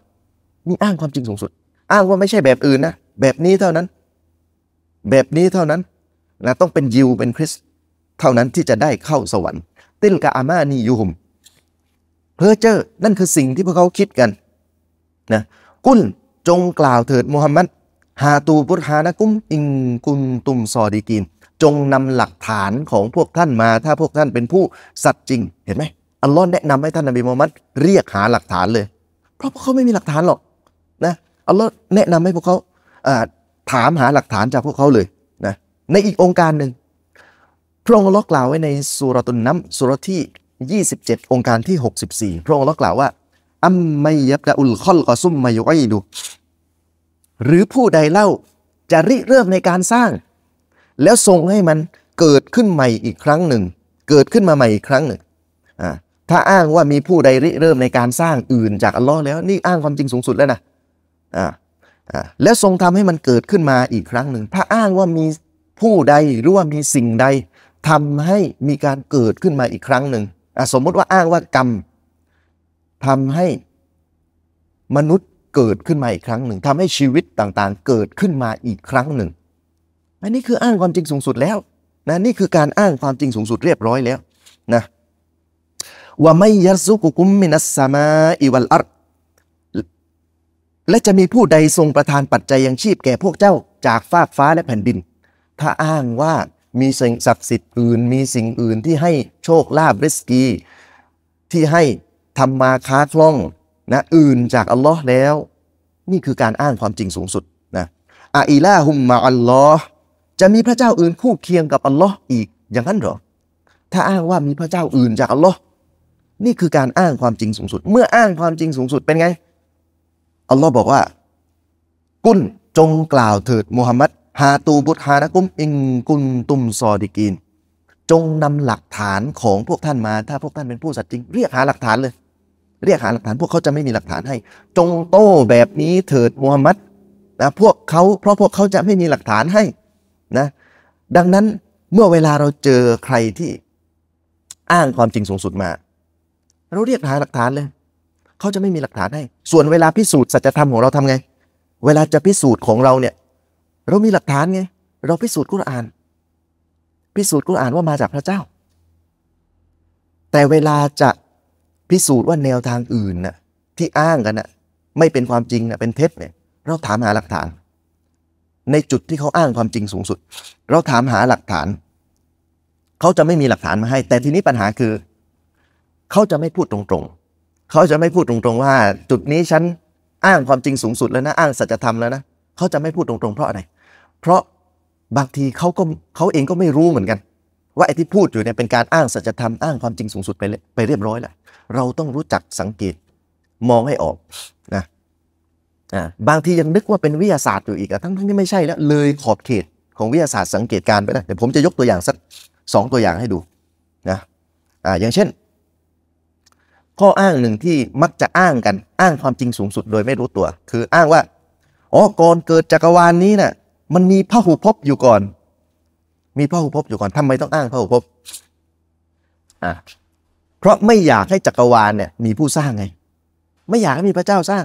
นี่อ้างความจริงสูงสุด อ้างว่าไม่ใช่แบบอื่นนะ แบบนี้เท่านั้น แบบนี้เท่านั้นนะต้องเป็นยิวเป็นคริสต์เท่านั้นที่จะได้เข้าสวรรค์ติลกาอามานียูฮุมเพอเจอร์นั่นคือสิ่งที่พวกเขาคิดกันนะกุลจงกล่าวเถิดมูฮัมหมัดฮาตูบุตฮานะกุมอิงกุนตุมซอดีกินจงนำหลักฐานของพวกท่านมา ถ้าพวกท่านเป็นผู้สัตย์จริง เห็นไหมอัลลอฮ์แนะนำให้ท่านนบีมูฮัมมัดเรียกหาหลักฐานเลย เพราะพวกเขาไม่มีหลักฐานหรอก นะอัลลอฮ์แนะนำให้พวกเขาถามหาหลักฐานจากพวกเขาเลยนะในอีกองค์การหนึ่ง พระองค์ลอกล่าวไว้ในสุรตุนน้ำสุรที่27 องค์การที่ 64พระองค์ลอกล่าวว่าอัมไมยับกะอุลคอลกอซุมมายุไอดูหรือผู้ใดเล่าจะริเริ่มในการสร้างแล้วทรงให้มันเกิดขึ้นใหม่อีกครั้งหนึ่ง เกิดขึ้นมาใหม่อีกครั้งหนึ่ง ถ้าอ้างว่ามีผู้ใดริเริ่มในการสร้างอื่นจากอัลลอฮ์แล้วนี่อ้างความจริงสูงสุดแล้วนะแล้วทรงทำให้มันเกิดขึ้นมาอีกครั้งหนึ่ง ถ้าอ้างว่ามีผู้ใดหรือว่ามีสิ่งใด ทำให้มีการเกิดขึ้นมาอีกครั้งหนึ่ง สมมติว่าอ้างว่ากรรม ทำให้มนุษย์เกิดขึ้นมาอีกครั้งหนึ่ง ทำให้ชีวิตต่างๆ เกิดขึ้นมาอีกครั้งหนึ่งอันนี้คืออ้างความจริงสูงสุดแล้วนะนี่คือการอ้างความจริงสูงสุด เรียบร้อยแล้วนะว่าไม่ยัสุกุกุมมินัสสามาอิวัลอัรและจะมีผู้ใดทรงประทานปัจจัยยังชีพแก่พวกเจ้าจากฟากฟ้าและแผ่นดิน ถ้าอ้างว่ามีสิ่งศักดิ์สิทธิ์อื่น มีสิ่งอื่นที่ให้โชคลาภริสกี ที่ให้ทำมาค้าคล่องนะอื่นจากอัลลอฮ์แล้ว นี่คือการอ้างความจริงสูงสุดนะอาอีลาฮุมมาอัลลอฮ์จะมีพระเจ้าอื่นคู่เคียงกับอัลลอฮ์อีกอย่างนั้นหรอ ถ้าอ้างว่ามีพระเจ้าอื่นจากอัลลอฮ์นี่คือการอ้างความจริงสูงสุด เมื่ออ้างความจริงสูงสุดเป็นไงอัลลอฮ์บอกว่า กุนจงกล่าวเถิดมูฮัมมัดฮาตูบุตฮานะกุมอิงกุนตุมซอดิกีน จงนำหลักฐานของพวกท่านมาถ้าพวกท่านเป็นผู้สัตย์จริงเรียกหาหลักฐานเลย เรียกหาหลักฐาน พวกเขาจะไม่มีหลักฐานให้ จงโต้แบบนี้เถิดมูฮัมมัดนะพวกเขาเพราะพวกเขาจะไม่มีหลักฐานให้นะดังนั้นเมื่อเวลาเราเจอใครที่อ้างความจริงสูงสุดมา เราเรียกหาหลักฐานเลย เขาจะไม่มีหลักฐานให้ส่วนเวลาพิสูจน์สัจธรรมของเราทำไง เวลาจะพิสูจน์ของเราเนี่ย เรามีหลักฐานไงเราพิสูจน์กุรอาน พิสูจน์กุรอานว่ามาจากพระเจ้า แต่เวลาจะพิสูจน์ว่าแนวทางอื่นน่ะที่อ้างกันน่ะไม่เป็นความจริงน่ะเป็นเท็จเนี่ย เราถามหาหลักฐานในจุดที่เขาอ้างความจริงสูงสุด เราถามหาหลักฐาน เขาจะไม่มีหลักฐานมาให้ แต่ทีนี้ปัญหาคือ เขาจะไม่พูดตรงๆ เขาจะไม่พูดตรงๆว่าจุดนี้ฉันอ้างความจริงสูงสุดแล้วนะอ้างสัจธรรมแล้วนะเขาจะไม่พูดตรงๆเพราะอะไรเพราะบางทีเขาก็เขาเองก็ไม่รู้เหมือนกัน ว่าไอ้ที่พูดอยู่เนี่ยเป็นการอ้างสัจธรรม อ้างความจริงสูงสุดไปไปเรียบร้อยแหละเราต้องรู้จักสังเกตมองให้ออกบางทียังนึกว่า เป็นวิทยาศาสตร์อยู่อีก ทั้งทั้งที่ไม่ใช่แล้ว เลย ขอบเขต ของวิทยาศาสตร์สังเกตการไปนะเดี๋ยวผมจะยกตัวอย่างสักสองตัวอย่างให้ดูนะอ่าอย่างเช่น ข้ออ้างหนึ่งที่มักจะอ้างกันอ้างความจริงสูงสุด โดยไม่รู้ตัว คืออ้างว่าอ๋อก่อนเกิดจักรวาลนนี้นะ่ะมันมีพระหุภพอยู่ก่อน มีพระหุภพอยู่ก่อนทำไมต้องอ้างพระหุภพอ่าเพราะไม่อยากให้จักรวาลเนี่ยมีผู้สร้างไง ไม่อยากให้มีพระเจ้าสร้าง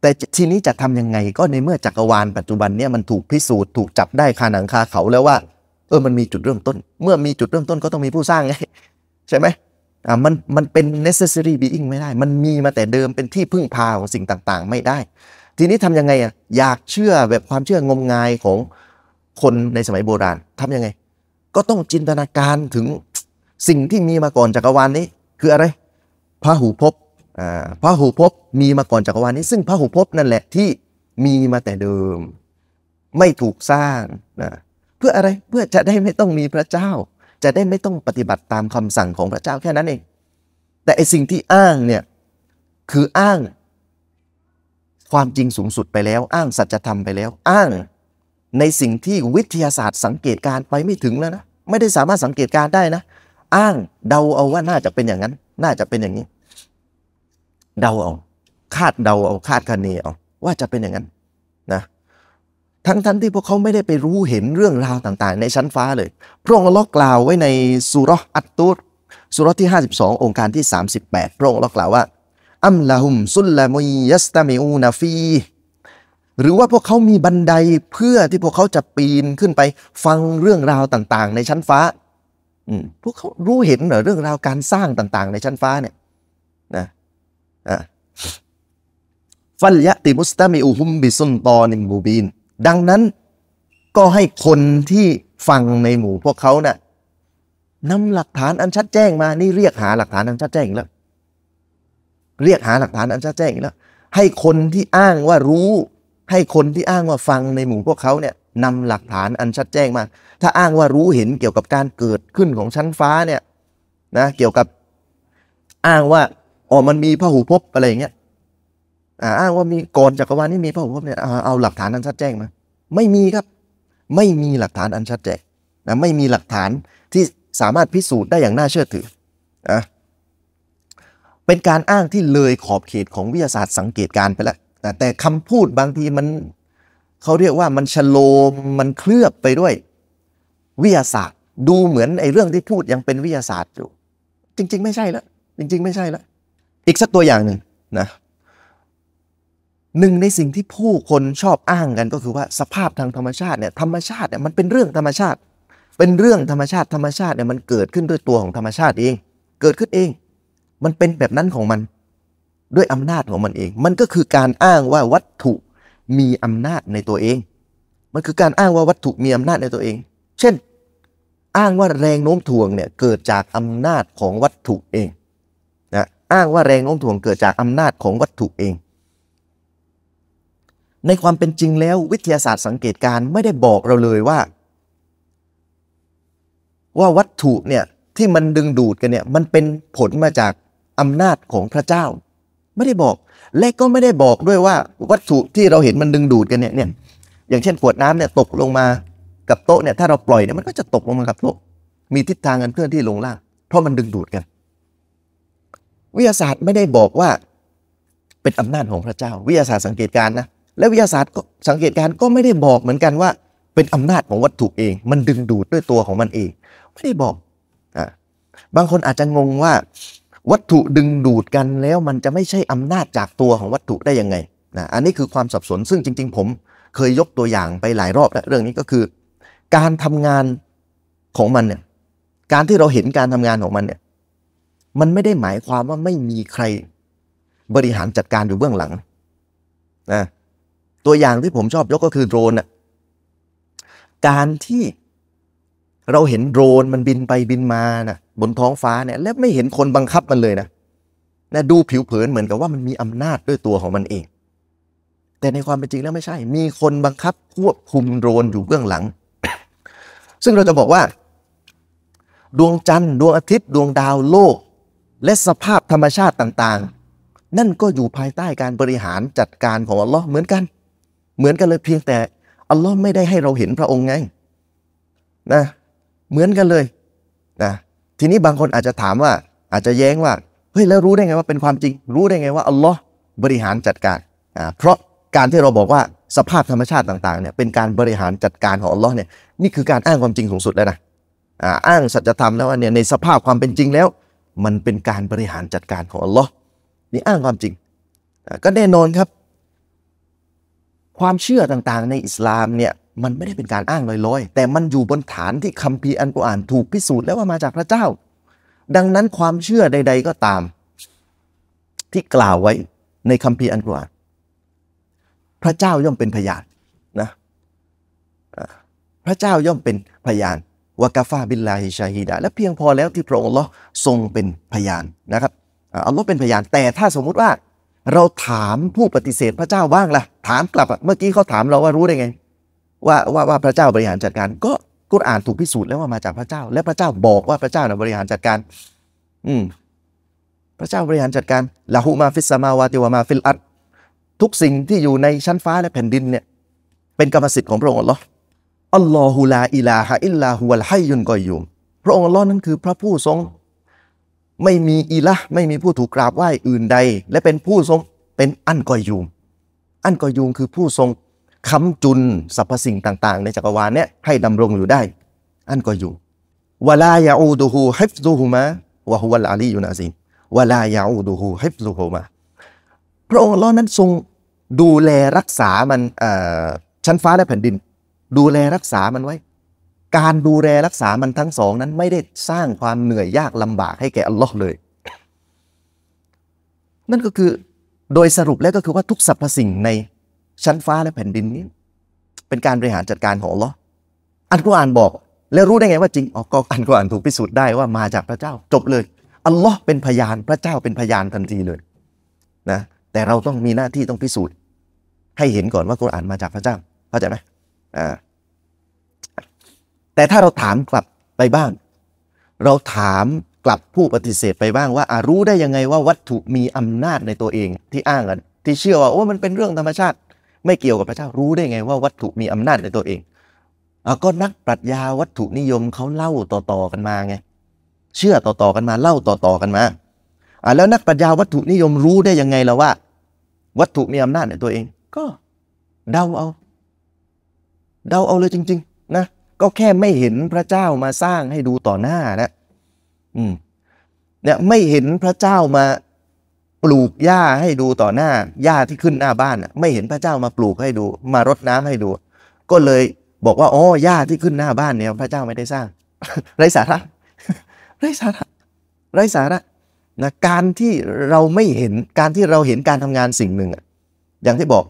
แต่ทีนี้จะทํำยังไงก็ในเมื่อจักรวาลปัจจุบันเนี่ยมันถูกพิสูจน์ถูกจับได้คาหนังคาเขาแล้วว่า เออมันมีจุดเริ่มต้น เมื่อมีจุดเริ่มต้นก็ต้องมีผู้สร้างไงใช่ไหมอ่ามัน มันเป็น necessary being ไม่ได้ มันมีมาแต่เดิมเป็นที่พึ่งพาของสิ่งต่างๆ ไม่ได้ ทีนี้ทํำยังไงอ่ะอยากเชื่อแบบความเชื่องมงายของคนในสมัยโบราณ ทํำยังไง ก็ต้องจินตนาการถึงสิ่งที่มีมาก่อนจักรวาลนี้ คืออะไรพระหูพบพระหูพบมีมาก่อนจักรวาลนี้ ซึ่งพระหูพบนั่นแหละที่มีมาแต่เดิม ไม่ถูกสร้างนะเพื่ออะไรเพื่อจะได้ไม่ต้องมีพระเจ้า จะได้ไม่ต้องปฏิบัติตามคำสั่งของพระเจ้าแค่นั้นเอง แต่ไอสิ่งที่อ้างเนี่ยคืออ้างความจริงสูงสุดไปแล้ว อ้างสัจธรรมไปแล้ว อ้างในสิ่งที่วิทยาศาสตร์ สังเกตการไปไม่ถึงแล้วนะไม่ได้สามารถสังเกตการได้นะ อ้างเดาเอาว่าน่าจะเป็นอย่างนั้น น่าจะเป็นอย่างนี้เดาเอาคาดเดาเอาคาดคะเนเอาว่าจะเป็นอย่างนั้นนะ ทั้งทันที่พวกเขาไม่ได้ไปรู้เห็นเรื่องราวต่าง ๆ ในชั้นฟ้าเลย พระองค์ลอกกล่าวไว้ในสุรอัตตุสุรที่52องค์การที่ 38 พระองค์ลอกกล่าวว่าอัมลาหุมซุลลามยยัสตามิอูนาฟี หรือว่าพวกเขามีบันไดเพื่อที่พวกเขาจะปีนขึ้นไป ฟังเรื่องราวต่าง ๆ ในชั้นฟ้าพวกเขารู้เห็นเหรอเรื่องราวการสร้างต่าง ๆ ในชั้นฟ้าเนี่ยนะฟัลยะติมุสตามิอุฮุมบิซุนตอนิบูบีนดังนั้นก็ให้คนที่ฟังในหมู่พวกเขานะ่ะนำหลักฐานอันชัดแจ้งมา นี่เรียกหาหลักฐานอันชัดแจ้งแล้วเรียกหาหลักฐานอันชัดแจ้งแล้ว ให้คนที่อ้างว่ารู้ ให้คนที่อ้างว่าฟังในหมู่พวกเขาเนี่ยนำหลักฐานอันชัดแจ้งมา ถ้าอ้างว่ารู้เห็น เกี่ยวกับการเกิดขึ้นของชั้นฟ้าเนี่ยนะเกี่ยวกับอ้างว่าอ๋อ มันมีพระหูพบอะไรอย่างเงี้ยอ่าอ้างว่ามีก่อนจักรวาลนี่มีพระหูพบเนี่ยเอาหลักฐานอันชัดแจ้งมา ไม่มีครับ ไม่มีหลักฐานอันชัดแจ้งนะ ไม่มีหลักฐานที่สามารถพิสูจน์ได้อย่างน่าเชื่อถือ อ่ะ เป็นการอ้างที่เลยขอบเขตของวิทยาศาสตร์สังเกตการไปแล้วแต่คำพูดบางทีมันเขาเรียกว่ามันชโลม มันเคลือบไปด้วยวิทยาศาสตร์ ดูเหมือนไอ้เรื่องที่พูดยังเป็นวิทยาศาสตร์อยู่ จริงๆไม่ใช่แล้วจริง ๆไม่ใช่แล้วอีกสักตัวอย่างหนึ่งนะหนึ่งในสิ่งที่ผู้คนชอบอ้างกันก็คือว่าสภาพทางธรรมชาติเนี่ยธรรมชาติเนี่ยมันเป็นเรื่องธรรมชาติ เป็นเรื่องธรรมชาติธรรมชาติเนี่ยมันเกิดขึ้นด้วยตัวของธรรมชาติเอง เกิดขึ้นเอง มันเป็นแบบนั้นของมันด้วยอำนาจของมันเอง มันก็คือการอ้างว่าวัตถุมีอำนาจในตัวเอง มันคือการอ้างว่าวัตถุมีอำนาจในตัวเอง เช่นอ้างว่าแรงโน้มถ่วงเนี่ยเกิดจากอำนาจของวัตถุเองอ้างว่าแรงโน้มถ่วงเกิดจากอำนาจของวัตถุเอง ในความเป็นจริงแล้ววิทยาศาสตร์สังเกตการไม่ได้บอกเราเลยว่า ว่าวัตถุเนี่ยที่มันดึงดูดกันเนี่ย มันเป็นผลมาจากอำนาจของพระเจ้า ไม่ได้บอก และก็ไม่ได้บอกด้วยว่า วัตถุที่เราเห็นมันดึงดูดกันเนี่ยเนี่ยอย่างเช่นขวดน้ำเนี่ยตกลงมากับโต๊ะเนี่ยถ้าเราปล่อยเนี่ยมันก็จะตกลงมากับโต๊ะมีทิศทางกันเคลื่อนที่ลงล่างเพราะมันดึงดูดกันวิทยาศาสตร์ไม่ได้บอกว่าเป็นอำนาจของพระเจ้า วิทยาศาสตร์สังเกตการนะและวิทยาศาสตร์ก็สังเกตการก็ไม่ได้บอกเหมือนกันว่าเป็นอำนาจของวัตถุเอง มันดึงดูดด้วยตัวของมันเอง ไม่ได้บอกอ่าบางคนอาจจะงงว่าวัตถุดึงดูดกันแล้วมันจะไม่ใช่อำนาจจากตัวของวัตถุได้ยังไงนะอันนี้คือความสับสน ซึ่งจริงๆผม เคยยกตัวอย่างไปหลายรอบแล้วเรื่องนี้ก็คือ การทำงานของมันเนี่ยการที่เราเห็นการทำงานของมันเนี่ยมันไม่ได้หมายความว่าไม่มีใครบริหารจัดการอยู่เบื้องหลังนะตัวอย่างที่ผมชอบยกก็คือโดรนอะการที่เราเห็นโดรนมันบินไปบินมานะบนท้องฟ้าเนี่ย แล้วไม่เห็นคนบังคับมันเลยนะนะดูผิวเผินเหมือนกับว่ามันมีอำนาจด้วยตัวของมันเอง แต่ในความเป็นจริงแล้วไม่ใช่ มีคนบังคับควบคุมโดรนอยู่เบื้องหลัง ซึ่งเราจะบอกว่า ดวงจันทร์ดวงอาทิตย์ ดวงดาวโลกและสภาพธรรมชาติต่างๆ นั่นก็อยู่ภายใต้การบริหารจัดการของอัลลอฮ์เหมือนกัน เหมือนกันเลยเพียงแต่อัลลอฮ์ไม่ได้ให้เราเห็นพระองค์ไงนะ เหมือนกันเลยนะ ทีนี้บางคนอาจจะถามว่าอาจจะแย้งว่า เฮ้ยแล้วรู้ได้ไงว่าเป็นความจริง รู้ได้ไงว่าอัลลอฮ์บริหารจัดการอ่าเพราะการที่เราบอกว่าสภาพธรรมชาติต่างๆเนี่ยเป็นการบริหารจัดการของอัลลอฮ์เนี่ยนี่คือการอ้างความจริงสูงสุดแล้วนะอ้างสัจธรรมแล้วว่าเนี่ยในสภาพความเป็นจริงแล้วมันเป็นการบริหารจัดการของอัลลอฮ์นี่อ้างความจริง ก็แน่นอนครับ ความเชื่อต่างๆในอิสลามเนี่ยมันไม่ได้เป็นการอ้างลอยๆ แต่มันอยู่บนฐานที่คัมภีร์อันกุรอานถูกพิสูจน์แล้วว่ามาจากพระเจ้า ดังนั้นความเชื่อใด ๆ ก็ตาม ที่กล่าวไว้ในคัมภีร์อันกุรอาน พระเจ้าย่อมเป็นพยานนะพระเจ้าย่อมเป็นพยานวากาฟาบิลลาฮิชาฮิดะและเพียงพอแล้วที่พระองค์ทรงเป็นพยานนะครับอัลลอฮ์เป็นพยานแต่ถ้าสมมุติว่า เราถามผู้ปฏิเสธพระเจ้าบ้างล่ะ ถามกลับเมื่อกี้เขาถามเราว่ารู้ได้ไง ว่าว่าว่าพระเจ้าบริหารจัดการก็กุรอานถูกพิสูจน์แล้วว่ามาจากพระเจ้า และพระเจ้าบอกว่าพระเจ้าน่บริหารจัดการ อืม พระเจ้าบริหารจัดการลาหูมาฟิสมาวาติวามาฟิลอัตทุกสิ่งที่อยู่ในชั้นฟ้าและแผ่นดินเนี่ย เป็นกรรมสิทธิ์ของพระองค์หรออัลลอฮุลาอิลาฮะอิลลาฮุวลไฮยุนกอยุม พระองค์อัลลอฮ์นั้นคือพระผู้ทรง ไม่มีอิละไม่มีผู้ถูกกราบไหว้อื่นใด และเป็นผู้ทรงเป็นอันกอยุม อันกอยุมคือผู้ทรงค้ำจุนสรรพสิ่งต่างๆ ในจักรวาลเนี่ยให้ดำรงอยู่ได้ อันกอยุมวลายาอูดูฮูฮิฟซูฮูมะวะฮุวลอาลียุนาซินวลายาอูดูฮูฮิฟซูฮูมะพระองค์อัลลอฮ์นั้นทรงดูแลรักษามันชั้นฟ้าและแผ่นดินดูแลรักษามันไว้ การดูแลรักษามันทั้งสองนั้นไม่ได้สร้างความเหนื่อยยากลำบากให้แก่อัลลอฮ์เลย นั่นก็คือโดยสรุปแล้วก็คือว่าทุกสรรพสิ่งในชั้นฟ้าและแผ่นดินนี้ เป็นการบริหารจัดการของอัลลอฮ์อันกุอานบอก แล้วรู้ได้ไงว่าจริงอ๋อก็อันกุอานถูกพิสูจน์ได้ว่ามาจากพระเจ้า จบเลยอัลลอฮ์เป็นพยานพระเจ้า เป็นพยานทันทีเลยนะ แต่เราต้องมีหน้าที่ต้องพิสูจน์ให้เห็นก่อนว่ากุรอานมาจากพระเจ้าเข้าใจไหมแต่ถ้าเราถามกลับไปบ้าง เราถามกลับผู้ปฏิเสธไปบ้าง ว่าอารู้ได้ยังไงว่าวัตถุมีอำนาจในตัวเอง ที่อ้างกัน ที่เชื่อว่าโอ้มันเป็นเรื่องธรรมชาติ ไม่เกี่ยวกับพระเจ้ารู้ได้ไงว่าวัตถุมีอำนาจในตัวเองอก็นักปรัชญาวัตถุนิยมเขาเล่าต่อๆกันมาไง เชื่อต่อ ๆ กันมา เล่าต่อๆกันมาอ่าแล้ว นักปรัชญาวัตถุนิยมรู้ได้ยังไงล้วว่า วัตถุมีอำนาจในตัวเอง ก็เดาเอาเดาเอาเลยจริงๆนะ ก็แค่ไม่เห็นพระเจ้ามาสร้างให้ดูต่อหน้านะอืม เนี่ยไม่เห็นพระเจ้ามาปลูกหญ้าให้ดูต่อหน้าหญ้าที่ขึ้นหน้าบ้านอ่ะไม่เห็นพระเจ้ามาปลูกให้ดู มารดน้ำให้ดู ก็เลยบอกว่าอ๋อหญ้าที่ขึ้นหน้าบ้านเนี่ย พระเจ้าไม่ได้สร้าง ไรสาระไรสาระไรสาระนะการที่เราไม่เห็นการที่เราเห็นการทำงานสิ่งหนึ่งอย่างที่บอก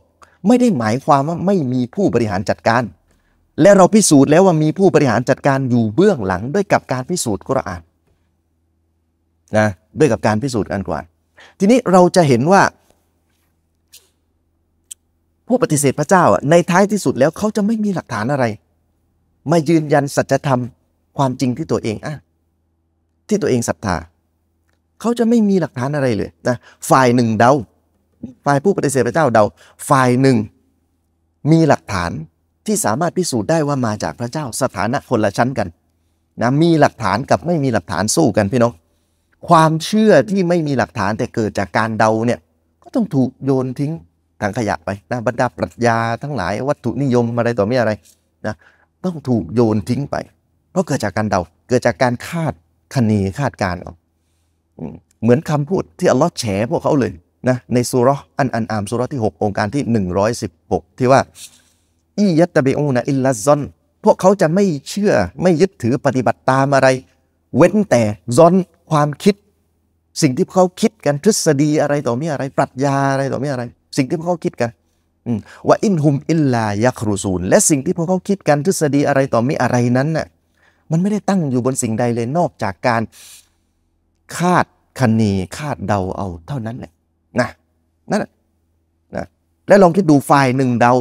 ไม่ได้หมายความว่าไม่มีผู้บริหารจัดการและเราพิสูจน์แล้วว่ามีผู้บริหารจัดการอยู่เบื้องหลังด้วยกับการพิสูจน์กุรอานนะด้วยกับการพิสูจน์อันกุรอานทีนี้เราจะเห็นว่าผู้ปฏิเสธพระเจ้าในท้ายที่สุดแล้วเขาจะไม่มีหลักฐานอะไรมายืนยันสัจธรรมความจริงที่ตัวเองอ่ะที่ตัวเองศรัทธาเขาจะไม่มีหลักฐานอะไรเลยนะฝ่ายหนึ่งเดาฝ่ายผู้ปฏิเสธพระเจ้าเดาฝ่ายหนึ่ง มีหลักฐานที่สามารถพิสูจน์ได้ว่ามาจากพระเจ้าสถานะคนละชั้นกันนะมีหลักฐานกับไม่มีหลักฐานสู้กันพี่น้อง ความเชื่อที่ไม่มีหลักฐานแต่เกิดจากการเดาเนี่ยก็ต้องถูกโยนทิ้งทางขยะ ไปนะบรรดาปรัชญาทั้งหลาย วัตถุนิยม อะไรต่อไม่อะไรนะต้องถูกโยนทิ้งไป เพราะเกิดจากการเดาเกิดจากการคาดคะเนคาดการเอกเหมือนคำพูดที่อัลลอฮ์แฉพวกเขาเลยนะในสุรอันอันอามสุรที่ 6 องค์การที่ 116 ที่ว่าอียัตเบอูนะอิลลัซอนพวกเขาจะไม่เชื่อไม่ยึดถือปฏิบัติตามอะไร เว้นแต่ซอนความคิด สิ่งที่เขาคิดกันทฤษฎีอะไรต่อมีอะไรปรัชญาอะไรต่อมีอะไร สิ่งที่พวกเขาคิดกันว่าอินหุมอิลลายักรูซูลและสิ่งที่พวกเขาคิดกันทฤษฎีอะไรต่อมีอะไรนั้นน่ะมันไม่ได้ตั้งอยู่บนสิ่งใดเลยนอกจากการ คาดคะเนคาดเดาเอา เท่านั้นแหละนะนั่นนะและลองคิดดูฝ่ายหนึ่งเดา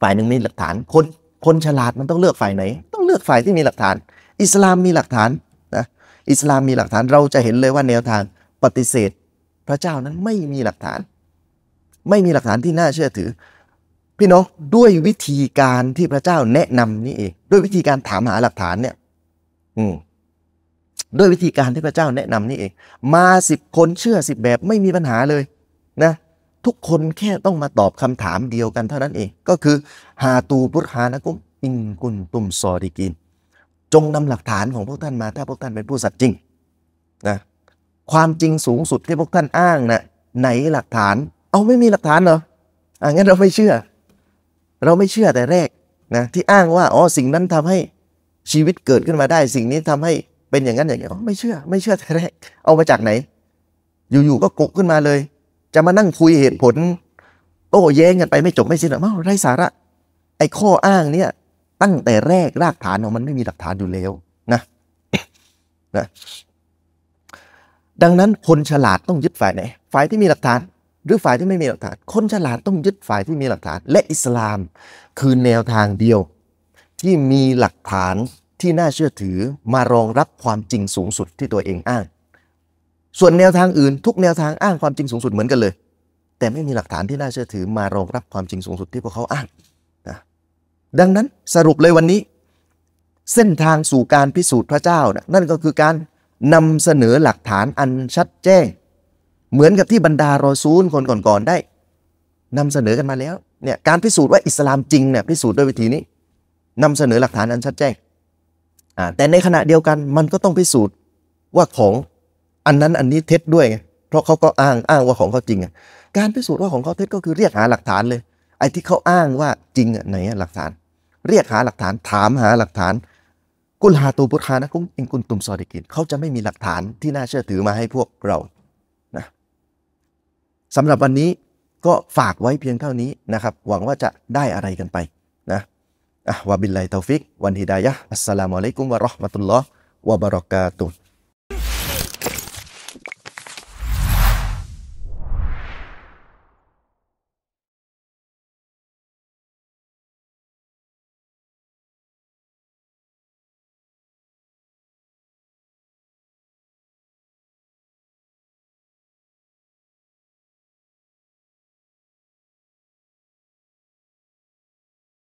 ฝ่ายหนึ่งมีหลักฐาน คน คนฉลาดมันต้องเลือกฝ่ายไหน ต้องเลือกฝ่ายที่มีหลักฐาน อิสลามมีหลักฐานนะ อิสลามมีหลักฐาน เราจะเห็นเลยว่าแนวทางปฏิเสธ พระเจ้านั้นไม่มีหลักฐาน ไม่มีหลักฐานที่น่าเชื่อถือ พี่น้องด้วยวิธีการที่พระเจ้าแนะนำนี่เอง ด้วยวิธีการถามหาหลักฐานเนี่ย อืม ด้วยวิธีการที่พระเจ้าแนะนำนี่เอง มาสิบคนเชื่อสิบแบบ ไม่มีปัญหาเลยนะทุกคนแค่ต้องมาตอบคำถามเดียวกันเท่านั้นเอง ก็คือฮาตูบุตฮานะกุม อิงกุนตุมซอดีกินจงนำหลักฐานของพวกท่านมาถ้าพวกท่านเป็นผู้สัตย์จริงนะความจริงสูงสุดที่พวกท่านอ้างนะ่ะไหนหลักฐาน เอาไม่มีหลักฐานเหรออ่างั้นเราไม่เชื่อ เราไม่เชื่อแต่แรกนะที่อ้างว่าอ๋อสิ่งนั้นทำให้ชีวิตเกิดขึ้นมาได้ สิ่งนี้ทำให้เป็นอย่างนั้นอย่างนี้ไม่เชื่อไม่เชื่อแต่แรกเอามาจากไหน อยู่ๆก็กุกขึ้นมาเลยจะมานั่งคุยเหตุผลโต้แย้งกันไปไม่จบไม่สิ้นอ้าวไรสาระ ไอ้ข้ออ้างเนี่ยตั้งแต่แรกรากฐานของมันไม่มีหลักฐานอยู่แล้วนะนะ ดังนั้นคนฉลาดต้องยึดฝ่ายไหนฝ่ายที่มีหลักฐาน หรือฝ่ายที่ไม่มีหลักฐาน คนฉลาดต้องยึดฝ่ายที่มีหลักฐาน และอิสลาม คือแนวทางเดียว ที่มีหลักฐานที่น่าเชื่อถือมารองรับความจริงสูงสุดที่ตัวเองอ้างส่วนแนวทางอื่นทุกแนวทางอ้างความจริงสูงสุดเหมือนกันเลย แต่ไม่มีหลักฐานที่น่าเชื่อถือมารองรับความจริงสูงสุดที่พวกเขาอ้างนะดังนั้นสรุปเลยวันนี้ เส้นทางสู่การพิสูจน์พระเจ้านะนั่นก็คือการนำเสนอหลักฐานอันชัดแจ้ง เหมือนกับที่บรรดารอซูลคนก่อนๆได้นำเสนอกันมาแล้วเนี่ยการพิสูจน์ว่าอิสลามจริงเนี่ยพิสูจน์ด้วยวิธีนี้นำเสนอหลักฐานอันชัดแจ้งแต่ในขณะเดียวกันมันก็ต้องพิสูจน์ว่าของอันนั้นอันนี้เท็จด้วยไงเพราะเขาก็อ้างอ้างว่าของเขาจริงอ่ะ การพิสูจน์ว่าของเขาเท็จก็คือเรียกหาหลักฐานเลย ไอ้ที่เขาอ้างว่าจริงอ่ะไหนหลักฐาน เรียกหาหลักฐานถามหาหลักฐานกุลฮาตูพุธานะคุณเอิงกุลตุมซอดิกินเขาจะไม่มีหลักฐานที่น่าเชื่อถือมาให้พวกเรานะสำหรับวันนี้ก็ฝากไว้เพียงเท่านี้นะครับ หวังว่าจะได้อะไรกันไปนะอ่ะวะบิลไลตอฟิก วันฮิดายะอัสสลามุอะลัยกุมวะเราะห์มะตุลลอฮ์วะบะเราะกาตุฮ์